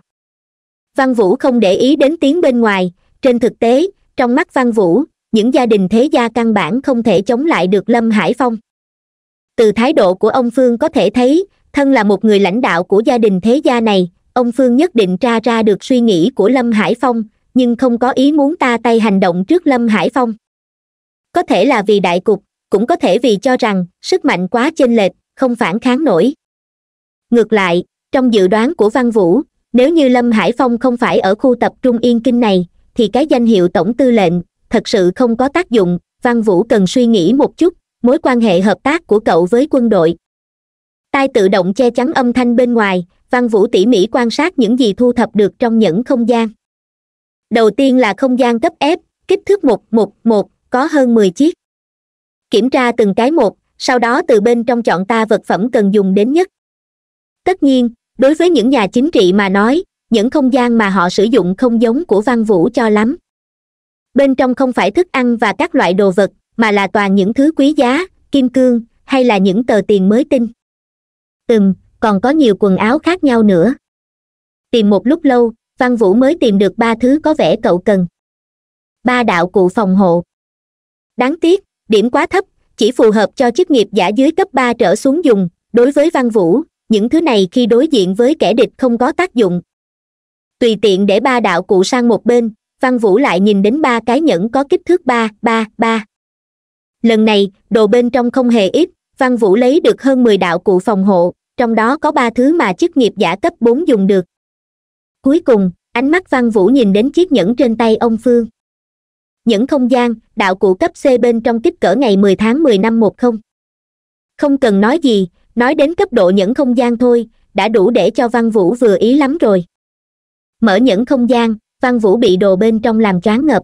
văn vũ không để ý đến tiếng bên ngoài trên thực tế trong mắt văn vũ những gia đình thế gia căn bản không thể chống lại được lâm hải phong từ thái độ của ông phương có thể thấy thân là một người lãnh đạo của gia đình thế gia này ông phương nhất định tra ra được suy nghĩ của lâm hải phong nhưng không có ý muốn ta tay hành động trước lâm hải phong có thể là vì đại cục cũng có thể vì cho rằng sức mạnh quá chênh lệch không phản kháng nổi ngược lại trong dự đoán của văn vũ nếu như lâm hải phong không phải ở khu tập trung yên kinh này thì cái danh hiệu tổng tư lệnh thật sự không có tác dụng văn vũ cần suy nghĩ một chút mối quan hệ hợp tác của cậu với quân đội tai tự động che chắn âm thanh bên ngoài văn vũ tỉ mỉ quan sát những gì thu thập được trong những không gian đầu tiên là không gian cấp ép kích thước một một một có hơn mười chiếc kiểm tra từng cái một sau đó từ bên trong chọn ta vật phẩm cần dùng đến nhất tất nhiên đối với những nhà chính trị mà nói những không gian mà họ sử dụng không giống của văn vũ cho lắm bên trong không phải thức ăn và các loại đồ vật mà là toàn những thứ quý giá kim cương hay là những tờ tiền mới tinh ừm còn có nhiều quần áo khác nhau nữa tìm một lúc lâu văn vũ mới tìm được ba thứ có vẻ cậu cần ba đạo cụ phòng hộ đáng tiếc điểm quá thấp chỉ phù hợp cho chức nghiệp giả dưới cấp ba trở xuống dùng đối với văn vũ những thứ này khi đối diện với kẻ địch không có tác dụng tùy tiện để ba đạo cụ sang một bên văn vũ lại nhìn đến ba cái nhẫn có kích thước ba ba ba lần này đồ bên trong không hề ít văn vũ lấy được hơn mười đạo cụ phòng hộ trong đó có ba thứ mà chức nghiệp giả cấp bốn dùng được cuối cùng ánh mắt văn vũ nhìn đến chiếc nhẫn trên tay ông phương Nhẫn không gian đạo cụ cấp c bên trong kích cỡ ngày mười tháng mười năm một không không cần nói gì nói đến cấp độ nhẫn không gian thôi đã đủ để cho văn vũ vừa ý lắm rồi mở nhẫn không gian văn vũ bị đồ bên trong làm choáng ngợp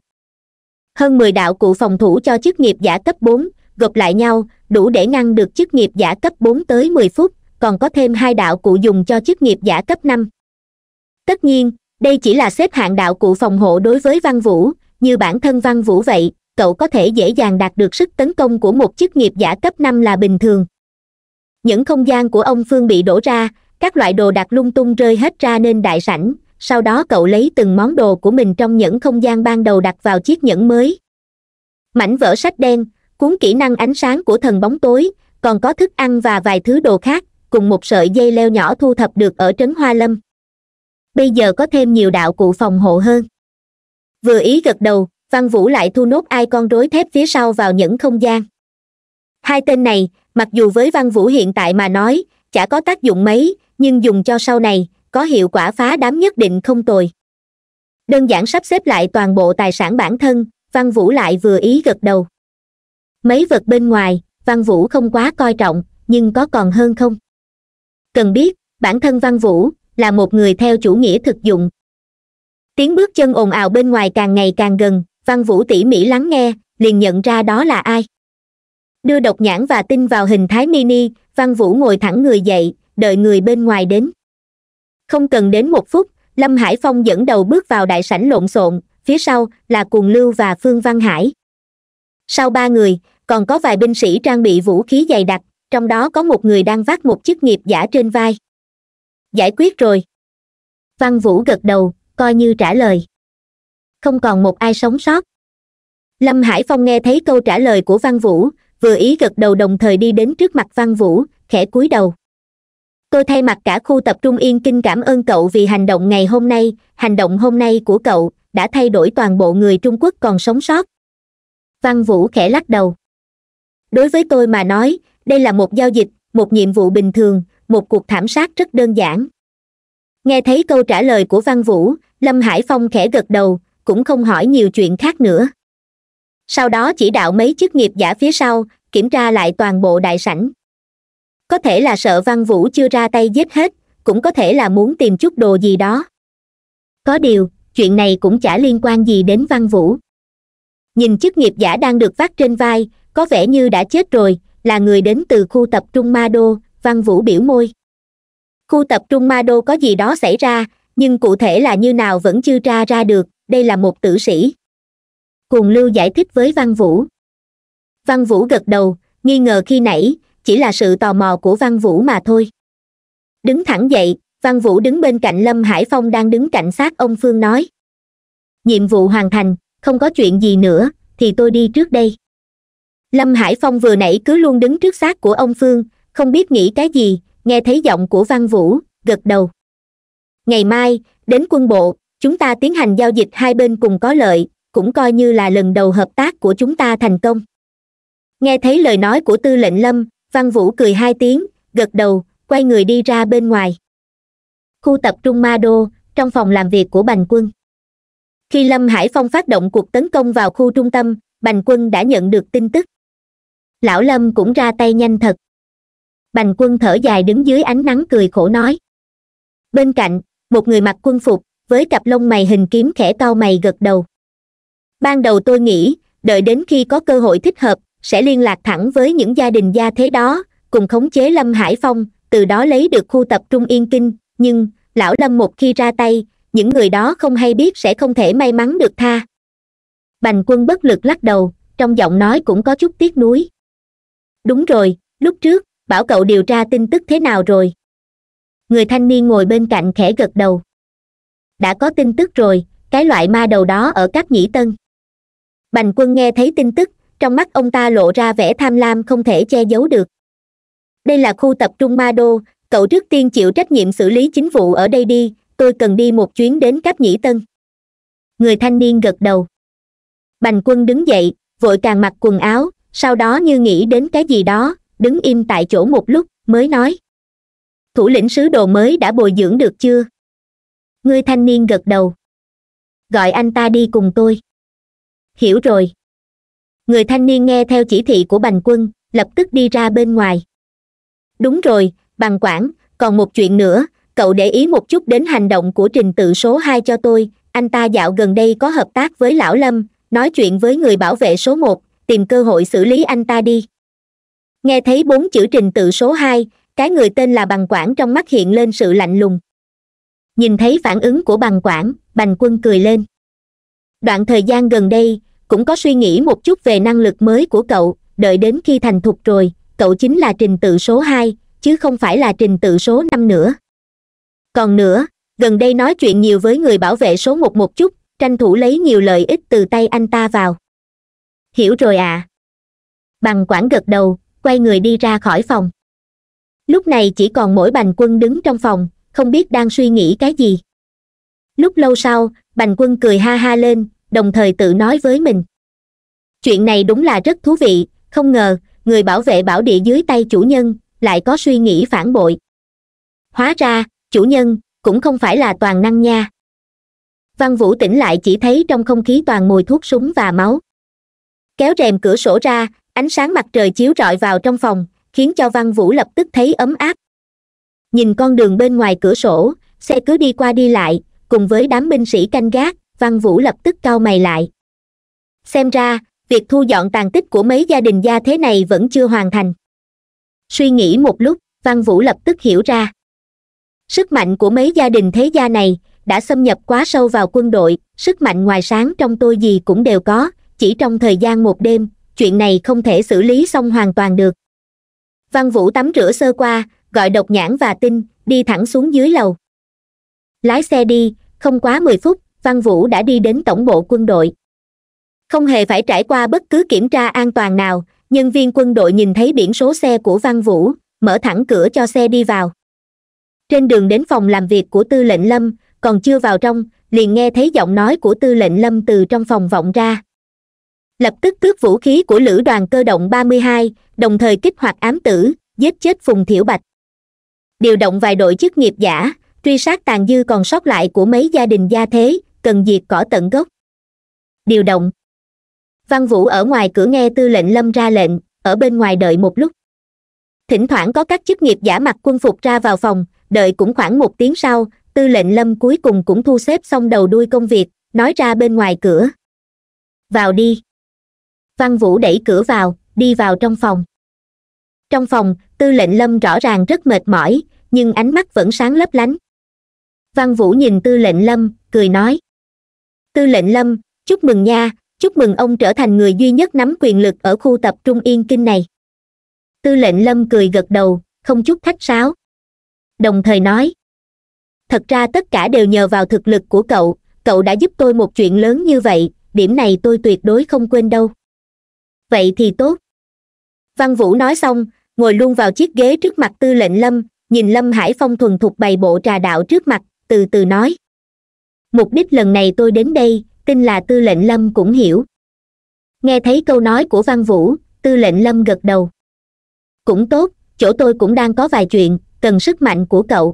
hơn mười đạo cụ phòng thủ cho chức nghiệp giả cấp bốn gộp lại nhau đủ để ngăn được chức nghiệp giả cấp bốn tới mười phút còn có thêm hai đạo cụ dùng cho chức nghiệp giả cấp năm tất nhiên đây chỉ là xếp hạng đạo cụ phòng hộ đối với văn vũ như bản thân văn vũ vậy cậu có thể dễ dàng đạt được sức tấn công của một chức nghiệp giả cấp năm là bình thường những không gian của ông phương bị đổ ra các loại đồ đặt lung tung rơi hết ra nên đại sảnh sau đó cậu lấy từng món đồ của mình trong những không gian ban đầu đặt vào chiếc nhẫn mới mảnh vỡ sách đen cuốn kỹ năng ánh sáng của thần bóng tối còn có thức ăn và vài thứ đồ khác cùng một sợi dây leo nhỏ thu thập được ở trấn hoa lâm bây giờ có thêm nhiều đạo cụ phòng hộ hơn vừa ý gật đầu văn vũ lại thu nốt ai con rối thép phía sau vào những không gian hai tên này mặc dù với văn vũ hiện tại mà nói chả có tác dụng mấy nhưng dùng cho sau này có hiệu quả phá đám nhất định không tồi đơn giản sắp xếp lại toàn bộ tài sản bản thân văn vũ lại vừa ý gật đầu mấy vật bên ngoài văn vũ không quá coi trọng nhưng có còn hơn không cần biết bản thân văn vũ là một người theo chủ nghĩa thực dụng tiếng bước chân ồn ào bên ngoài càng ngày càng gần văn vũ tỉ mỉ lắng nghe liền nhận ra đó là ai đưa độc nhãn và tin vào hình thái mini văn vũ ngồi thẳng người dậy đợi người bên ngoài đến không cần đến một phút lâm hải phong dẫn đầu bước vào đại sảnh lộn xộn phía sau là cuồng lưu và phương văn hải sau ba người còn có vài binh sĩ trang bị vũ khí dày đặc trong đó có một người đang vác một chiếc nghiệp giả trên vai giải quyết rồi văn vũ gật đầu coi như trả lời không còn một ai sống sót lâm hải phong nghe thấy câu trả lời của văn vũ vừa ý gật đầu đồng thời đi đến trước mặt văn vũ khẽ cúi đầu tôi thay mặt cả khu tập trung yên kinh cảm ơn cậu vì hành động ngày hôm nay hành động hôm nay của cậu đã thay đổi toàn bộ người trung quốc còn sống sót văn vũ khẽ lắc đầu đối với tôi mà nói đây là một giao dịch một nhiệm vụ bình thường một cuộc thảm sát rất đơn giản nghe thấy câu trả lời của văn vũ lâm hải phong khẽ gật đầu cũng không hỏi nhiều chuyện khác nữa sau đó chỉ đạo mấy chức nghiệp giả phía sau kiểm tra lại toàn bộ đại sảnh có thể là sợ văn vũ chưa ra tay giết hết cũng có thể là muốn tìm chút đồ gì đó có điều chuyện này cũng chả liên quan gì đến văn vũ nhìn chức nghiệp giả đang được vác trên vai có vẻ như đã chết rồi là người đến từ khu tập trung ma đô văn vũ biểu môi khu tập trung ma đô có gì đó xảy ra nhưng cụ thể là như nào vẫn chưa tra ra được đây là một tử sĩ cùng lưu giải thích với văn vũ văn vũ gật đầu nghi ngờ khi nãy chỉ là sự tò mò của văn vũ mà thôi đứng thẳng dậy văn vũ đứng bên cạnh lâm hải phong đang đứng cạnh sát ông phương nói nhiệm vụ hoàn thành không có chuyện gì nữa thì tôi đi trước đây lâm hải phong vừa nãy cứ luôn đứng trước xác của ông phương không biết nghĩ cái gì nghe thấy giọng của văn vũ gật đầu ngày mai đến quân bộ chúng ta tiến hành giao dịch hai bên cùng có lợi cũng coi như là lần đầu hợp tác của chúng ta thành công nghe thấy lời nói của tư lệnh lâm văn vũ cười hai tiếng gật đầu quay người đi ra bên ngoài khu tập trung ma đô trong phòng làm việc của bành quân khi lâm hải phong phát động cuộc tấn công vào khu trung tâm bành quân đã nhận được tin tức lão lâm cũng ra tay nhanh thật bành quân thở dài đứng dưới ánh nắng cười khổ nói bên cạnh một người mặc quân phục với cặp lông mày hình kiếm khẽ cau mày gật đầu ban đầu tôi nghĩ đợi đến khi có cơ hội thích hợp sẽ liên lạc thẳng với những gia đình gia thế đó cùng khống chế lâm hải phong từ đó lấy được khu tập trung yên kinh nhưng lão lâm một khi ra tay những người đó không hay biết sẽ không thể may mắn được tha bành quân bất lực lắc đầu trong giọng nói cũng có chút tiếc nuối đúng rồi lúc trước bảo cậu điều tra tin tức thế nào rồi người thanh niên ngồi bên cạnh khẽ gật đầu đã có tin tức rồi cái loại ma đầu đó ở cáp nhĩ tân bành quân nghe thấy tin tức trong mắt ông ta lộ ra vẻ tham lam không thể che giấu được đây là khu tập trung ma đô cậu trước tiên chịu trách nhiệm xử lý chính vụ ở đây đi tôi cần đi một chuyến đến cáp nhĩ tân người thanh niên gật đầu bành quân đứng dậy vội càng mặc quần áo sau đó như nghĩ đến cái gì đó đứng im tại chỗ một lúc mới nói thủ lĩnh sứ đồ mới đã bồi dưỡng được chưa ngươi thanh niên gật đầu gọi anh ta đi cùng tôi hiểu rồi người thanh niên nghe theo chỉ thị của bành quân lập tức đi ra bên ngoài đúng rồi bằng quản còn một chuyện nữa cậu để ý một chút đến hành động của trình tự số hai cho tôi anh ta dạo gần đây có hợp tác với lão lâm nói chuyện với người bảo vệ số một tìm cơ hội xử lý anh ta đi nghe thấy bốn chữ trình tự số hai cái người tên là bằng quản trong mắt hiện lên sự lạnh lùng nhìn thấy phản ứng của bằng quản bành quân cười lên đoạn thời gian gần đây cũng có suy nghĩ một chút về năng lực mới của cậu đợi đến khi thành thục rồi cậu chính là trình tự số hai chứ không phải là trình tự số năm nữa còn nữa gần đây nói chuyện nhiều với người bảo vệ số một một chút tranh thủ lấy nhiều lợi ích từ tay anh ta vào hiểu rồi ạ à. bằng quản gật đầu quay người đi ra khỏi phòng lúc này chỉ còn mỗi bành quân đứng trong phòng không biết đang suy nghĩ cái gì lúc lâu sau bành quân cười ha ha lên đồng thời tự nói với mình chuyện này đúng là rất thú vị không ngờ người bảo vệ bảo địa dưới tay chủ nhân lại có suy nghĩ phản bội hóa ra chủ nhân cũng không phải là toàn năng nha văn vũ tỉnh lại chỉ thấy trong không khí toàn mùi thuốc súng và máu kéo rèm cửa sổ ra ánh sáng mặt trời chiếu rọi vào trong phòng khiến cho văn vũ lập tức thấy ấm áp nhìn con đường bên ngoài cửa sổ xe cứ đi qua đi lại cùng với đám binh sĩ canh gác văn vũ lập tức cau mày lại xem ra việc thu dọn tàn tích của mấy gia đình gia thế này vẫn chưa hoàn thành suy nghĩ một lúc văn vũ lập tức hiểu ra sức mạnh của mấy gia đình thế gia này đã xâm nhập quá sâu vào quân đội sức mạnh ngoài sáng trong tôi gì cũng đều có chỉ trong thời gian một đêm chuyện này không thể xử lý xong hoàn toàn được văn vũ tắm rửa sơ qua gọi độc nhãn và tinh đi thẳng xuống dưới lầu lái xe đi không quá mười phút văn vũ đã đi đến tổng bộ quân đội không hề phải trải qua bất cứ kiểm tra an toàn nào nhân viên quân đội nhìn thấy biển số xe của văn vũ mở thẳng cửa cho xe đi vào trên đường đến phòng làm việc của tư lệnh lâm còn chưa vào trong liền nghe thấy giọng nói của tư lệnh lâm từ trong phòng vọng ra lập tức cướp vũ khí của lữ đoàn cơ động 32, đồng thời kích hoạt ám tử giết chết phùng thiểu bạch điều động vài đội chức nghiệp giả truy sát tàn dư còn sót lại của mấy gia đình gia thế cần diệt cỏ tận gốc điều động văn vũ ở ngoài cửa nghe tư lệnh lâm ra lệnh ở bên ngoài đợi một lúc thỉnh thoảng có các chức nghiệp giả mặc quân phục ra vào phòng đợi cũng khoảng một tiếng sau tư lệnh lâm cuối cùng cũng thu xếp xong đầu đuôi công việc nói ra bên ngoài cửa vào đi văn vũ đẩy cửa vào đi vào trong phòng trong phòng tư lệnh lâm rõ ràng rất mệt mỏi nhưng ánh mắt vẫn sáng lấp lánh văn vũ nhìn tư lệnh lâm cười nói tư lệnh lâm chúc mừng nha chúc mừng ông trở thành người duy nhất nắm quyền lực ở khu tập trung yên kinh này tư lệnh lâm cười gật đầu không chút khách sáo đồng thời nói thật ra tất cả đều nhờ vào thực lực của cậu cậu đã giúp tôi một chuyện lớn như vậy điểm này tôi tuyệt đối không quên đâu vậy thì tốt văn vũ nói xong ngồi luôn vào chiếc ghế trước mặt tư lệnh lâm nhìn lâm hải phong thuần thục bày bộ trà đạo trước mặt từ từ nói mục đích lần này tôi đến đây tin là tư lệnh lâm cũng hiểu nghe thấy câu nói của văn vũ tư lệnh lâm gật đầu cũng tốt chỗ tôi cũng đang có vài chuyện cần sức mạnh của cậu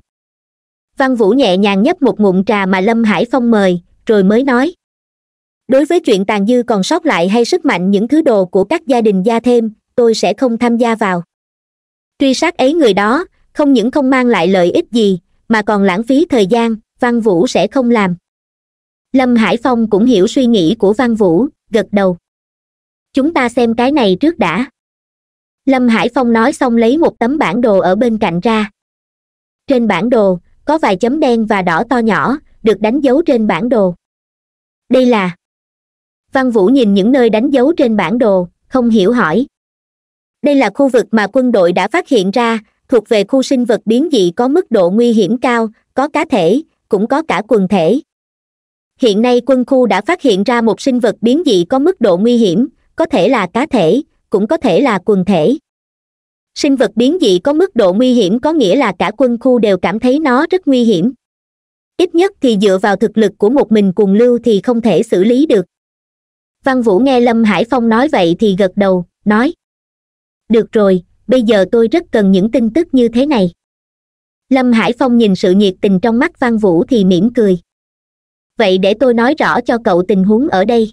văn vũ nhẹ nhàng nhấp một ngụm trà mà lâm hải phong mời rồi mới nói đối với chuyện tàn dư còn sót lại hay sức mạnh những thứ đồ của các gia đình gia thêm tôi sẽ không tham gia vào truy sát ấy người đó không những không mang lại lợi ích gì mà còn lãng phí thời gian văn vũ sẽ không làm lâm hải phong cũng hiểu suy nghĩ của văn vũ gật đầu chúng ta xem cái này trước đã lâm hải phong nói xong lấy một tấm bản đồ ở bên cạnh ra trên bản đồ có vài chấm đen và đỏ to nhỏ được đánh dấu trên bản đồ đây là văn vũ nhìn những nơi đánh dấu trên bản đồ không hiểu hỏi đây là khu vực mà quân đội đã phát hiện ra thuộc về khu sinh vật biến dị có mức độ nguy hiểm cao có cá thể cũng có cả quần thể hiện nay quân khu đã phát hiện ra một sinh vật biến dị có mức độ nguy hiểm có thể là cá thể cũng có thể là quần thể sinh vật biến dị có mức độ nguy hiểm có nghĩa là cả quân khu đều cảm thấy nó rất nguy hiểm ít nhất thì dựa vào thực lực của một mình cùng lưu thì không thể xử lý được văn vũ nghe lâm hải phong nói vậy thì gật đầu nói được rồi bây giờ tôi rất cần những tin tức như thế này lâm hải phong nhìn sự nhiệt tình trong mắt văn vũ thì mỉm cười vậy để tôi nói rõ cho cậu tình huống ở đây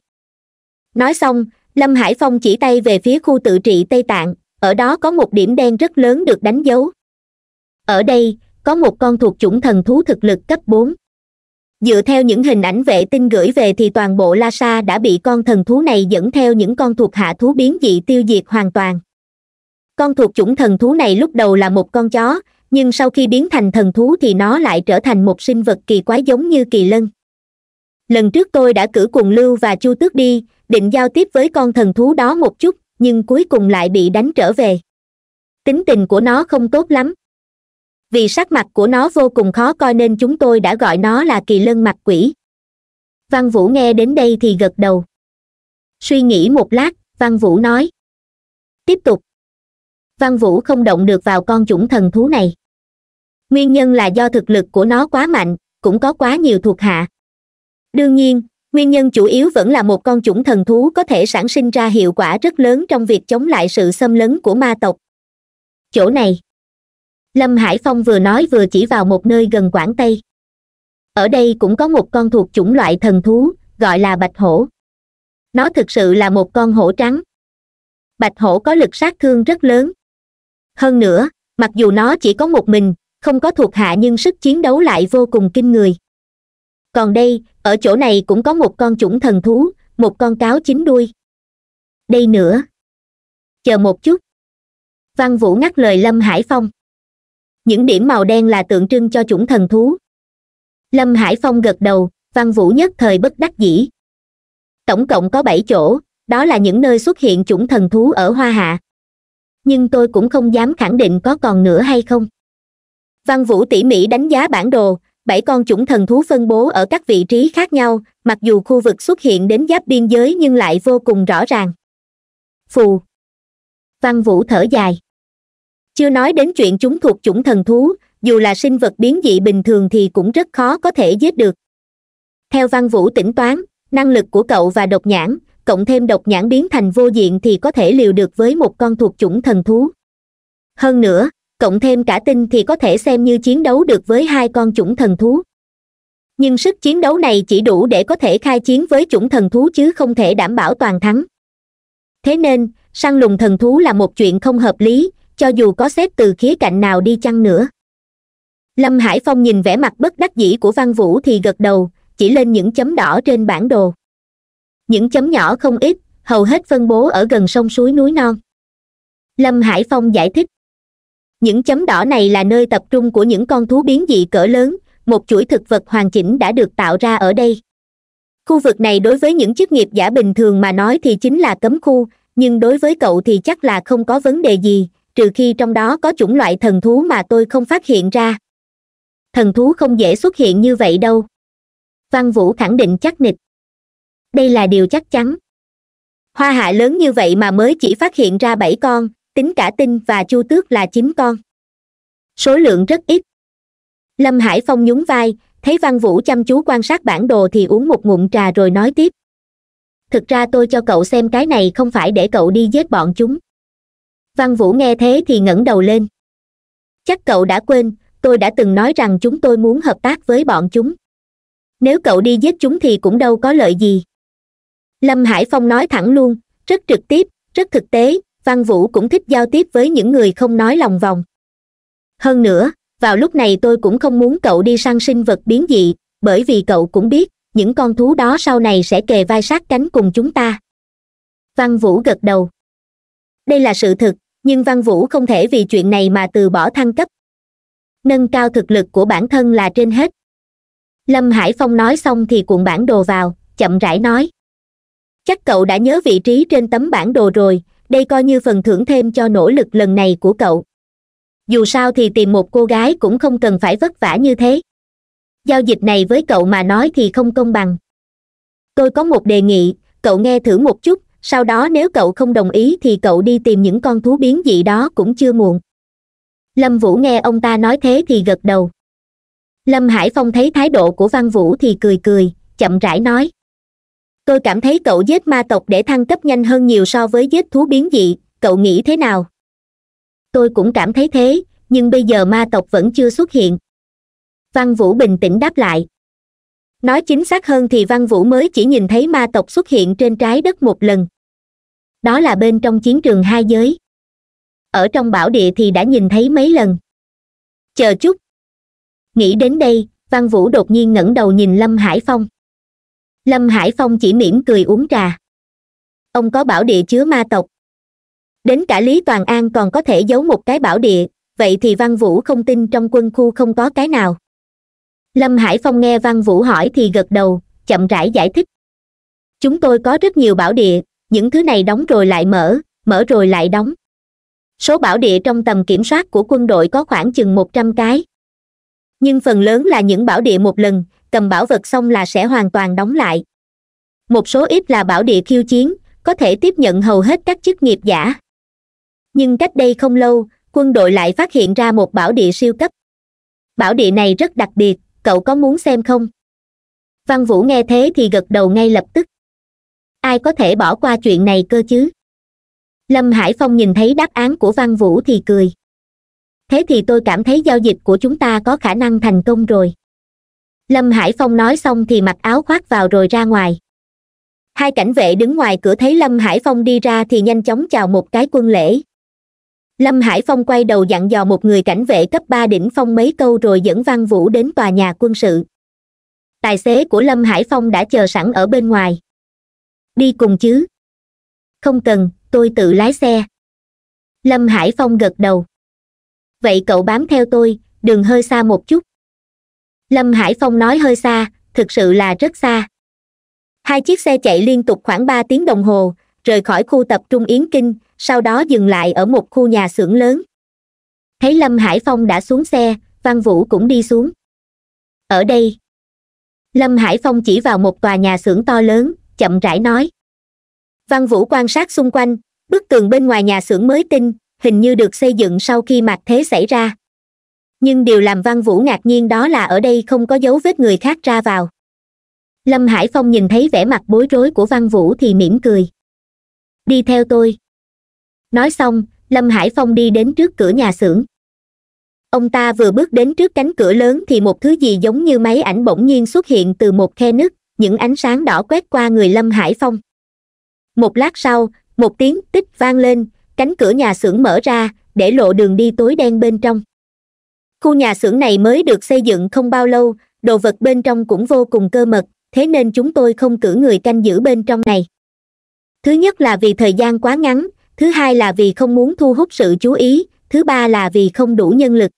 nói xong lâm hải phong chỉ tay về phía khu tự trị tây tạng ở đó có một điểm đen rất lớn được đánh dấu ở đây có một con thuộc chủng thần thú thực lực cấp bốn dựa theo những hình ảnh vệ tinh gửi về thì toàn bộ la sa đã bị con thần thú này dẫn theo những con thuộc hạ thú biến dị tiêu diệt hoàn toàn con thuộc chủng thần thú này lúc đầu là một con chó nhưng sau khi biến thành thần thú thì nó lại trở thành một sinh vật kỳ quái giống như kỳ lân lần trước tôi đã cử cùng lưu và chu tước đi định giao tiếp với con thần thú đó một chút nhưng cuối cùng lại bị đánh trở về tính tình của nó không tốt lắm vì sắc mặt của nó vô cùng khó coi nên chúng tôi đã gọi nó là kỳ lân mặt quỷ văn vũ nghe đến đây thì gật đầu suy nghĩ một lát văn vũ nói tiếp tục văn vũ không động được vào con chủng thần thú này nguyên nhân là do thực lực của nó quá mạnh cũng có quá nhiều thuộc hạ đương nhiên nguyên nhân chủ yếu vẫn là một con chủng thần thú có thể sản sinh ra hiệu quả rất lớn trong việc chống lại sự xâm lấn của ma tộc chỗ này lâm hải phong vừa nói vừa chỉ vào một nơi gần quảng tây ở đây cũng có một con thuộc chủng loại thần thú gọi là bạch hổ nó thực sự là một con hổ trắng bạch hổ có lực sát thương rất lớn hơn nữa mặc dù nó chỉ có một mình không có thuộc hạ nhưng sức chiến đấu lại vô cùng kinh người còn đây ở chỗ này cũng có một con chủng thần thú một con cáo chín đuôi đây nữa chờ một chút văn vũ ngắt lời lâm hải phong những điểm màu đen là tượng trưng cho chủng thần thú lâm hải phong gật đầu văn vũ nhất thời bất đắc dĩ tổng cộng có bảy chỗ đó là những nơi xuất hiện chủng thần thú ở hoa hạ nhưng tôi cũng không dám khẳng định có còn nữa hay không văn vũ tỉ mỉ đánh giá bản đồ bảy con chủng thần thú phân bố ở các vị trí khác nhau mặc dù khu vực xuất hiện đến giáp biên giới nhưng lại vô cùng rõ ràng phù văn vũ thở dài chưa nói đến chuyện chúng thuộc chủng thần thú dù là sinh vật biến dị bình thường thì cũng rất khó có thể giết được theo văn vũ tỉnh toán năng lực của cậu và độc nhãn cộng thêm độc nhãn biến thành vô diện thì có thể liều được với một con thuộc chủng thần thú hơn nữa cộng thêm cả tinh thì có thể xem như chiến đấu được với hai con chủng thần thú nhưng sức chiến đấu này chỉ đủ để có thể khai chiến với chủng thần thú chứ không thể đảm bảo toàn thắng thế nên săn lùng thần thú là một chuyện không hợp lý cho dù có xét từ khía cạnh nào đi chăng nữa lâm hải phong nhìn vẻ mặt bất đắc dĩ của văn vũ thì gật đầu chỉ lên những chấm đỏ trên bản đồ những chấm nhỏ không ít hầu hết phân bố ở gần sông suối núi non lâm hải phong giải thích những chấm đỏ này là nơi tập trung của những con thú biến dị cỡ lớn một chuỗi thực vật hoàn chỉnh đã được tạo ra ở đây khu vực này đối với những chức nghiệp giả bình thường mà nói thì chính là cấm khu nhưng đối với cậu thì chắc là không có vấn đề gì trừ khi trong đó có chủng loại thần thú mà tôi không phát hiện ra thần thú không dễ xuất hiện như vậy đâu văn vũ khẳng định chắc nịch đây là điều chắc chắn hoa hạ lớn như vậy mà mới chỉ phát hiện ra bảy con tính cả tinh và chu tước là chín con số lượng rất ít lâm hải phong nhún vai thấy văn vũ chăm chú quan sát bản đồ thì uống một ngụm trà rồi nói tiếp thực ra tôi cho cậu xem cái này không phải để cậu đi giết bọn chúng văn vũ nghe thế thì ngẩng đầu lên chắc cậu đã quên tôi đã từng nói rằng chúng tôi muốn hợp tác với bọn chúng nếu cậu đi giết chúng thì cũng đâu có lợi gì lâm hải phong nói thẳng luôn rất trực tiếp rất thực tế văn vũ cũng thích giao tiếp với những người không nói lòng vòng hơn nữa vào lúc này tôi cũng không muốn cậu đi săn sinh vật biến dị bởi vì cậu cũng biết những con thú đó sau này sẽ kề vai sát cánh cùng chúng ta văn vũ gật đầu đây là sự thực nhưng văn vũ không thể vì chuyện này mà từ bỏ thăng cấp nâng cao thực lực của bản thân là trên hết lâm hải phong nói xong thì cuộn bản đồ vào chậm rãi nói chắc cậu đã nhớ vị trí trên tấm bản đồ rồi đây coi như phần thưởng thêm cho nỗ lực lần này của cậu dù sao thì tìm một cô gái cũng không cần phải vất vả như thế giao dịch này với cậu mà nói thì không công bằng tôi có một đề nghị cậu nghe thử một chút sau đó nếu cậu không đồng ý thì cậu đi tìm những con thú biến dị đó cũng chưa muộn lâm vũ nghe ông ta nói thế thì gật đầu lâm hải phong thấy thái độ của văn vũ thì cười cười chậm rãi nói tôi cảm thấy cậu giết ma tộc để thăng cấp nhanh hơn nhiều so với giết thú biến dị cậu nghĩ thế nào tôi cũng cảm thấy thế nhưng bây giờ ma tộc vẫn chưa xuất hiện văn vũ bình tĩnh đáp lại nói chính xác hơn thì văn vũ mới chỉ nhìn thấy ma tộc xuất hiện trên trái đất một lần đó là bên trong chiến trường hai giới ở trong bảo địa thì đã nhìn thấy mấy lần chờ chút nghĩ đến đây văn vũ đột nhiên ngẩng đầu nhìn lâm hải phong lâm hải phong chỉ mỉm cười uống trà ông có bảo địa chứa ma tộc đến cả lý toàn an còn có thể giấu một cái bảo địa vậy thì văn vũ không tin trong quân khu không có cái nào lâm hải phong nghe văn vũ hỏi thì gật đầu chậm rãi giải thích chúng tôi có rất nhiều bảo địa những thứ này đóng rồi lại mở mở rồi lại đóng số bảo địa trong tầm kiểm soát của quân đội có khoảng chừng một trăm cái nhưng phần lớn là những bảo địa một lần cầm bảo vật xong là sẽ hoàn toàn đóng lại một số ít là bảo địa khiêu chiến có thể tiếp nhận hầu hết các chức nghiệp giả nhưng cách đây không lâu quân đội lại phát hiện ra một bảo địa siêu cấp bảo địa này rất đặc biệt cậu có muốn xem không văn vũ nghe thế thì gật đầu ngay lập tức ai có thể bỏ qua chuyện này cơ chứ lâm hải phong nhìn thấy đáp án của văn vũ thì cười thế thì tôi cảm thấy giao dịch của chúng ta có khả năng thành công rồi lâm hải phong nói xong thì mặc áo khoác vào rồi ra ngoài hai cảnh vệ đứng ngoài cửa thấy lâm hải phong đi ra thì nhanh chóng chào một cái quân lễ lâm hải phong quay đầu dặn dò một người cảnh vệ cấp ba đỉnh phong mấy câu rồi dẫn văn vũ đến tòa nhà quân sự tài xế của lâm hải phong đã chờ sẵn ở bên ngoài đi cùng chứ không cần tôi tự lái xe lâm hải phong gật đầu vậy cậu bám theo tôi đừng hơi xa một chút lâm hải phong nói hơi xa thực sự là rất xa hai chiếc xe chạy liên tục khoảng ba tiếng đồng hồ rời khỏi khu tập trung yến kinh sau đó dừng lại ở một khu nhà xưởng lớn thấy lâm hải phong đã xuống xe văn vũ cũng đi xuống ở đây lâm hải phong chỉ vào một tòa nhà xưởng to lớn chậm rãi nói văn vũ quan sát xung quanh bức tường bên ngoài nhà xưởng mới tinh hình như được xây dựng sau khi mạc thế xảy ra nhưng điều làm văn vũ ngạc nhiên đó là ở đây không có dấu vết người khác ra vào lâm hải phong nhìn thấy vẻ mặt bối rối của văn vũ thì mỉm cười đi theo tôi nói xong lâm hải phong đi đến trước cửa nhà xưởng ông ta vừa bước đến trước cánh cửa lớn thì một thứ gì giống như máy ảnh bỗng nhiên xuất hiện từ một khe nứt những ánh sáng đỏ quét qua người lâm hải phong một lát sau một tiếng tích vang lên cánh cửa nhà xưởng mở ra để lộ đường đi tối đen bên trong khu nhà xưởng này mới được xây dựng không bao lâu đồ vật bên trong cũng vô cùng cơ mật thế nên chúng tôi không cử người canh giữ bên trong này thứ nhất là vì thời gian quá ngắn thứ hai là vì không muốn thu hút sự chú ý thứ ba là vì không đủ nhân lực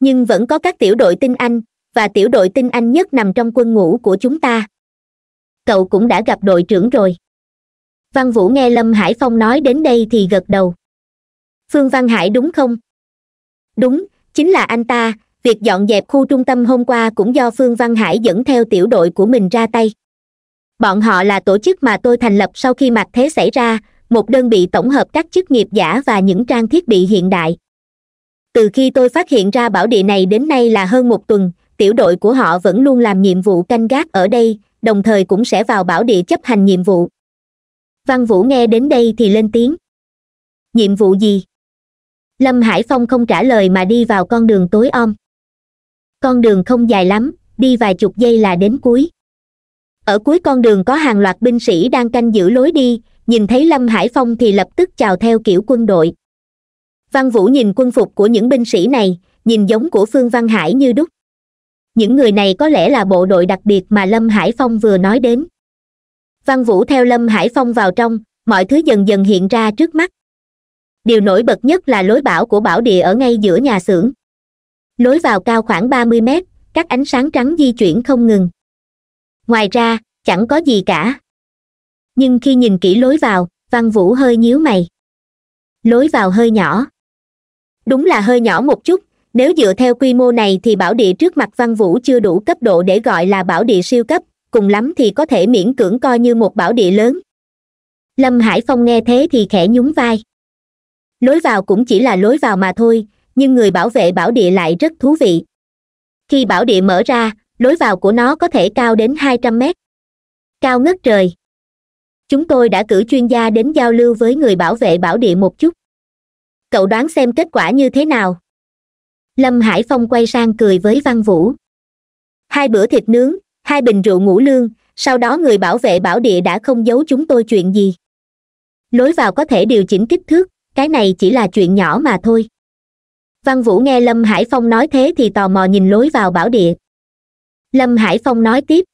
nhưng vẫn có các tiểu đội tinh anh và tiểu đội tinh anh nhất nằm trong quân ngũ của chúng ta cậu cũng đã gặp đội trưởng rồi văn vũ nghe lâm hải phong nói đến đây thì gật đầu phương văn hải đúng không đúng chính là anh ta việc dọn dẹp khu trung tâm hôm qua cũng do phương văn hải dẫn theo tiểu đội của mình ra tay bọn họ là tổ chức mà tôi thành lập sau khi mặt thế xảy ra một đơn vị tổng hợp các chức nghiệp giả và những trang thiết bị hiện đại từ khi tôi phát hiện ra bảo địa này đến nay là hơn một tuần tiểu đội của họ vẫn luôn làm nhiệm vụ canh gác ở đây đồng thời cũng sẽ vào bảo địa chấp hành nhiệm vụ văn vũ nghe đến đây thì lên tiếng nhiệm vụ gì lâm hải phong không trả lời mà đi vào con đường tối om con đường không dài lắm đi vài chục giây là đến cuối ở cuối con đường có hàng loạt binh sĩ đang canh giữ lối đi nhìn thấy lâm hải phong thì lập tức chào theo kiểu quân đội văn vũ nhìn quân phục của những binh sĩ này nhìn giống của phương văn hải như đúc những người này có lẽ là bộ đội đặc biệt mà lâm hải phong vừa nói đến văn vũ theo lâm hải phong vào trong mọi thứ dần dần hiện ra trước mắt điều nổi bật nhất là lối bảo của bảo địa ở ngay giữa nhà xưởng lối vào cao khoảng ba mươi mét các ánh sáng trắng di chuyển không ngừng ngoài ra chẳng có gì cả nhưng khi nhìn kỹ lối vào văn vũ hơi nhíu mày lối vào hơi nhỏ đúng là hơi nhỏ một chút nếu dựa theo quy mô này thì bảo địa trước mặt văn vũ chưa đủ cấp độ để gọi là bảo địa siêu cấp cùng lắm thì có thể miễn cưỡng coi như một bảo địa lớn lâm hải phong nghe thế thì khẽ nhún vai lối vào cũng chỉ là lối vào mà thôi nhưng người bảo vệ bảo địa lại rất thú vị khi bảo địa mở ra lối vào của nó có thể cao đến hai trăm mét cao ngất trời chúng tôi đã cử chuyên gia đến giao lưu với người bảo vệ bảo địa một chút cậu đoán xem kết quả như thế nào lâm hải phong quay sang cười với văn vũ hai bữa thịt nướng hai bình rượu ngũ lương sau đó người bảo vệ bảo địa đã không giấu chúng tôi chuyện gì lối vào có thể điều chỉnh kích thước cái này chỉ là chuyện nhỏ mà thôi văn vũ nghe lâm hải phong nói thế thì tò mò nhìn lối vào bảo địa lâm hải phong nói tiếp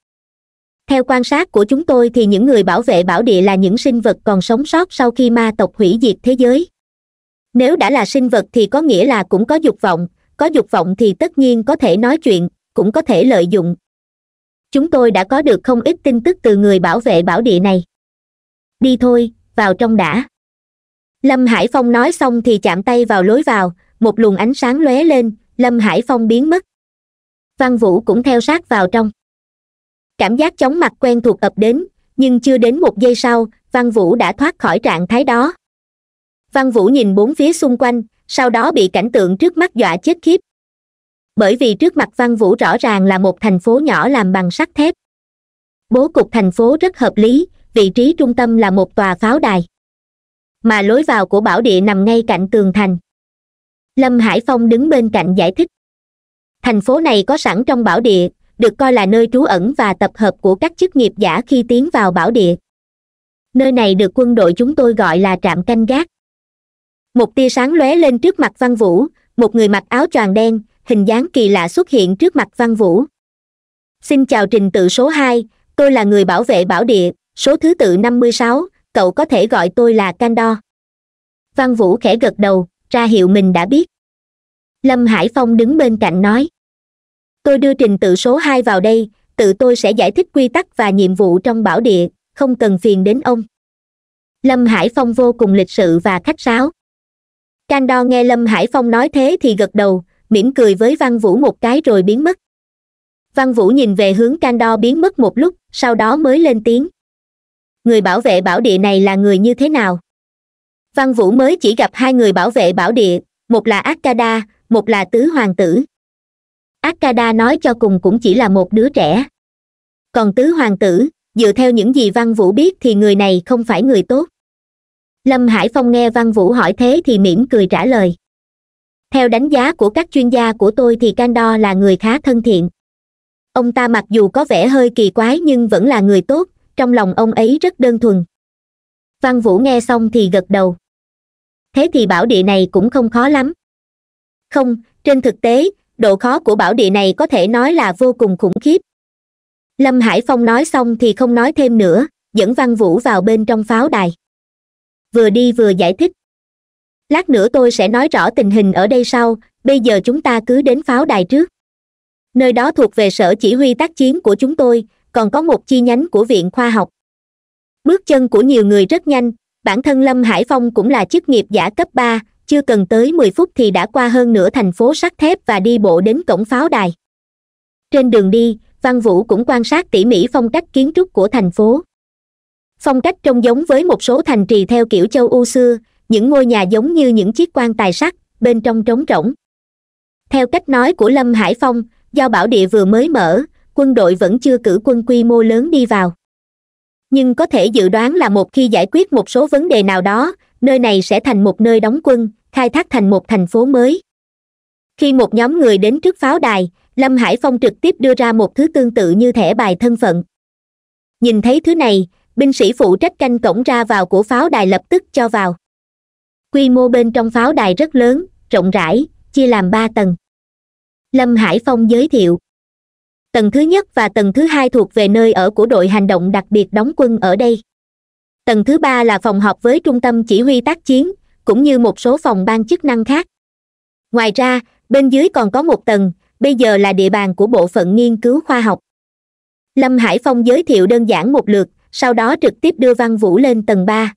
theo quan sát của chúng tôi thì những người bảo vệ bảo địa là những sinh vật còn sống sót sau khi ma tộc hủy diệt thế giới nếu đã là sinh vật thì có nghĩa là cũng có dục vọng có dục vọng thì tất nhiên có thể nói chuyện cũng có thể lợi dụng chúng tôi đã có được không ít tin tức từ người bảo vệ bảo địa này đi thôi vào trong đã lâm hải phong nói xong thì chạm tay vào lối vào một luồng ánh sáng lóe lên lâm hải phong biến mất văn vũ cũng theo sát vào trong cảm giác chóng mặt quen thuộc ập đến nhưng chưa đến một giây sau văn vũ đã thoát khỏi trạng thái đó văn vũ nhìn bốn phía xung quanh sau đó bị cảnh tượng trước mắt dọa chết khiếp bởi vì trước mặt văn vũ rõ ràng là một thành phố nhỏ làm bằng sắt thép bố cục thành phố rất hợp lý vị trí trung tâm là một tòa pháo đài mà lối vào của bảo địa nằm ngay cạnh tường thành lâm hải phong đứng bên cạnh giải thích thành phố này có sẵn trong bảo địa được coi là nơi trú ẩn và tập hợp của các chức nghiệp giả khi tiến vào bảo địa nơi này được quân đội chúng tôi gọi là trạm canh gác một tia sáng lóe lên trước mặt văn vũ một người mặc áo choàng đen hình dáng kỳ lạ xuất hiện trước mặt văn vũ xin chào trình tự số hai tôi là người bảo vệ bảo địa số thứ tự năm mươi sáu cậu có thể gọi tôi là candor văn vũ khẽ gật đầu ra hiệu mình đã biết lâm hải phong đứng bên cạnh nói tôi đưa trình tự số hai vào đây tự tôi sẽ giải thích quy tắc và nhiệm vụ trong bảo địa không cần phiền đến ông lâm hải phong vô cùng lịch sự và khách sáo can đo nghe lâm hải phong nói thế thì gật đầu mỉm cười với văn vũ một cái rồi biến mất văn vũ nhìn về hướng can đo biến mất một lúc sau đó mới lên tiếng người bảo vệ bảo địa này là người như thế nào văn vũ mới chỉ gặp hai người bảo vệ bảo địa một là akkada một là tứ hoàng tử akkada nói cho cùng cũng chỉ là một đứa trẻ còn tứ hoàng tử dựa theo những gì văn vũ biết thì người này không phải người tốt lâm hải phong nghe văn vũ hỏi thế thì mỉm cười trả lời theo đánh giá của các chuyên gia của tôi thì candor là người khá thân thiện ông ta mặc dù có vẻ hơi kỳ quái nhưng vẫn là người tốt trong lòng ông ấy rất đơn thuần văn vũ nghe xong thì gật đầu thế thì bảo địa này cũng không khó lắm không trên thực tế độ khó của bảo địa này có thể nói là vô cùng khủng khiếp lâm hải phong nói xong thì không nói thêm nữa dẫn văn vũ vào bên trong pháo đài vừa đi vừa giải thích lát nữa tôi sẽ nói rõ tình hình ở đây sau bây giờ chúng ta cứ đến pháo đài trước nơi đó thuộc về sở chỉ huy tác chiến của chúng tôi còn có một chi nhánh của viện khoa học bước chân của nhiều người rất nhanh bản thân lâm hải phong cũng là chức nghiệp giả cấp ba chưa cần tới mười phút thì đã qua hơn nửa thành phố sắt thép và đi bộ đến cổng pháo đài trên đường đi văn vũ cũng quan sát tỉ mỉ phong cách kiến trúc của thành phố phong cách trông giống với một số thành trì theo kiểu châu u xưa những ngôi nhà giống như những chiếc quan tài sắt bên trong trống rỗng theo cách nói của lâm hải phong do bảo địa vừa mới mở quân đội vẫn chưa cử quân quy mô lớn đi vào nhưng có thể dự đoán là một khi giải quyết một số vấn đề nào đó nơi này sẽ thành một nơi đóng quân khai thác thành một thành phố mới khi một nhóm người đến trước pháo đài lâm hải phong trực tiếp đưa ra một thứ tương tự như thẻ bài thân phận nhìn thấy thứ này binh sĩ phụ trách canh cổng ra vào của pháo đài lập tức cho vào quy mô bên trong pháo đài rất lớn rộng rãi chia làm ba tầng lâm hải phong giới thiệu tầng thứ nhất và tầng thứ hai thuộc về nơi ở của đội hành động đặc biệt đóng quân ở đây tầng thứ ba là phòng họp với trung tâm chỉ huy tác chiến cũng như một số phòng ban chức năng khác ngoài ra bên dưới còn có một tầng bây giờ là địa bàn của bộ phận nghiên cứu khoa học lâm hải phong giới thiệu đơn giản một lượt sau đó trực tiếp đưa văn vũ lên tầng ba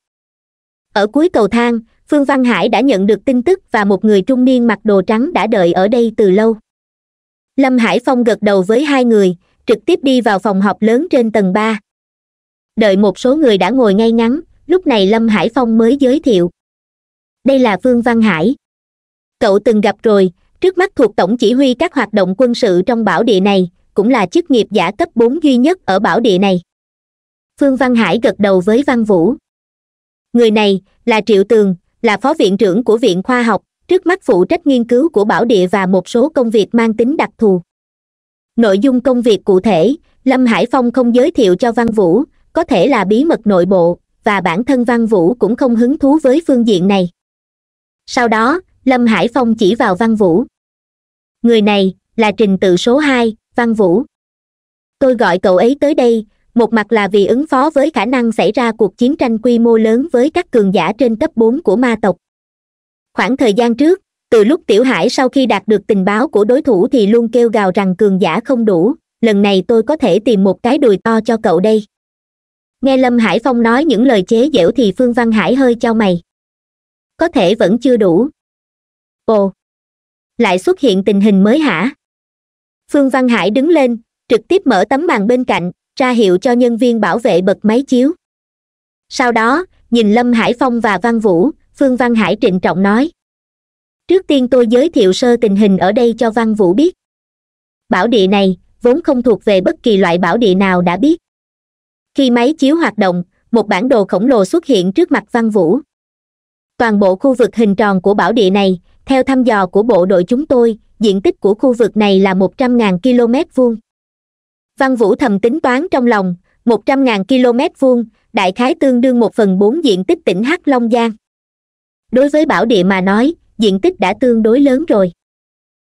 ở cuối cầu thang phương văn hải đã nhận được tin tức và một người trung niên mặc đồ trắng đã đợi ở đây từ lâu lâm hải phong gật đầu với hai người trực tiếp đi vào phòng họp lớn trên tầng ba đợi một số người đã ngồi ngay ngắn lúc này lâm hải phong mới giới thiệu đây là phương văn hải cậu từng gặp rồi trước mắt thuộc tổng chỉ huy các hoạt động quân sự trong bảo địa này cũng là chức nghiệp giả cấp bốn duy nhất ở bảo địa này phương văn hải gật đầu với văn vũ người này là triệu tường là phó viện trưởng của viện khoa học trước mắt phụ trách nghiên cứu của bảo địa và một số công việc mang tính đặc thù nội dung công việc cụ thể lâm hải phong không giới thiệu cho văn vũ có thể là bí mật nội bộ và bản thân văn vũ cũng không hứng thú với phương diện này sau đó lâm hải phong chỉ vào văn vũ người này là trình tự số hai văn vũ tôi gọi cậu ấy tới đây một mặt là vì ứng phó với khả năng xảy ra cuộc chiến tranh quy mô lớn với các cường giả trên cấp bốn của ma tộc khoảng thời gian trước từ lúc tiểu hải sau khi đạt được tình báo của đối thủ thì luôn kêu gào rằng cường giả không đủ lần này tôi có thể tìm một cái đùi to cho cậu đây nghe lâm hải phong nói những lời chế giễu thì phương văn hải hơi cho mày có thể vẫn chưa đủ ồ lại xuất hiện tình hình mới hả phương văn hải đứng lên trực tiếp mở tấm màn bên cạnh ra hiệu cho nhân viên bảo vệ bật máy chiếu sau đó nhìn lâm hải phong và văn vũ phương văn hải trịnh trọng nói trước tiên tôi giới thiệu sơ tình hình ở đây cho văn vũ biết bảo địa này vốn không thuộc về bất kỳ loại bảo địa nào đã biết khi máy chiếu hoạt động một bản đồ khổng lồ xuất hiện trước mặt văn vũ toàn bộ khu vực hình tròn của bảo địa này theo thăm dò của bộ đội chúng tôi diện tích của khu vực này là một trăm ngàn km vuông văn vũ thầm tính toán trong lòng một trăm ngàn km vuông đại khái tương đương một phần bốn diện tích tỉnh hắc long giang đối với bảo địa mà nói diện tích đã tương đối lớn rồi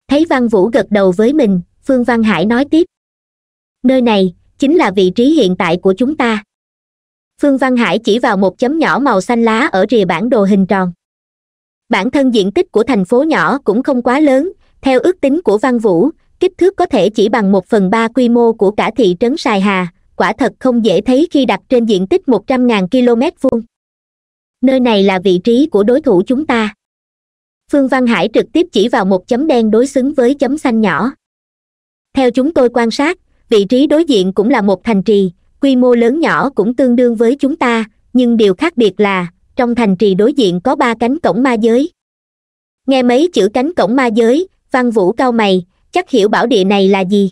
thấy văn vũ gật đầu với mình phương văn hải nói tiếp nơi này chính là vị trí hiện tại của chúng ta phương văn hải chỉ vào một chấm nhỏ màu xanh lá ở rìa bản đồ hình tròn bản thân diện tích của thành phố nhỏ cũng không quá lớn theo ước tính của văn vũ kích thước có thể chỉ bằng một phần ba quy mô của cả thị trấn sài hà quả thật không dễ thấy khi đặt trên diện tích một trăm ngàn km vuông nơi này là vị trí của đối thủ chúng ta phương văn hải trực tiếp chỉ vào một chấm đen đối xứng với chấm xanh nhỏ theo chúng tôi quan sát vị trí đối diện cũng là một thành trì quy mô lớn nhỏ cũng tương đương với chúng ta nhưng điều khác biệt là trong thành trì đối diện có ba cánh cổng ma giới nghe mấy chữ cánh cổng ma giới văn vũ cao mày chắc hiểu bảo địa này là gì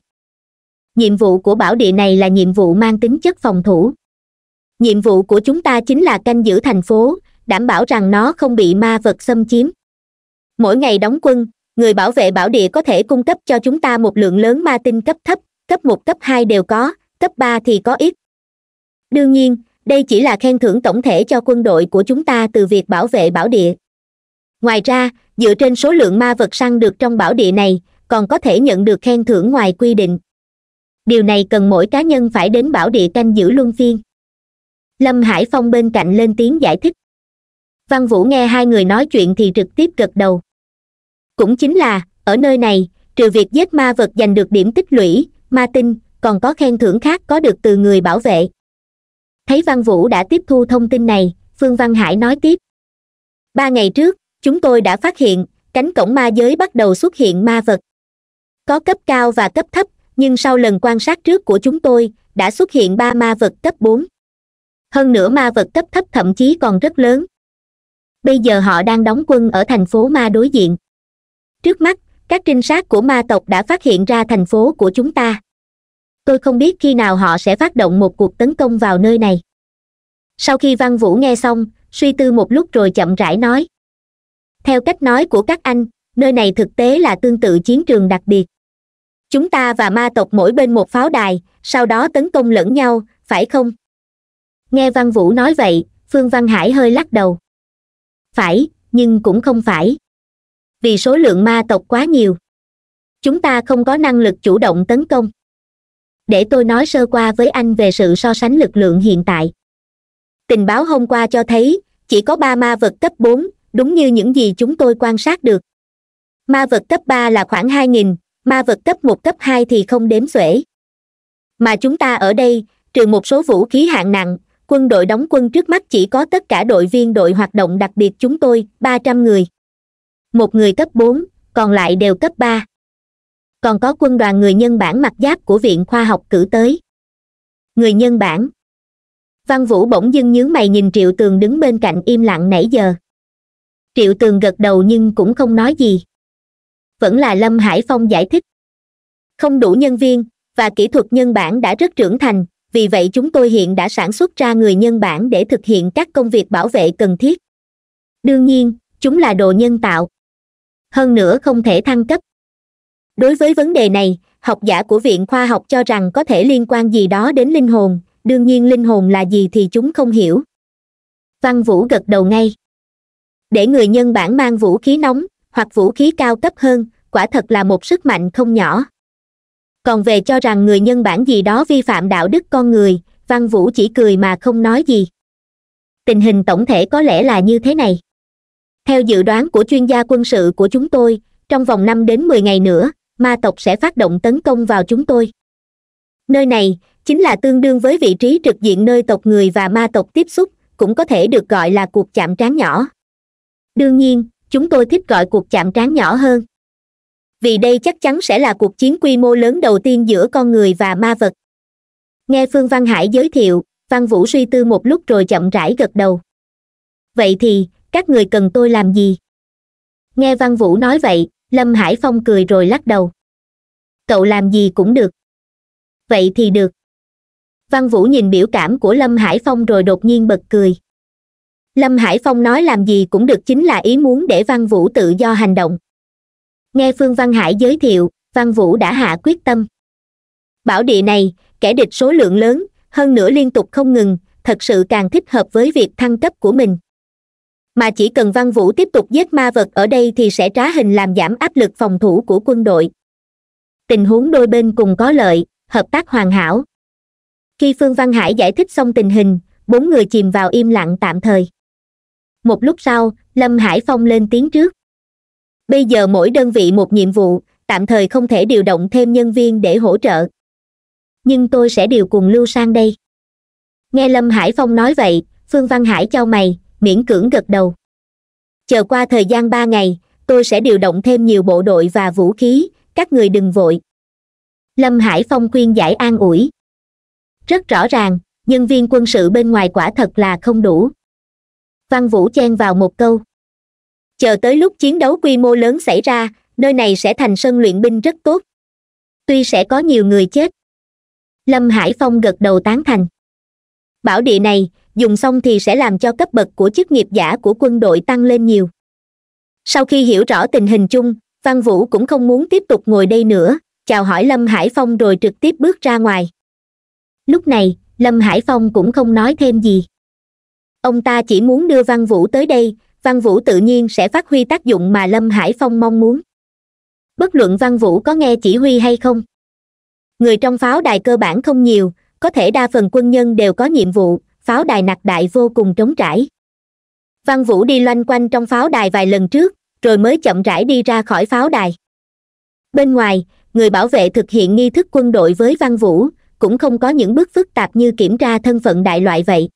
nhiệm vụ của bảo địa này là nhiệm vụ mang tính chất phòng thủ nhiệm vụ của chúng ta chính là canh giữ thành phố đảm bảo rằng nó không bị ma vật xâm chiếm mỗi ngày đóng quân người bảo vệ bảo địa có thể cung cấp cho chúng ta một lượng lớn ma tinh cấp thấp cấp một cấp hai đều có cấp ba thì có ít đương nhiên đây chỉ là khen thưởng tổng thể cho quân đội của chúng ta từ việc bảo vệ bảo địa ngoài ra dựa trên số lượng ma vật săn được trong bảo địa này còn có thể nhận được khen thưởng ngoài quy định điều này cần mỗi cá nhân phải đến bảo địa canh giữ luân phiên lâm hải phong bên cạnh lên tiếng giải thích văn vũ nghe hai người nói chuyện thì trực tiếp gật đầu cũng chính là ở nơi này trừ việc giết ma vật giành được điểm tích lũy ma tinh còn có khen thưởng khác có được từ người bảo vệ thấy văn vũ đã tiếp thu thông tin này phương văn hải nói tiếp ba ngày trước chúng tôi đã phát hiện cánh cổng ma giới bắt đầu xuất hiện ma vật có cấp cao và cấp thấp nhưng sau lần quan sát trước của chúng tôi đã xuất hiện ba ma vật cấp bốn hơn nữa ma vật cấp thấp thậm chí còn rất lớn bây giờ họ đang đóng quân ở thành phố ma đối diện trước mắt các trinh sát của ma tộc đã phát hiện ra thành phố của chúng ta tôi không biết khi nào họ sẽ phát động một cuộc tấn công vào nơi này sau khi văn vũ nghe xong suy tư một lúc rồi chậm rãi nói theo cách nói của các anh nơi này thực tế là tương tự chiến trường đặc biệt chúng ta và ma tộc mỗi bên một pháo đài sau đó tấn công lẫn nhau phải không nghe văn vũ nói vậy phương văn hải hơi lắc đầu phải nhưng cũng không phải vì số lượng ma tộc quá nhiều chúng ta không có năng lực chủ động tấn công để tôi nói sơ qua với anh về sự so sánh lực lượng hiện tại tình báo hôm qua cho thấy chỉ có ba ma vật cấp bốn đúng như những gì chúng tôi quan sát được ma vật cấp ba là khoảng hai nghìn ma vật cấp một cấp hai thì không đếm xuể mà chúng ta ở đây trừ một số vũ khí hạng nặng quân đội đóng quân trước mắt chỉ có tất cả đội viên đội hoạt động đặc biệt chúng tôi ba trăm người một người cấp bốn còn lại đều cấp ba còn có quân đoàn người nhân bản mặc giáp của viện khoa học cử tới người nhân bản văn vũ bỗng dưng nhướng mày nhìn triệu tường đứng bên cạnh im lặng nãy giờ triệu tường gật đầu nhưng cũng không nói gì vẫn là lâm hải phong giải thích không đủ nhân viên và kỹ thuật nhân bản đã rất trưởng thành vì vậy chúng tôi hiện đã sản xuất ra người nhân bản để thực hiện các công việc bảo vệ cần thiết đương nhiên chúng là đồ nhân tạo hơn nữa không thể thăng cấp đối với vấn đề này học giả của viện khoa học cho rằng có thể liên quan gì đó đến linh hồn đương nhiên linh hồn là gì thì chúng không hiểu văn vũ gật đầu ngay để người nhân bản mang vũ khí nóng hoặc vũ khí cao cấp hơn quả thật là một sức mạnh không nhỏ còn về cho rằng người nhân bản gì đó vi phạm đạo đức con người văn vũ chỉ cười mà không nói gì tình hình tổng thể có lẽ là như thế này theo dự đoán của chuyên gia quân sự của chúng tôi trong vòng năm đến mười ngày nữa ma tộc sẽ phát động tấn công vào chúng tôi nơi này chính là tương đương với vị trí trực diện nơi tộc người và ma tộc tiếp xúc cũng có thể được gọi là cuộc chạm trán nhỏ đương nhiên chúng tôi thích gọi cuộc chạm trán nhỏ hơn vì đây chắc chắn sẽ là cuộc chiến quy mô lớn đầu tiên giữa con người và ma vật nghe phương văn hải giới thiệu văn vũ suy tư một lúc rồi chậm rãi gật đầu vậy thì các người cần tôi làm gì nghe văn vũ nói vậy lâm hải phong cười rồi lắc đầu cậu làm gì cũng được vậy thì được văn vũ nhìn biểu cảm của lâm hải phong rồi đột nhiên bật cười lâm hải phong nói làm gì cũng được chính là ý muốn để văn vũ tự do hành động nghe phương văn hải giới thiệu văn vũ đã hạ quyết tâm bảo địa này kẻ địch số lượng lớn hơn nữa liên tục không ngừng thật sự càng thích hợp với việc thăng cấp của mình mà chỉ cần văn vũ tiếp tục giết ma vật ở đây thì sẽ trá hình làm giảm áp lực phòng thủ của quân đội tình huống đôi bên cùng có lợi hợp tác hoàn hảo khi phương văn hải giải thích xong tình hình bốn người chìm vào im lặng tạm thời một lúc sau lâm hải phong lên tiếng trước bây giờ mỗi đơn vị một nhiệm vụ tạm thời không thể điều động thêm nhân viên để hỗ trợ nhưng tôi sẽ điều cùng lưu sang đây nghe lâm hải phong nói vậy phương văn hải cho mày miễn cưỡng gật đầu chờ qua thời gian ba ngày tôi sẽ điều động thêm nhiều bộ đội và vũ khí các người đừng vội lâm hải phong khuyên giải an ủi rất rõ ràng nhân viên quân sự bên ngoài quả thật là không đủ văn vũ chen vào một câu chờ tới lúc chiến đấu quy mô lớn xảy ra nơi này sẽ thành sân luyện binh rất tốt tuy sẽ có nhiều người chết lâm hải phong gật đầu tán thành bảo địa này dùng xong thì sẽ làm cho cấp bậc của chức nghiệp giả của quân đội tăng lên nhiều sau khi hiểu rõ tình hình chung văn vũ cũng không muốn tiếp tục ngồi đây nữa chào hỏi lâm hải phong rồi trực tiếp bước ra ngoài lúc này lâm hải phong cũng không nói thêm gì ông ta chỉ muốn đưa văn vũ tới đây văn vũ tự nhiên sẽ phát huy tác dụng mà lâm hải phong mong muốn bất luận văn vũ có nghe chỉ huy hay không người trong pháo đài cơ bản không nhiều có thể đa phần quân nhân đều có nhiệm vụ pháo đài nặc đại vô cùng trống trải văn vũ đi loanh quanh trong pháo đài vài lần trước rồi mới chậm rãi đi ra khỏi pháo đài bên ngoài người bảo vệ thực hiện nghi thức quân đội với văn vũ cũng không có những bước phức tạp như kiểm tra thân phận đại loại vậy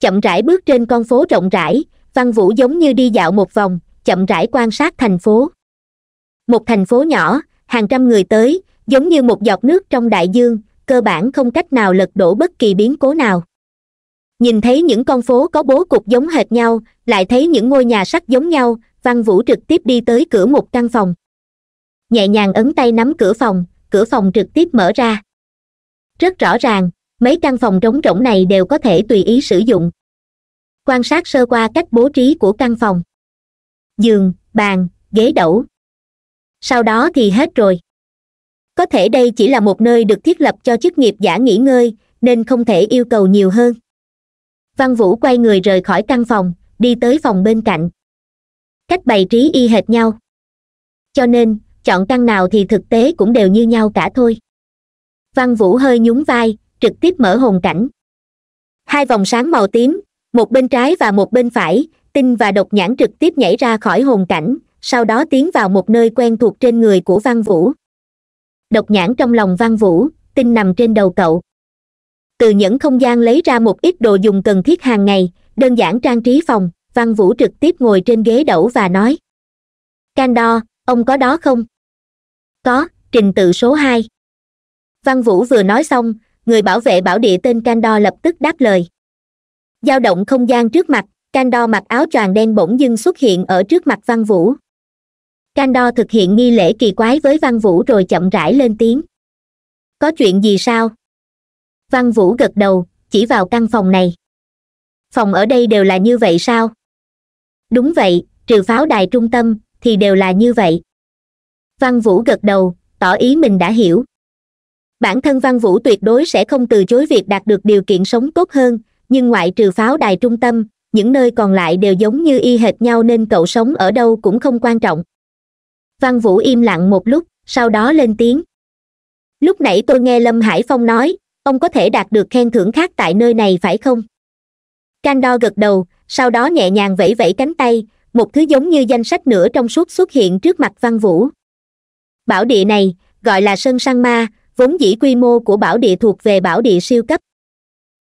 chậm rãi bước trên con phố rộng rãi văn vũ giống như đi dạo một vòng chậm rãi quan sát thành phố một thành phố nhỏ hàng trăm người tới giống như một giọt nước trong đại dương cơ bản không cách nào lật đổ bất kỳ biến cố nào nhìn thấy những con phố có bố cục giống hệt nhau lại thấy những ngôi nhà sắt giống nhau văn vũ trực tiếp đi tới cửa một căn phòng nhẹ nhàng ấn tay nắm cửa phòng cửa phòng trực tiếp mở ra rất rõ ràng mấy căn phòng trống rỗng này đều có thể tùy ý sử dụng quan sát sơ qua cách bố trí của căn phòng giường bàn ghế đẩu sau đó thì hết rồi có thể đây chỉ là một nơi được thiết lập cho chức nghiệp giả nghỉ ngơi nên không thể yêu cầu nhiều hơn văn vũ quay người rời khỏi căn phòng đi tới phòng bên cạnh cách bày trí y hệt nhau cho nên chọn căn nào thì thực tế cũng đều như nhau cả thôi văn vũ hơi nhún vai trực tiếp mở hồn cảnh hai vòng sáng màu tím một bên trái và một bên phải tinh và độc nhãn trực tiếp nhảy ra khỏi hồn cảnh sau đó tiến vào một nơi quen thuộc trên người của văn vũ độc nhãn trong lòng văn vũ tinh nằm trên đầu cậu từ những không gian lấy ra một ít đồ dùng cần thiết hàng ngày đơn giản trang trí phòng văn vũ trực tiếp ngồi trên ghế đẩu và nói can đo ông có đó không có trình tự số hai văn vũ vừa nói xong người bảo vệ bảo địa tên candor lập tức đáp lời giao động không gian trước mặt candor mặc áo choàng đen bỗng dưng xuất hiện ở trước mặt văn vũ candor thực hiện nghi lễ kỳ quái với văn vũ rồi chậm rãi lên tiếng có chuyện gì sao văn vũ gật đầu chỉ vào căn phòng này phòng ở đây đều là như vậy sao đúng vậy trừ pháo đài trung tâm thì đều là như vậy văn vũ gật đầu tỏ ý mình đã hiểu bản thân văn vũ tuyệt đối sẽ không từ chối việc đạt được điều kiện sống tốt hơn nhưng ngoại trừ pháo đài trung tâm những nơi còn lại đều giống như y hệt nhau nên cậu sống ở đâu cũng không quan trọng văn vũ im lặng một lúc sau đó lên tiếng lúc nãy tôi nghe lâm hải phong nói ông có thể đạt được khen thưởng khác tại nơi này phải không candor gật đầu sau đó nhẹ nhàng vẫy vẫy cánh tay một thứ giống như danh sách nữa trong suốt xuất hiện trước mặt văn vũ bảo địa này gọi là sơn sang ma vốn dĩ quy mô của bảo địa thuộc về bảo địa siêu cấp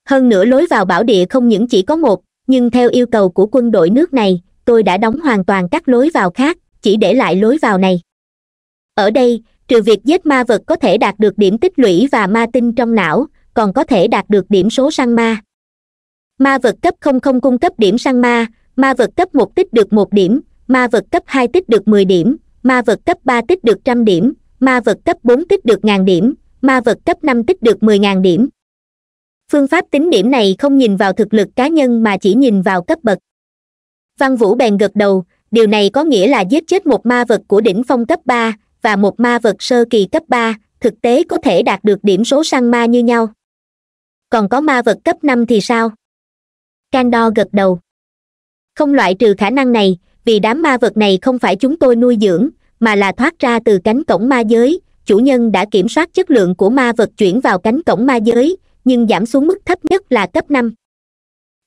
hơn nữa lối vào bảo địa không những chỉ có một nhưng theo yêu cầu của quân đội nước này tôi đã đóng hoàn toàn các lối vào khác chỉ để lại lối vào này ở đây trừ việc giết ma vật có thể đạt được điểm tích lũy và ma tinh trong não còn có thể đạt được điểm số săn ma ma vật cấp không không cung cấp điểm săn ma ma vật cấp một tích được một điểm ma vật cấp hai tích được mười điểm ma vật cấp ba tích được trăm điểm ma vật cấp bốn tích được ngàn điểm ma vật cấp năm tích được 10.000 điểm phương pháp tính điểm này không nhìn vào thực lực cá nhân mà chỉ nhìn vào cấp bậc văn vũ bèn gật đầu điều này có nghĩa là giết chết một ma vật của đỉnh phong cấp ba và một ma vật sơ kỳ cấp ba thực tế có thể đạt được điểm số săn ma như nhau còn có ma vật cấp năm thì sao candor gật đầu không loại trừ khả năng này vì đám ma vật này không phải chúng tôi nuôi dưỡng mà là thoát ra từ cánh cổng ma giới chủ nhân đã kiểm soát chất lượng của ma vật chuyển vào cánh cổng ma giới nhưng giảm xuống mức thấp nhất là cấp năm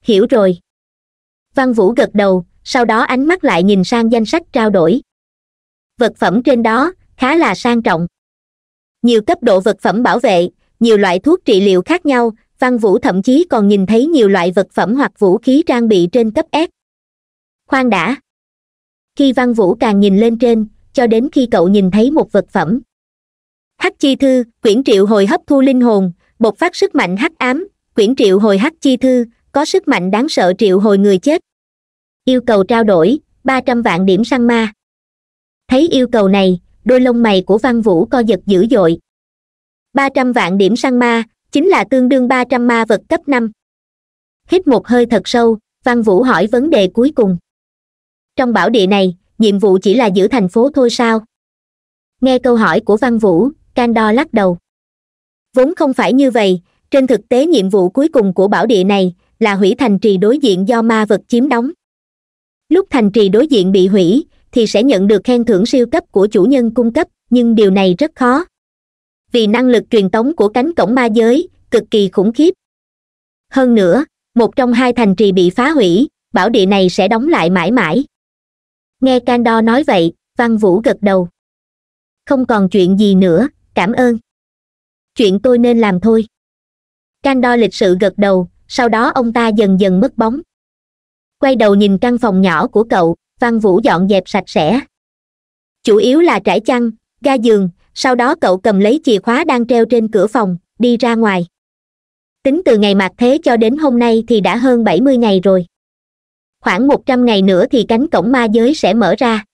hiểu rồi văn vũ gật đầu sau đó ánh mắt lại nhìn sang danh sách trao đổi vật phẩm trên đó khá là sang trọng nhiều cấp độ vật phẩm bảo vệ nhiều loại thuốc trị liệu khác nhau văn vũ thậm chí còn nhìn thấy nhiều loại vật phẩm hoặc vũ khí trang bị trên cấp s khoan đã khi văn vũ càng nhìn lên trên cho đến khi cậu nhìn thấy một vật phẩm hắc chi thư quyển triệu hồi hấp thu linh hồn bộc phát sức mạnh hắc ám quyển triệu hồi hắc chi thư có sức mạnh đáng sợ triệu hồi người chết yêu cầu trao đổi ba trăm vạn điểm săn ma thấy yêu cầu này đôi lông mày của văn vũ co giật dữ dội ba trăm vạn điểm săn ma chính là tương đương ba trăm ma vật cấp năm hít một hơi thật sâu văn vũ hỏi vấn đề cuối cùng trong bảo địa này nhiệm vụ chỉ là giữ thành phố thôi sao nghe câu hỏi của văn vũ candor lắc đầu vốn không phải như vậy trên thực tế nhiệm vụ cuối cùng của bảo địa này là hủy thành trì đối diện do ma vật chiếm đóng lúc thành trì đối diện bị hủy thì sẽ nhận được khen thưởng siêu cấp của chủ nhân cung cấp nhưng điều này rất khó vì năng lực truyền tống của cánh cổng ma giới cực kỳ khủng khiếp hơn nữa một trong hai thành trì bị phá hủy bảo địa này sẽ đóng lại mãi mãi nghe candor nói vậy văn vũ gật đầu không còn chuyện gì nữa cảm ơn chuyện tôi nên làm thôi can đo lịch sự gật đầu sau đó ông ta dần dần mất bóng quay đầu nhìn căn phòng nhỏ của cậu văn vũ dọn dẹp sạch sẽ chủ yếu là trải chăn ga giường sau đó cậu cầm lấy chìa khóa đang treo trên cửa phòng đi ra ngoài tính từ ngày mạc thế cho đến hôm nay thì đã hơn bảy mươi ngày rồi khoảng một trăm ngày nữa thì cánh cổng ma giới sẽ mở ra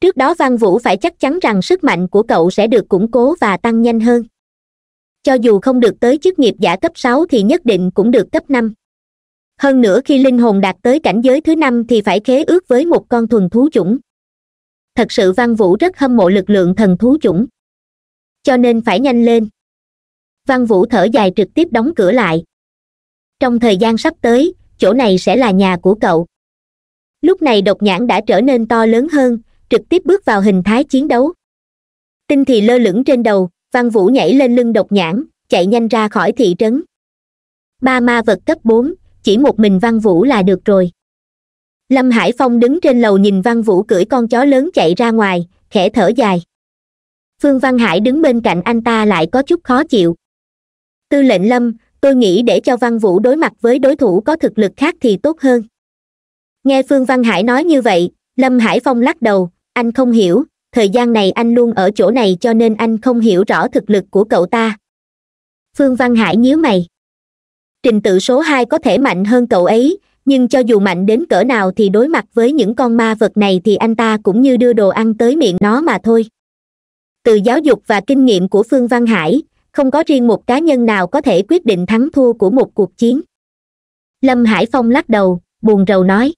trước đó văn vũ phải chắc chắn rằng sức mạnh của cậu sẽ được củng cố và tăng nhanh hơn cho dù không được tới chức nghiệp giả cấp sáu thì nhất định cũng được cấp năm hơn nữa khi linh hồn đạt tới cảnh giới thứ năm thì phải khế ước với một con thuần thú chủng thật sự văn vũ rất hâm mộ lực lượng thần thú chủng cho nên phải nhanh lên văn vũ thở dài trực tiếp đóng cửa lại trong thời gian sắp tới chỗ này sẽ là nhà của cậu lúc này độc nhãn đã trở nên to lớn hơn trực tiếp bước vào hình thái chiến đấu tinh thì lơ lửng trên đầu văn vũ nhảy lên lưng độc nhãn chạy nhanh ra khỏi thị trấn ba ma vật cấp bốn chỉ một mình văn vũ là được rồi lâm hải phong đứng trên lầu nhìn văn vũ cưỡi con chó lớn chạy ra ngoài khẽ thở dài phương văn hải đứng bên cạnh anh ta lại có chút khó chịu tư lệnh lâm tôi nghĩ để cho văn vũ đối mặt với đối thủ có thực lực khác thì tốt hơn nghe phương văn hải nói như vậy lâm hải phong lắc đầu anh không hiểu thời gian này anh luôn ở chỗ này cho nên anh không hiểu rõ thực lực của cậu ta phương văn hải nhíu mày trình tự số hai có thể mạnh hơn cậu ấy nhưng cho dù mạnh đến cỡ nào thì đối mặt với những con ma vật này thì anh ta cũng như đưa đồ ăn tới miệng nó mà thôi từ giáo dục và kinh nghiệm của phương văn hải không có riêng một cá nhân nào có thể quyết định thắng thua của một cuộc chiến lâm hải phong lắc đầu buồn rầu nói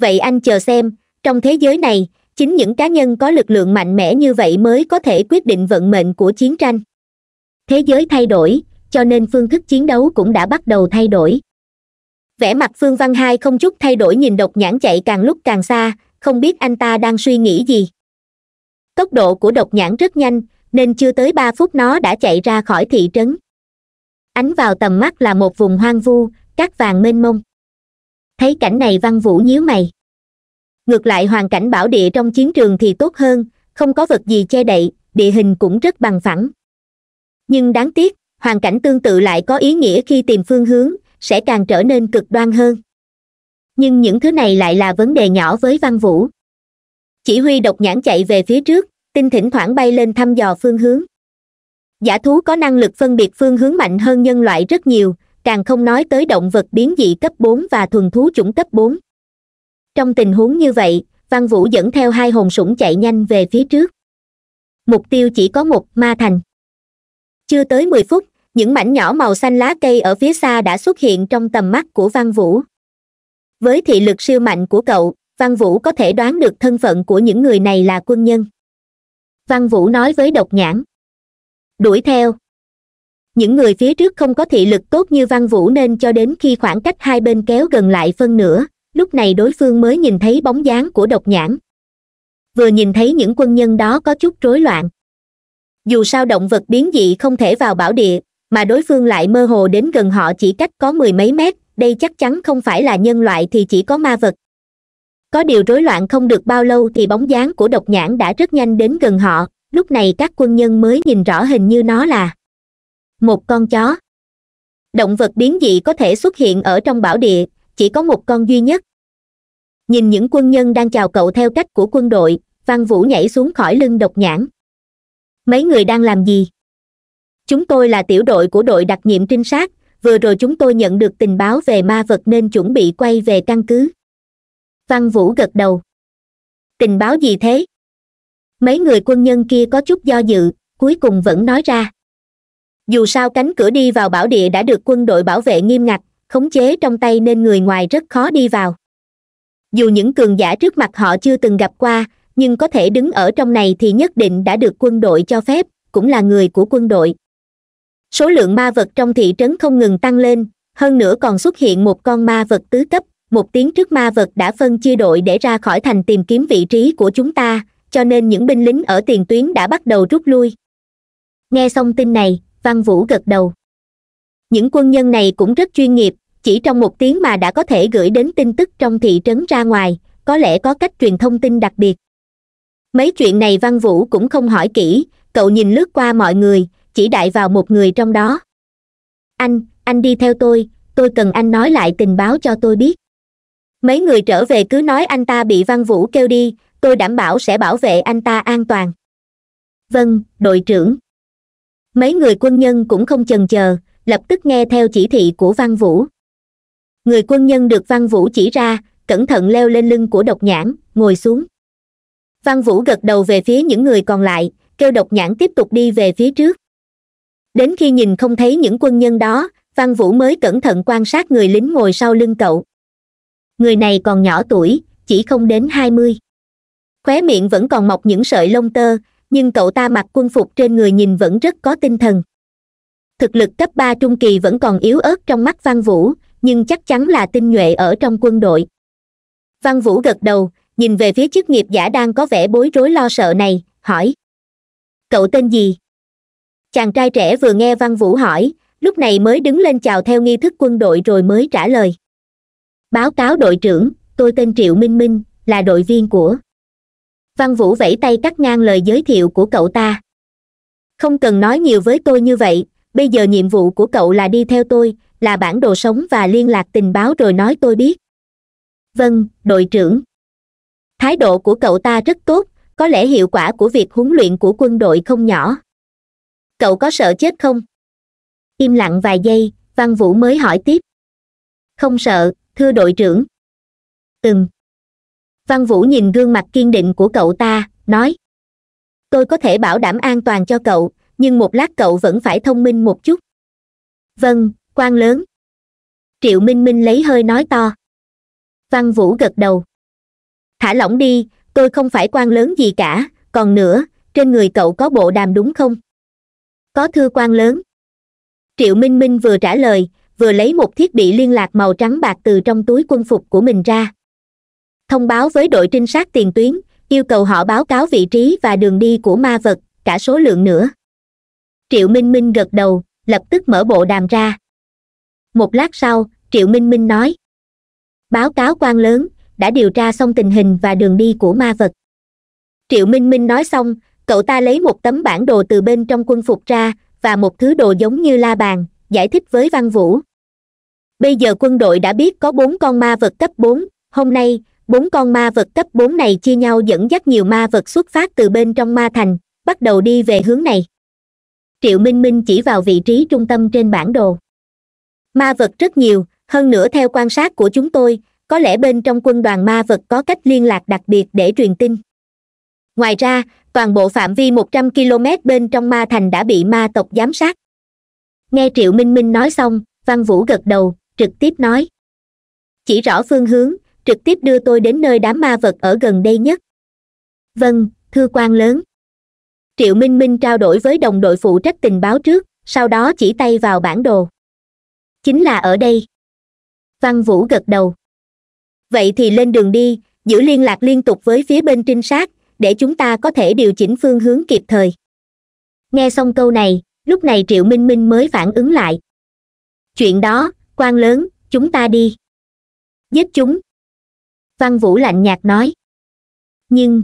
vậy anh chờ xem trong thế giới này chính những cá nhân có lực lượng mạnh mẽ như vậy mới có thể quyết định vận mệnh của chiến tranh thế giới thay đổi cho nên phương thức chiến đấu cũng đã bắt đầu thay đổi vẻ mặt phương văn hai không chút thay đổi nhìn độc nhãn chạy càng lúc càng xa không biết anh ta đang suy nghĩ gì tốc độ của độc nhãn rất nhanh nên chưa tới ba phút nó đã chạy ra khỏi thị trấn ánh vào tầm mắt là một vùng hoang vu cát vàng mênh mông thấy cảnh này văn vũ nhíu mày ngược lại hoàn cảnh bảo địa trong chiến trường thì tốt hơn không có vật gì che đậy địa hình cũng rất bằng phẳng nhưng đáng tiếc hoàn cảnh tương tự lại có ý nghĩa khi tìm phương hướng sẽ càng trở nên cực đoan hơn nhưng những thứ này lại là vấn đề nhỏ với văn vũ chỉ huy độc nhãn chạy về phía trước tinh thỉnh thoảng bay lên thăm dò phương hướng giả thú có năng lực phân biệt phương hướng mạnh hơn nhân loại rất nhiều càng không nói tới động vật biến dị cấp bốn và thuần thú chủng cấp bốn trong tình huống như vậy văn vũ dẫn theo hai hồn sủng chạy nhanh về phía trước mục tiêu chỉ có một ma thành chưa tới mười phút những mảnh nhỏ màu xanh lá cây ở phía xa đã xuất hiện trong tầm mắt của văn vũ với thị lực siêu mạnh của cậu văn vũ có thể đoán được thân phận của những người này là quân nhân văn vũ nói với độc nhãn đuổi theo những người phía trước không có thị lực tốt như văn vũ nên cho đến khi khoảng cách hai bên kéo gần lại phân nửa lúc này đối phương mới nhìn thấy bóng dáng của độc nhãn vừa nhìn thấy những quân nhân đó có chút rối loạn dù sao động vật biến dị không thể vào bảo địa mà đối phương lại mơ hồ đến gần họ chỉ cách có mười mấy mét đây chắc chắn không phải là nhân loại thì chỉ có ma vật có điều rối loạn không được bao lâu thì bóng dáng của độc nhãn đã rất nhanh đến gần họ lúc này các quân nhân mới nhìn rõ hình như nó là một con chó động vật biến dị có thể xuất hiện ở trong bảo địa chỉ có một con duy nhất nhìn những quân nhân đang chào cậu theo cách của quân đội văn vũ nhảy xuống khỏi lưng độc nhãn mấy người đang làm gì chúng tôi là tiểu đội của đội đặc nhiệm trinh sát vừa rồi chúng tôi nhận được tình báo về ma vật nên chuẩn bị quay về căn cứ văn vũ gật đầu tình báo gì thế mấy người quân nhân kia có chút do dự cuối cùng vẫn nói ra dù sao cánh cửa đi vào bảo địa đã được quân đội bảo vệ nghiêm ngặt khống chế trong tay nên người ngoài rất khó đi vào dù những cường giả trước mặt họ chưa từng gặp qua nhưng có thể đứng ở trong này thì nhất định đã được quân đội cho phép cũng là người của quân đội số lượng ma vật trong thị trấn không ngừng tăng lên hơn nữa còn xuất hiện một con ma vật tứ cấp một tiếng trước ma vật đã phân chia đội để ra khỏi thành tìm kiếm vị trí của chúng ta cho nên những binh lính ở tiền tuyến đã bắt đầu rút lui nghe xong tin này văn vũ gật đầu những quân nhân này cũng rất chuyên nghiệp chỉ trong một tiếng mà đã có thể gửi đến tin tức trong thị trấn ra ngoài có lẽ có cách truyền thông tin đặc biệt mấy chuyện này văn vũ cũng không hỏi kỹ cậu nhìn lướt qua mọi người chỉ đại vào một người trong đó anh anh đi theo tôi tôi cần anh nói lại tình báo cho tôi biết mấy người trở về cứ nói anh ta bị văn vũ kêu đi tôi đảm bảo sẽ bảo vệ anh ta an toàn vâng đội trưởng mấy người quân nhân cũng không chần chờ lập tức nghe theo chỉ thị của văn vũ người quân nhân được văn vũ chỉ ra cẩn thận leo lên lưng của độc nhãn ngồi xuống văn vũ gật đầu về phía những người còn lại kêu độc nhãn tiếp tục đi về phía trước đến khi nhìn không thấy những quân nhân đó văn vũ mới cẩn thận quan sát người lính ngồi sau lưng cậu người này còn nhỏ tuổi chỉ không đến hai mươi khóe miệng vẫn còn mọc những sợi lông tơ nhưng cậu ta mặc quân phục trên người nhìn vẫn rất có tinh thần thực lực cấp ba trung kỳ vẫn còn yếu ớt trong mắt văn vũ nhưng chắc chắn là tinh nhuệ ở trong quân đội văn vũ gật đầu nhìn về phía chức nghiệp giả đang có vẻ bối rối lo sợ này hỏi cậu tên gì chàng trai trẻ vừa nghe văn vũ hỏi lúc này mới đứng lên chào theo nghi thức quân đội rồi mới trả lời báo cáo đội trưởng tôi tên triệu minh minh là đội viên của văn vũ vẫy tay cắt ngang lời giới thiệu của cậu ta không cần nói nhiều với tôi như vậy bây giờ nhiệm vụ của cậu là đi theo tôi là bản đồ sống và liên lạc tình báo rồi nói tôi biết vâng đội trưởng thái độ của cậu ta rất tốt có lẽ hiệu quả của việc huấn luyện của quân đội không nhỏ cậu có sợ chết không im lặng vài giây văn vũ mới hỏi tiếp không sợ thưa đội trưởng ừm văn vũ nhìn gương mặt kiên định của cậu ta nói tôi có thể bảo đảm an toàn cho cậu nhưng một lát cậu vẫn phải thông minh một chút vâng quan lớn triệu minh minh lấy hơi nói to văn vũ gật đầu thả lỏng đi tôi không phải quan lớn gì cả còn nữa trên người cậu có bộ đàm đúng không có thư quan lớn triệu minh minh vừa trả lời vừa lấy một thiết bị liên lạc màu trắng bạc từ trong túi quân phục của mình ra thông báo với đội trinh sát tiền tuyến yêu cầu họ báo cáo vị trí và đường đi của ma vật cả số lượng nữa triệu minh minh gật đầu lập tức mở bộ đàm ra một lát sau triệu minh minh nói báo cáo quan lớn đã điều tra xong tình hình và đường đi của ma vật triệu minh minh nói xong cậu ta lấy một tấm bản đồ từ bên trong quân phục ra và một thứ đồ giống như la bàn giải thích với văn vũ bây giờ quân đội đã biết có bốn con ma vật cấp bốn hôm nay bốn con ma vật cấp bốn này chia nhau dẫn dắt nhiều ma vật xuất phát từ bên trong ma thành bắt đầu đi về hướng này triệu minh minh chỉ vào vị trí trung tâm trên bản đồ ma vật rất nhiều hơn nữa theo quan sát của chúng tôi có lẽ bên trong quân đoàn ma vật có cách liên lạc đặc biệt để truyền tin ngoài ra toàn bộ phạm vi một trăm km bên trong ma thành đã bị ma tộc giám sát nghe triệu minh minh nói xong văn vũ gật đầu trực tiếp nói chỉ rõ phương hướng trực tiếp đưa tôi đến nơi đám ma vật ở gần đây nhất vâng thưa quan lớn triệu minh minh trao đổi với đồng đội phụ trách tình báo trước sau đó chỉ tay vào bản đồ chính là ở đây văn vũ gật đầu vậy thì lên đường đi giữ liên lạc liên tục với phía bên trinh sát để chúng ta có thể điều chỉnh phương hướng kịp thời nghe xong câu này lúc này triệu minh minh mới phản ứng lại chuyện đó quan lớn chúng ta đi giết chúng văn vũ lạnh nhạt nói nhưng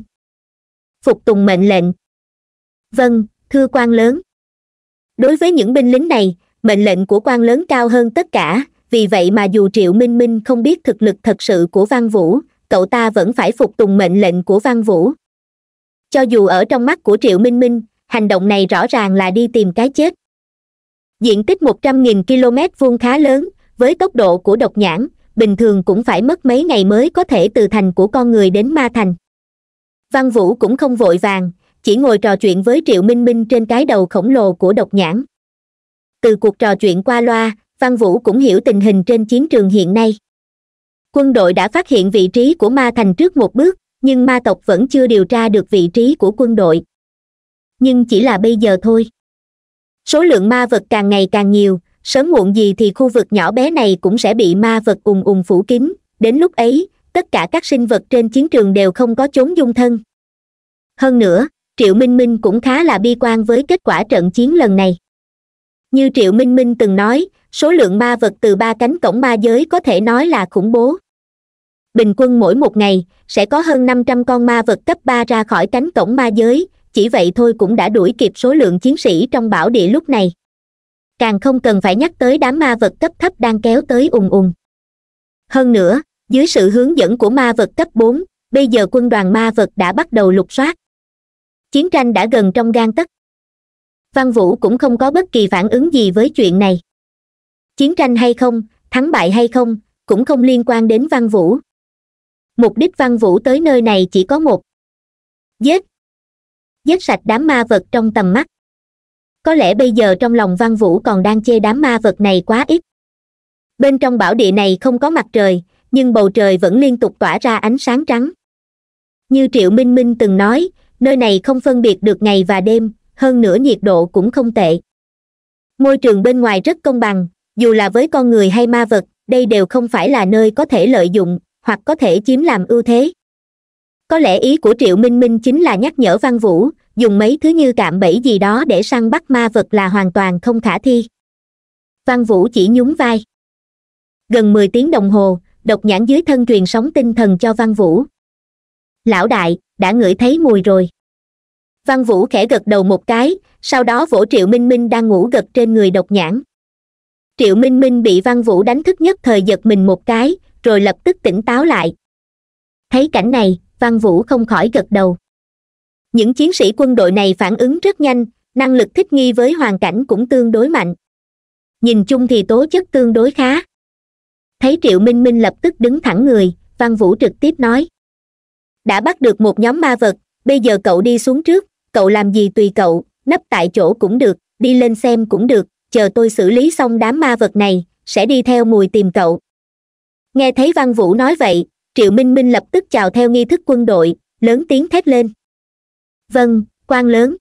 phục tùng mệnh lệnh vâng thưa quan lớn đối với những binh lính này mệnh lệnh của quan lớn cao hơn tất cả vì vậy mà dù triệu minh minh không biết thực lực thật sự của văn vũ cậu ta vẫn phải phục tùng mệnh lệnh của văn vũ cho dù ở trong mắt của triệu minh minh hành động này rõ ràng là đi tìm cái chết diện tích một trăm nghìn km vuông khá lớn với tốc độ của độc nhãn bình thường cũng phải mất mấy ngày mới có thể từ thành của con người đến ma thành văn vũ cũng không vội vàng chỉ ngồi trò chuyện với triệu minh minh trên cái đầu khổng lồ của độc nhãn từ cuộc trò chuyện qua loa văn vũ cũng hiểu tình hình trên chiến trường hiện nay quân đội đã phát hiện vị trí của ma thành trước một bước nhưng ma tộc vẫn chưa điều tra được vị trí của quân đội nhưng chỉ là bây giờ thôi số lượng ma vật càng ngày càng nhiều sớm muộn gì thì khu vực nhỏ bé này cũng sẽ bị ma vật ùn ùn phủ kín đến lúc ấy tất cả các sinh vật trên chiến trường đều không có chốn dung thân hơn nữa triệu minh minh cũng khá là bi quan với kết quả trận chiến lần này như triệu minh minh từng nói số lượng ma vật từ ba cánh cổng ma giới có thể nói là khủng bố bình quân mỗi một ngày sẽ có hơn năm trăm con ma vật cấp ba ra khỏi cánh cổng ma giới chỉ vậy thôi cũng đã đuổi kịp số lượng chiến sĩ trong bảo địa lúc này càng không cần phải nhắc tới đám ma vật cấp thấp đang kéo tới ùng ùng hơn nữa dưới sự hướng dẫn của ma vật cấp bốn bây giờ quân đoàn ma vật đã bắt đầu lục soát chiến tranh đã gần trong gan tất văn vũ cũng không có bất kỳ phản ứng gì với chuyện này chiến tranh hay không thắng bại hay không cũng không liên quan đến văn vũ mục đích văn vũ tới nơi này chỉ có một giết giết sạch đám ma vật trong tầm mắt có lẽ bây giờ trong lòng văn vũ còn đang chê đám ma vật này quá ít bên trong bảo địa này không có mặt trời nhưng bầu trời vẫn liên tục tỏa ra ánh sáng trắng như triệu minh minh từng nói nơi này không phân biệt được ngày và đêm hơn nữa nhiệt độ cũng không tệ môi trường bên ngoài rất công bằng dù là với con người hay ma vật đây đều không phải là nơi có thể lợi dụng hoặc có thể chiếm làm ưu thế có lẽ ý của triệu minh minh chính là nhắc nhở văn vũ dùng mấy thứ như cạm bẫy gì đó để săn bắt ma vật là hoàn toàn không khả thi văn vũ chỉ nhún vai gần mười tiếng đồng hồ độc nhãn dưới thân truyền sóng tinh thần cho văn vũ lão đại đã ngửi thấy mùi rồi văn vũ khẽ gật đầu một cái sau đó vỗ triệu minh minh đang ngủ gật trên người độc nhãn triệu minh minh bị văn vũ đánh thức nhất thời giật mình một cái rồi lập tức tỉnh táo lại thấy cảnh này văn vũ không khỏi gật đầu những chiến sĩ quân đội này phản ứng rất nhanh năng lực thích nghi với hoàn cảnh cũng tương đối mạnh nhìn chung thì tố chất tương đối khá thấy triệu minh minh lập tức đứng thẳng người văn vũ trực tiếp nói đã bắt được một nhóm ma vật bây giờ cậu đi xuống trước cậu làm gì tùy cậu nấp tại chỗ cũng được đi lên xem cũng được chờ tôi xử lý xong đám ma vật này sẽ đi theo mùi tìm cậu nghe thấy văn vũ nói vậy triệu minh minh lập tức chào theo nghi thức quân đội lớn tiếng thét lên vâng quan lớn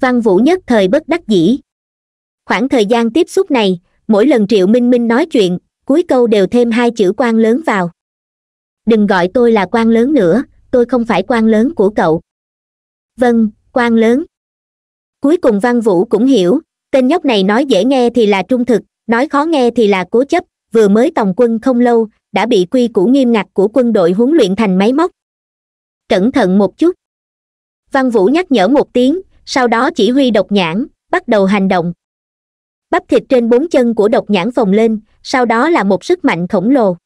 văn vũ nhất thời bất đắc dĩ khoảng thời gian tiếp xúc này mỗi lần triệu minh minh nói chuyện cuối câu đều thêm hai chữ quan lớn vào đừng gọi tôi là quan lớn nữa tôi không phải quan lớn của cậu vâng quan lớn cuối cùng văn vũ cũng hiểu tên nhóc này nói dễ nghe thì là trung thực nói khó nghe thì là cố chấp vừa mới tòng quân không lâu đã bị quy củ nghiêm ngặt của quân đội huấn luyện thành máy móc cẩn thận một chút văn vũ nhắc nhở một tiếng sau đó chỉ huy độc nhãn bắt đầu hành động bắp thịt trên bốn chân của độc nhãn phồng lên sau đó là một sức mạnh khổng lồ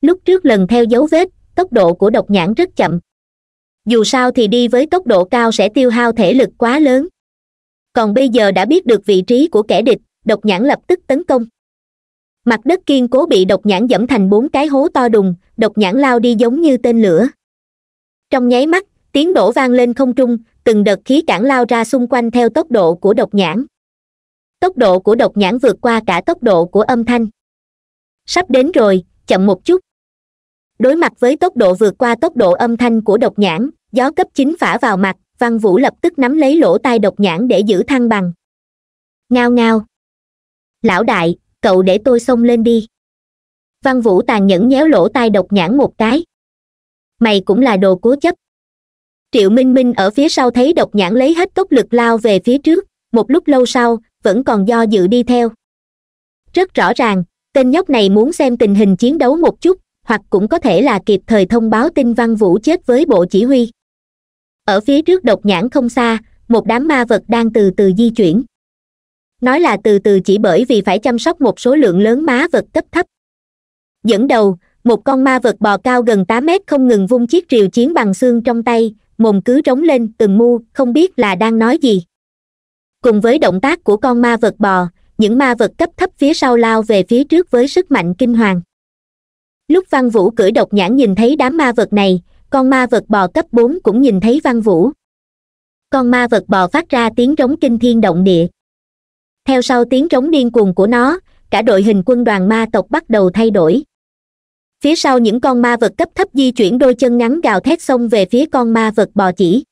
lúc trước lần theo dấu vết tốc độ của độc nhãn rất chậm dù sao thì đi với tốc độ cao sẽ tiêu hao thể lực quá lớn còn bây giờ đã biết được vị trí của kẻ địch độc nhãn lập tức tấn công mặt đất kiên cố bị độc nhãn dẫm thành bốn cái hố to đùng độc nhãn lao đi giống như tên lửa trong nháy mắt tiếng đổ vang lên không trung từng đợt khí cản lao ra xung quanh theo tốc độ của độc nhãn tốc độ của độc nhãn vượt qua cả tốc độ của âm thanh sắp đến rồi chậm một chút đối mặt với tốc độ vượt qua tốc độ âm thanh của độc nhãn gió cấp chín phả vào mặt văn vũ lập tức nắm lấy lỗ tai độc nhãn để giữ thăng bằng ngao ngao lão đại cậu để tôi xông lên đi văn vũ tàn nhẫn nhéo lỗ tai độc nhãn một cái mày cũng là đồ cố chấp triệu minh minh ở phía sau thấy độc nhãn lấy hết tốc lực lao về phía trước một lúc lâu sau vẫn còn do dự đi theo rất rõ ràng tên nhóc này muốn xem tình hình chiến đấu một chút hoặc cũng có thể là kịp thời thông báo tin văn vũ chết với bộ chỉ huy ở phía trước độc nhãn không xa một đám ma vật đang từ từ di chuyển nói là từ từ chỉ bởi vì phải chăm sóc một số lượng lớn má vật cấp thấp dẫn đầu một con ma vật bò cao gần tám mét không ngừng vung chiếc rìu chiến bằng xương trong tay mồm cứ trống lên từng mu không biết là đang nói gì cùng với động tác của con ma vật bò những ma vật cấp thấp phía sau lao về phía trước với sức mạnh kinh hoàng lúc văn vũ cưỡi độc nhãn nhìn thấy đám ma vật này con ma vật bò cấp bốn cũng nhìn thấy văn vũ con ma vật bò phát ra tiếng rống kinh thiên động địa theo sau tiếng rống điên cuồng của nó cả đội hình quân đoàn ma tộc bắt đầu thay đổi phía sau những con ma vật cấp thấp di chuyển đôi chân ngắn gào thét xông về phía con ma vật bò chỉ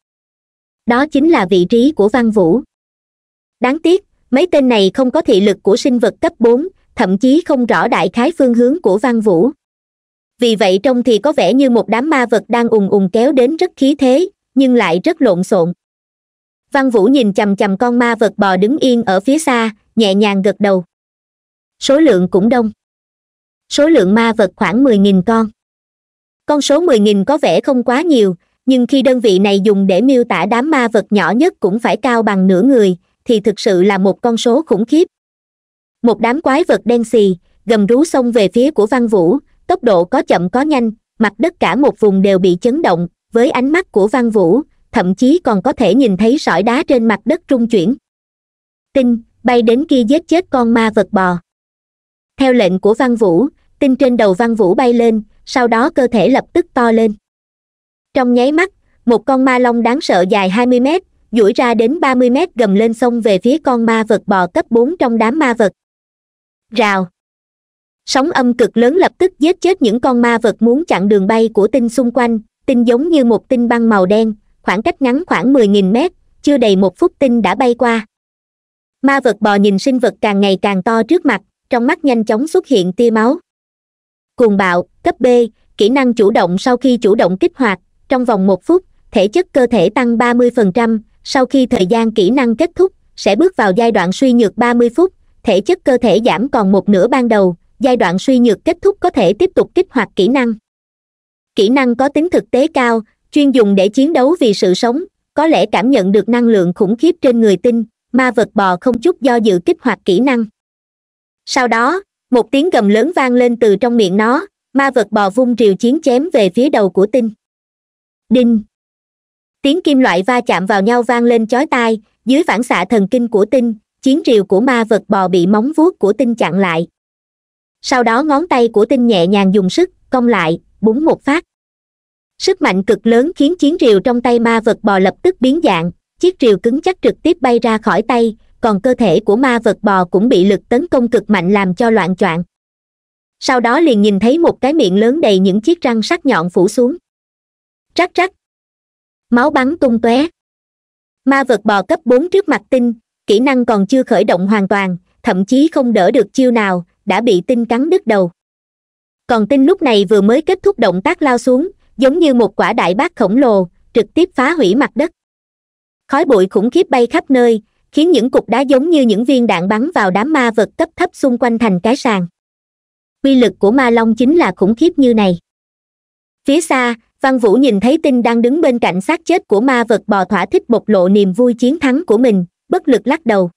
đó chính là vị trí của văn vũ đáng tiếc mấy tên này không có thị lực của sinh vật cấp bốn thậm chí không rõ đại khái phương hướng của văn vũ vì vậy trông thì có vẻ như một đám ma vật đang ùng ùng kéo đến rất khí thế nhưng lại rất lộn xộn văn vũ nhìn chằm chằm con ma vật bò đứng yên ở phía xa nhẹ nhàng gật đầu số lượng cũng đông số lượng ma vật khoảng mười nghìn con con số mười nghìn có vẻ không quá nhiều nhưng khi đơn vị này dùng để miêu tả đám ma vật nhỏ nhất cũng phải cao bằng nửa người thì thực sự là một con số khủng khiếp một đám quái vật đen xì gầm rú xông về phía của văn vũ tốc độ có chậm có nhanh mặt đất cả một vùng đều bị chấn động với ánh mắt của văn vũ thậm chí còn có thể nhìn thấy sỏi đá trên mặt đất trung chuyển tinh bay đến kia giết chết con ma vật bò theo lệnh của văn vũ tinh trên đầu văn vũ bay lên sau đó cơ thể lập tức to lên trong nháy mắt một con ma long đáng sợ dài hai mươi mét duỗi ra đến ba mươi mét gầm lên sông về phía con ma vật bò cấp bốn trong đám ma vật rào sóng âm cực lớn lập tức giết chết những con ma vật muốn chặn đường bay của tinh xung quanh tinh giống như một tinh băng màu đen khoảng cách ngắn khoảng mười nghìn mét chưa đầy một phút tinh đã bay qua ma vật bò nhìn sinh vật càng ngày càng to trước mặt trong mắt nhanh chóng xuất hiện tia máu cuồng bạo cấp b kỹ năng chủ động sau khi chủ động kích hoạt trong vòng một phút thể chất cơ thể tăng 30%, sau khi thời gian kỹ năng kết thúc sẽ bước vào giai đoạn suy nhược 30 phút thể chất cơ thể giảm còn một nửa ban đầu giai đoạn suy nhược kết thúc có thể tiếp tục kích hoạt kỹ năng kỹ năng có tính thực tế cao chuyên dùng để chiến đấu vì sự sống có lẽ cảm nhận được năng lượng khủng khiếp trên người tinh ma vật bò không chút do dự kích hoạt kỹ năng sau đó một tiếng gầm lớn vang lên từ trong miệng nó ma vật bò vung rìu chiến chém về phía đầu của tinh đinh tiếng kim loại va chạm vào nhau vang lên chói tai dưới phản xạ thần kinh của tinh chiến rìu của ma vật bò bị móng vuốt của tinh chặn lại sau đó ngón tay của tinh nhẹ nhàng dùng sức cong lại búng một phát sức mạnh cực lớn khiến chiến rìu trong tay ma vật bò lập tức biến dạng chiếc rìu cứng chắc trực tiếp bay ra khỏi tay còn cơ thể của ma vật bò cũng bị lực tấn công cực mạnh làm cho loạn o sau đó liền nhìn thấy một cái miệng lớn đầy những chiếc răng sắc nhọn phủ xuống rắc rắc máu bắn tung tóe ma vật bò cấp bốn trước mặt tinh kỹ năng còn chưa khởi động hoàn toàn thậm chí không đỡ được chiêu nào đã bị tinh cắn đứt đầu còn tinh lúc này vừa mới kết thúc động tác lao xuống giống như một quả đại bác khổng lồ trực tiếp phá hủy mặt đất khói bụi khủng khiếp bay khắp nơi khiến những cục đá giống như những viên đạn bắn vào đám ma vật cấp thấp xung quanh thành cái sàn quy lực của ma long chính là khủng khiếp như này phía xa văn vũ nhìn thấy tinh đang đứng bên cạnh xác chết của ma vật bò thỏa thích bộc lộ niềm vui chiến thắng của mình bất lực lắc đầu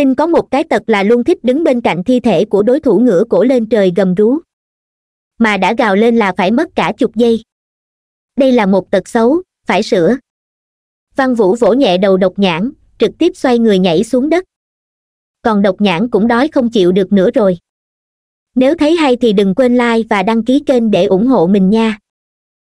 tinh có một cái tật là luôn thích đứng bên cạnh thi thể của đối thủ ngửa cổ lên trời gầm rú mà đã gào lên là phải mất cả chục giây đây là một tật xấu phải sửa văn vũ vỗ nhẹ đầu độc nhãn trực tiếp xoay người nhảy xuống đất còn độc nhãn cũng đói không chịu được nữa rồi nếu thấy hay thì đừng quên like và đăng ký kênh để ủng hộ mình nha